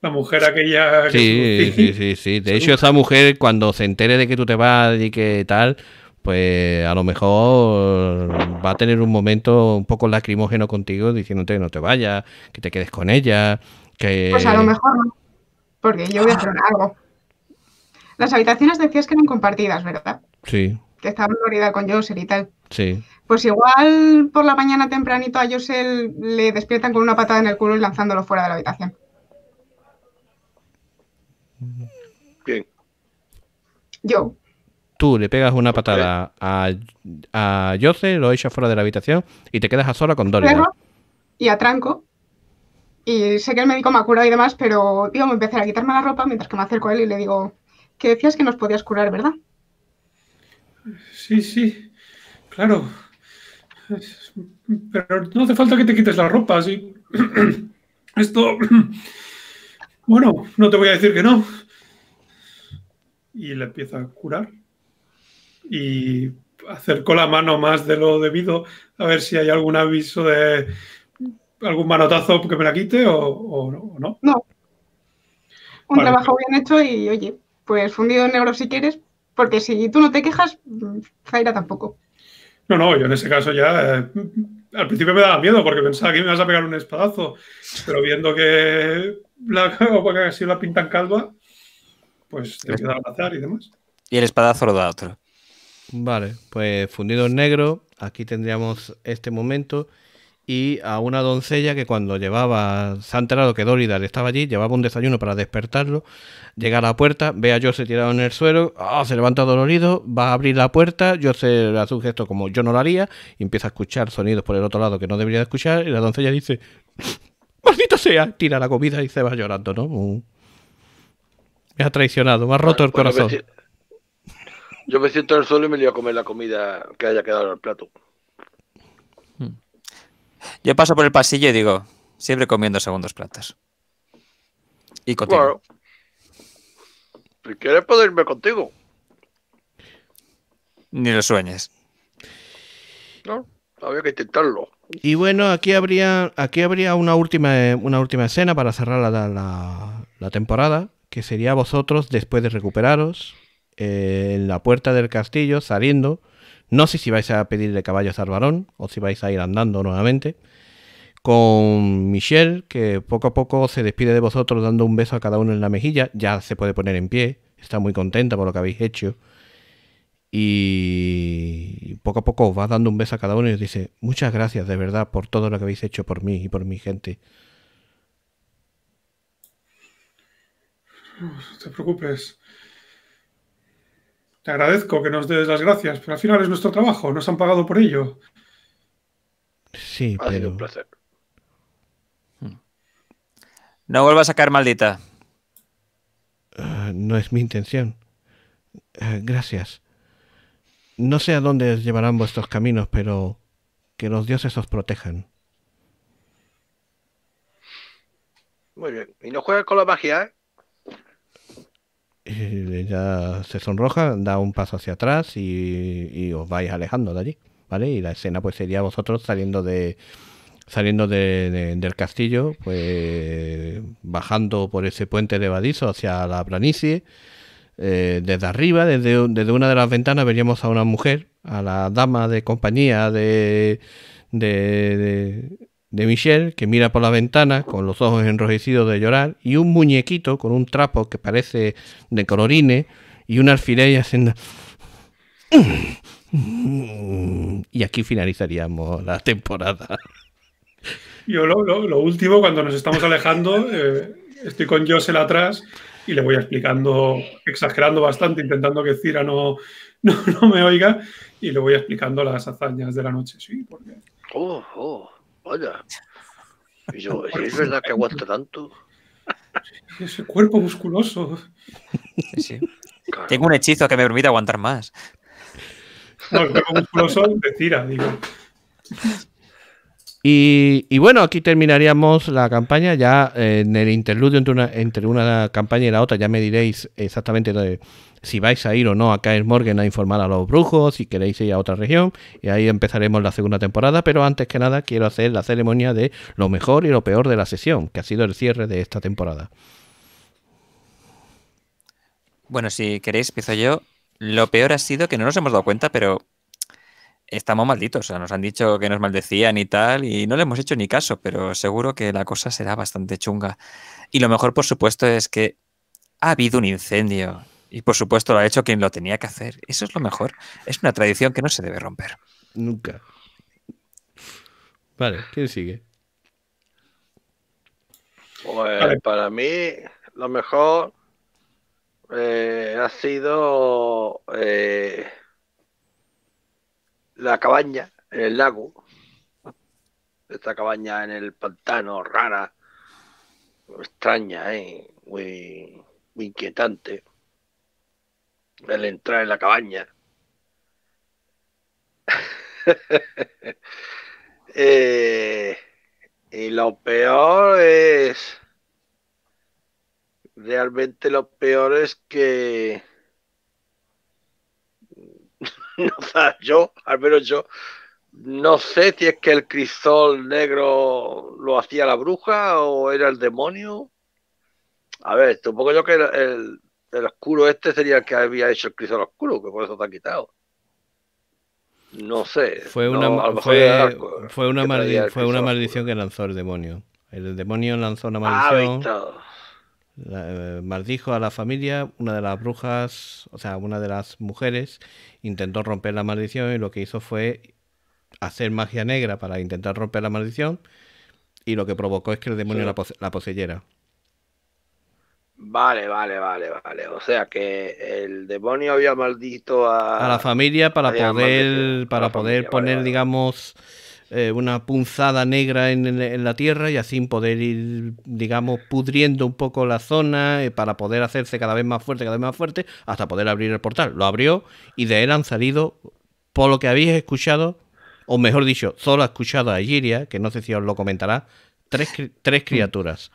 la mujer aquella... Sí, que... sí, sí, sí. De hecho, esa mujer cuando se entere de que tú te vas y que tal, pues a lo mejor va a tener un momento un poco lacrimógeno contigo diciéndote que no te vayas, que te quedes con ella, que... Pues a lo mejor no, porque yo voy a hacer algo. Las habitaciones decías que eran compartidas, ¿verdad? Sí. Que estaba Florida con Josel y tal. Sí. Pues igual por la mañana tempranito a Josel le despiertan con una patada en el culo y lanzándolo fuera de la habitación. Bien. Yo. Tú le pegas una patada a, a Josel, lo echas fuera de la habitación y te quedas a sola con dolor Y a tranco. Y sé que el médico me ha curado y demás, pero digo, me empecé a quitarme la ropa mientras que me acerco a él y le digo, que decías que nos podías curar, ¿verdad? Sí, sí, claro. Pero no hace falta que te quites la ropa, así. Esto. Bueno, no te voy a decir que no. Y le empieza a curar. Y acercó la mano más de lo debido a ver si hay algún aviso de algún manotazo que me la quite o, no. No. Un trabajo bien hecho y oye, pues fundido en negro si quieres, porque si tú no te quejas, Jaira tampoco. No, no, yo en ese caso ya eh, al principio me daba miedo porque pensaba que me vas a pegar un espadazo, pero viendo que la, que si la pintan calva, pues te queda azar y demás. Y el espadazo lo da otro. Vale, pues fundido en negro, aquí tendríamos este momento y a una doncella que cuando llevaba, se ha enterado que Dorida estaba allí, llevaba un desayuno para despertarlo, llega a la puerta, ve a Jose tirado en el suelo, ah, se levanta dolorido, va a abrir la puerta, yo hace un gesto como yo no lo haría, y empieza a escuchar sonidos por el otro lado que no debería escuchar, y la doncella dice, maldito sea, tira la comida y se va llorando, ¿no? me ha traicionado, me ha roto el pues corazón. yo me siento en el suelo y me voy a comer la comida que haya quedado en el plato. Hmm. Yo paso por el pasillo y digo, siempre comiendo segundos platos. Y contigo. si quieres puedo irme contigo. Ni lo sueñes. No, había que intentarlo. Y bueno, aquí habría, aquí habría una última, una última escena para cerrar la, temporada, que sería vosotros, después de recuperaros, eh, en la puerta del castillo, saliendo no sé si vais a pedirle caballos al varón o si vais a ir andando nuevamente. Con Michelle, que poco a poco se despide de vosotros dando un beso a cada uno en la mejilla. Ya se puede poner en pie. Está muy contenta por lo que habéis hecho. Y poco a poco os va dando un beso a cada uno y os dice, muchas gracias de verdad por todo lo que habéis hecho por mí y por mi gente. No te preocupes. Te agradezco que nos des las gracias, pero al final es nuestro trabajo, nos han pagado por ello. Sí, pero... ha sido un placer. Hmm. No vuelvas a caer maldita. Ah, no es mi intención. Ah, gracias. No sé a dónde llevarán vuestros caminos, pero que los dioses os protejan. Muy bien. Y no juegues con la magia, ¿eh? ella eh, se sonroja, da un paso hacia atrás y, os vais alejando de allí, ¿vale? Y la escena pues sería vosotros saliendo de saliendo del castillo, pues bajando por ese puente de levadizo hacia la planicie. Eh, desde arriba, desde, desde, una de las ventanas, veríamos a una mujer, a la dama de compañía de de Michelle, que mira por la ventana con los ojos enrojecidos de llorar, y un muñequito con un trapo que parece de colorine y un alfiler y haciendo... Y aquí finalizaríamos la temporada. Yo lo, lo, último, cuando nos estamos alejando, eh, estoy con Josel atrás y le voy explicando, exagerando bastante, intentando que Cira no, no, me oiga, y le voy explicando las hazañas de la noche. Sí, porque... Oh, oh. Vaya. ¿es verdad que aguanta tanto? Ese cuerpo musculoso. Tengo un hechizo que me permite aguantar más. el cuerpo musculoso tira, digo. Y, bueno, aquí terminaríamos la campaña. Ya eh, en el interludio entre una, entre una campaña y la otra, ya me diréis exactamente dónde si vais a ir o no a Caer Morgan a informar a los brujos, si queréis ir a otra región, y ahí empezaremos la segunda temporada, pero antes que nada quiero hacer la ceremonia de lo mejor y lo peor de la sesión, que ha sido el cierre de esta temporada. Bueno, si queréis, empiezo yo. Lo peor ha sido que no nos hemos dado cuenta, pero estamos malditos. O sea, nos han dicho que nos maldecían y tal, y no le hemos hecho ni caso, pero seguro que la cosa será bastante chunga. Y lo mejor, por supuesto, es que ha habido un incendio y por supuesto lo ha hecho quien lo tenía que hacer. Eso es lo mejor. Es una tradición que no se debe romper. Nunca. Vale, ¿quién sigue? Pues para mí lo mejor eh, ha sido eh, la cabaña en el lago. Esta cabaña en el pantano, rara, extraña, eh, muy inquietante al entrar en la cabaña. Eh, y lo peor es, realmente lo peor es que yo, al menos yo, no sé si es que el crisol negro lo hacía la bruja o era el demonio. A ver, supongo yo que el, el oscuro este sería el que había hecho el crisol oscuro, que por eso está quitado. No sé. Fue una, fue, una, maldición que lanzó el demonio. El demonio lanzó una ah, maldición. Eh, maldijo a la familia, una de las brujas, o sea, una de las mujeres, intentó romper la maldición y lo que hizo fue hacer magia negra para intentar romper la maldición y lo que provocó es que el demonio la poseyera. Vale, vale, vale, vale. O sea que el demonio había maldito a, a la familia para poder, para poder poner, digamos, eh, una punzada negra en, la tierra y así poder ir, digamos, pudriendo un poco la zona eh, para poder hacerse cada vez más fuerte, cada vez más fuerte, hasta poder abrir el portal. Lo abrió y de él han salido, por lo que habéis escuchado, o mejor dicho, solo ha escuchado a Giria, que no sé si os lo comentará, tres, tres mm. criaturas.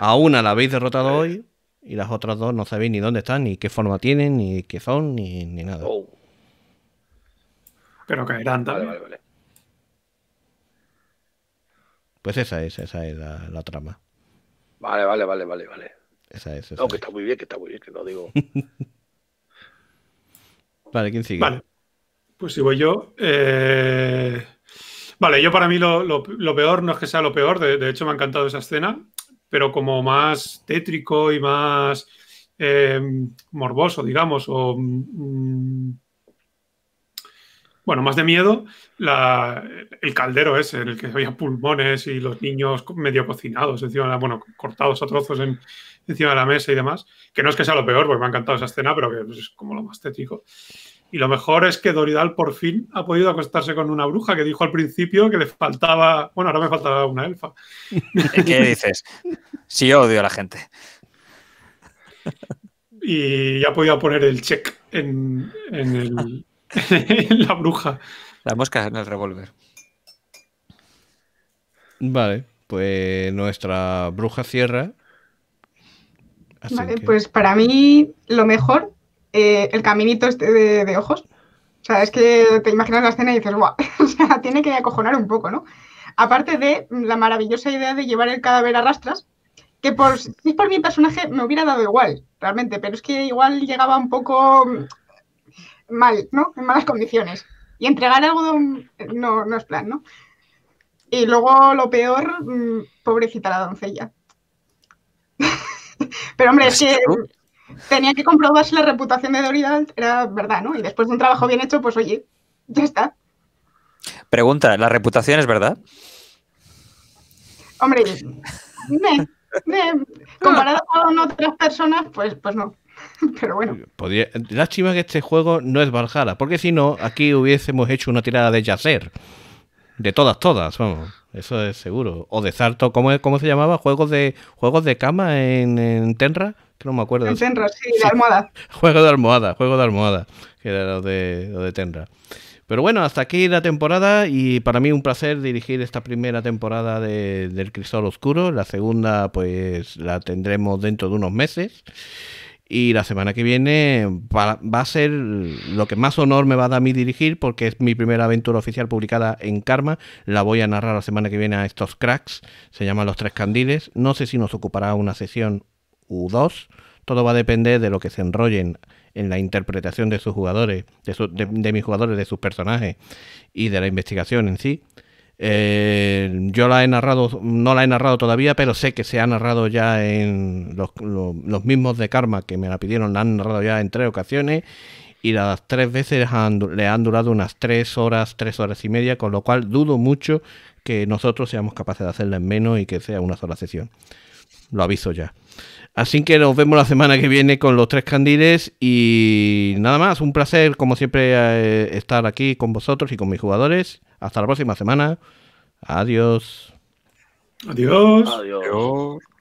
A una la habéis derrotado hoy y las otras dos no sabéis ni dónde están, ni qué forma tienen, ni qué son, ni, nada. Oh. Pero caerán también. Vale, vale, Pues esa es, esa es la, trama. Vale, vale, vale, vale, vale. Esa es. no, que está muy bien, que está muy bien, que no digo. vale, ¿quién sigue? Vale. Pues si voy yo. Eh, vale, yo para mí lo, peor no es que sea lo peor, de hecho me ha encantado esa escena pero como más tétrico y más eh, morboso, digamos, o mm, mm, bueno, más de miedo, el caldero ese, en el que había pulmones y los niños medio cocinados encima, bueno, cortados a trozos encima de la mesa y demás, que no es que sea lo peor, porque me ha encantado esa escena, pero que es como lo más tétrico. Y lo mejor es que Doridal por fin ha podido acostarse con una bruja que dijo al principio que le faltaba. Bueno, ahora me faltaba una elfa. ¿Qué dices? Sí, odio a la gente. Y ya podido poner el check en, la bruja. La mosca en el revólver. Vale, pues nuestra bruja cierra. vale, pues para mí lo mejor eh, el caminito este de, ojos. O sea, es que te imaginas la escena y dices, guau, o sea, tiene que acojonar un poco, ¿no? Aparte de la maravillosa idea de llevar el cadáver a rastras, que por, si por mi personaje me hubiera dado igual, realmente, pero es que igual llegaba un poco mm, mal, ¿no? En malas condiciones. Y entregar algo no, no es plan, ¿no? Y luego lo peor, mm, pobrecita la doncella. Pero hombre, es pues tenía que comprobar si la reputación de Doridal era verdad, ¿no? Y después de un trabajo bien hecho, pues oye, ya está. Pregunta, ¿la reputación es verdad? Hombre, comparado con otras personas, pues, pues no. Pero bueno. lástima que este juego no es Valhalla, porque si no, aquí hubiésemos hecho una tirada de Yacer. De todas, todas, vamos. Eso es seguro. O de Zarto, ¿cómo, cómo se llamaba? ¿Juegos de, juegos de cama en, en Tenra? que no me acuerdo. El Tenra, sí, de almohada. juego de almohada, juego de almohada, que era lo de, lo Pero bueno, hasta aquí la temporada y para mí un placer dirigir esta primera temporada de, del Cristal Oscuro. La segunda pues la tendremos dentro de unos meses. Y la semana que viene va, va, a ser lo que más honor me va a dar a mí dirigir porque es mi primera aventura oficial publicada en Karma. La voy a narrar la semana que viene a estos cracks. Se llaman Los Tres Candiles. No sé si nos ocupará una sesión u 2 Todo va a depender de lo que se enrollen en la interpretación de sus jugadores, de, de, mis jugadores, de sus personajes y de la investigación en sí. Eh, yo la he narrado, no la he narrado todavía, pero sé que se ha narrado ya en los, mismos de Karma que me la pidieron, la han narrado ya en tres ocasiones y las tres veces le han durado unas tres horas, tres horas y media, con lo cual dudo mucho que nosotros seamos capaces de hacerla en menos y que sea una sola sesión. Lo aviso ya. Así que nos vemos la semana que viene con los tres candiles y nada más, un placer como siempre eh, estar aquí con vosotros y con mis jugadores. Hasta la próxima semana. Adiós. Adiós. Adiós. Adiós.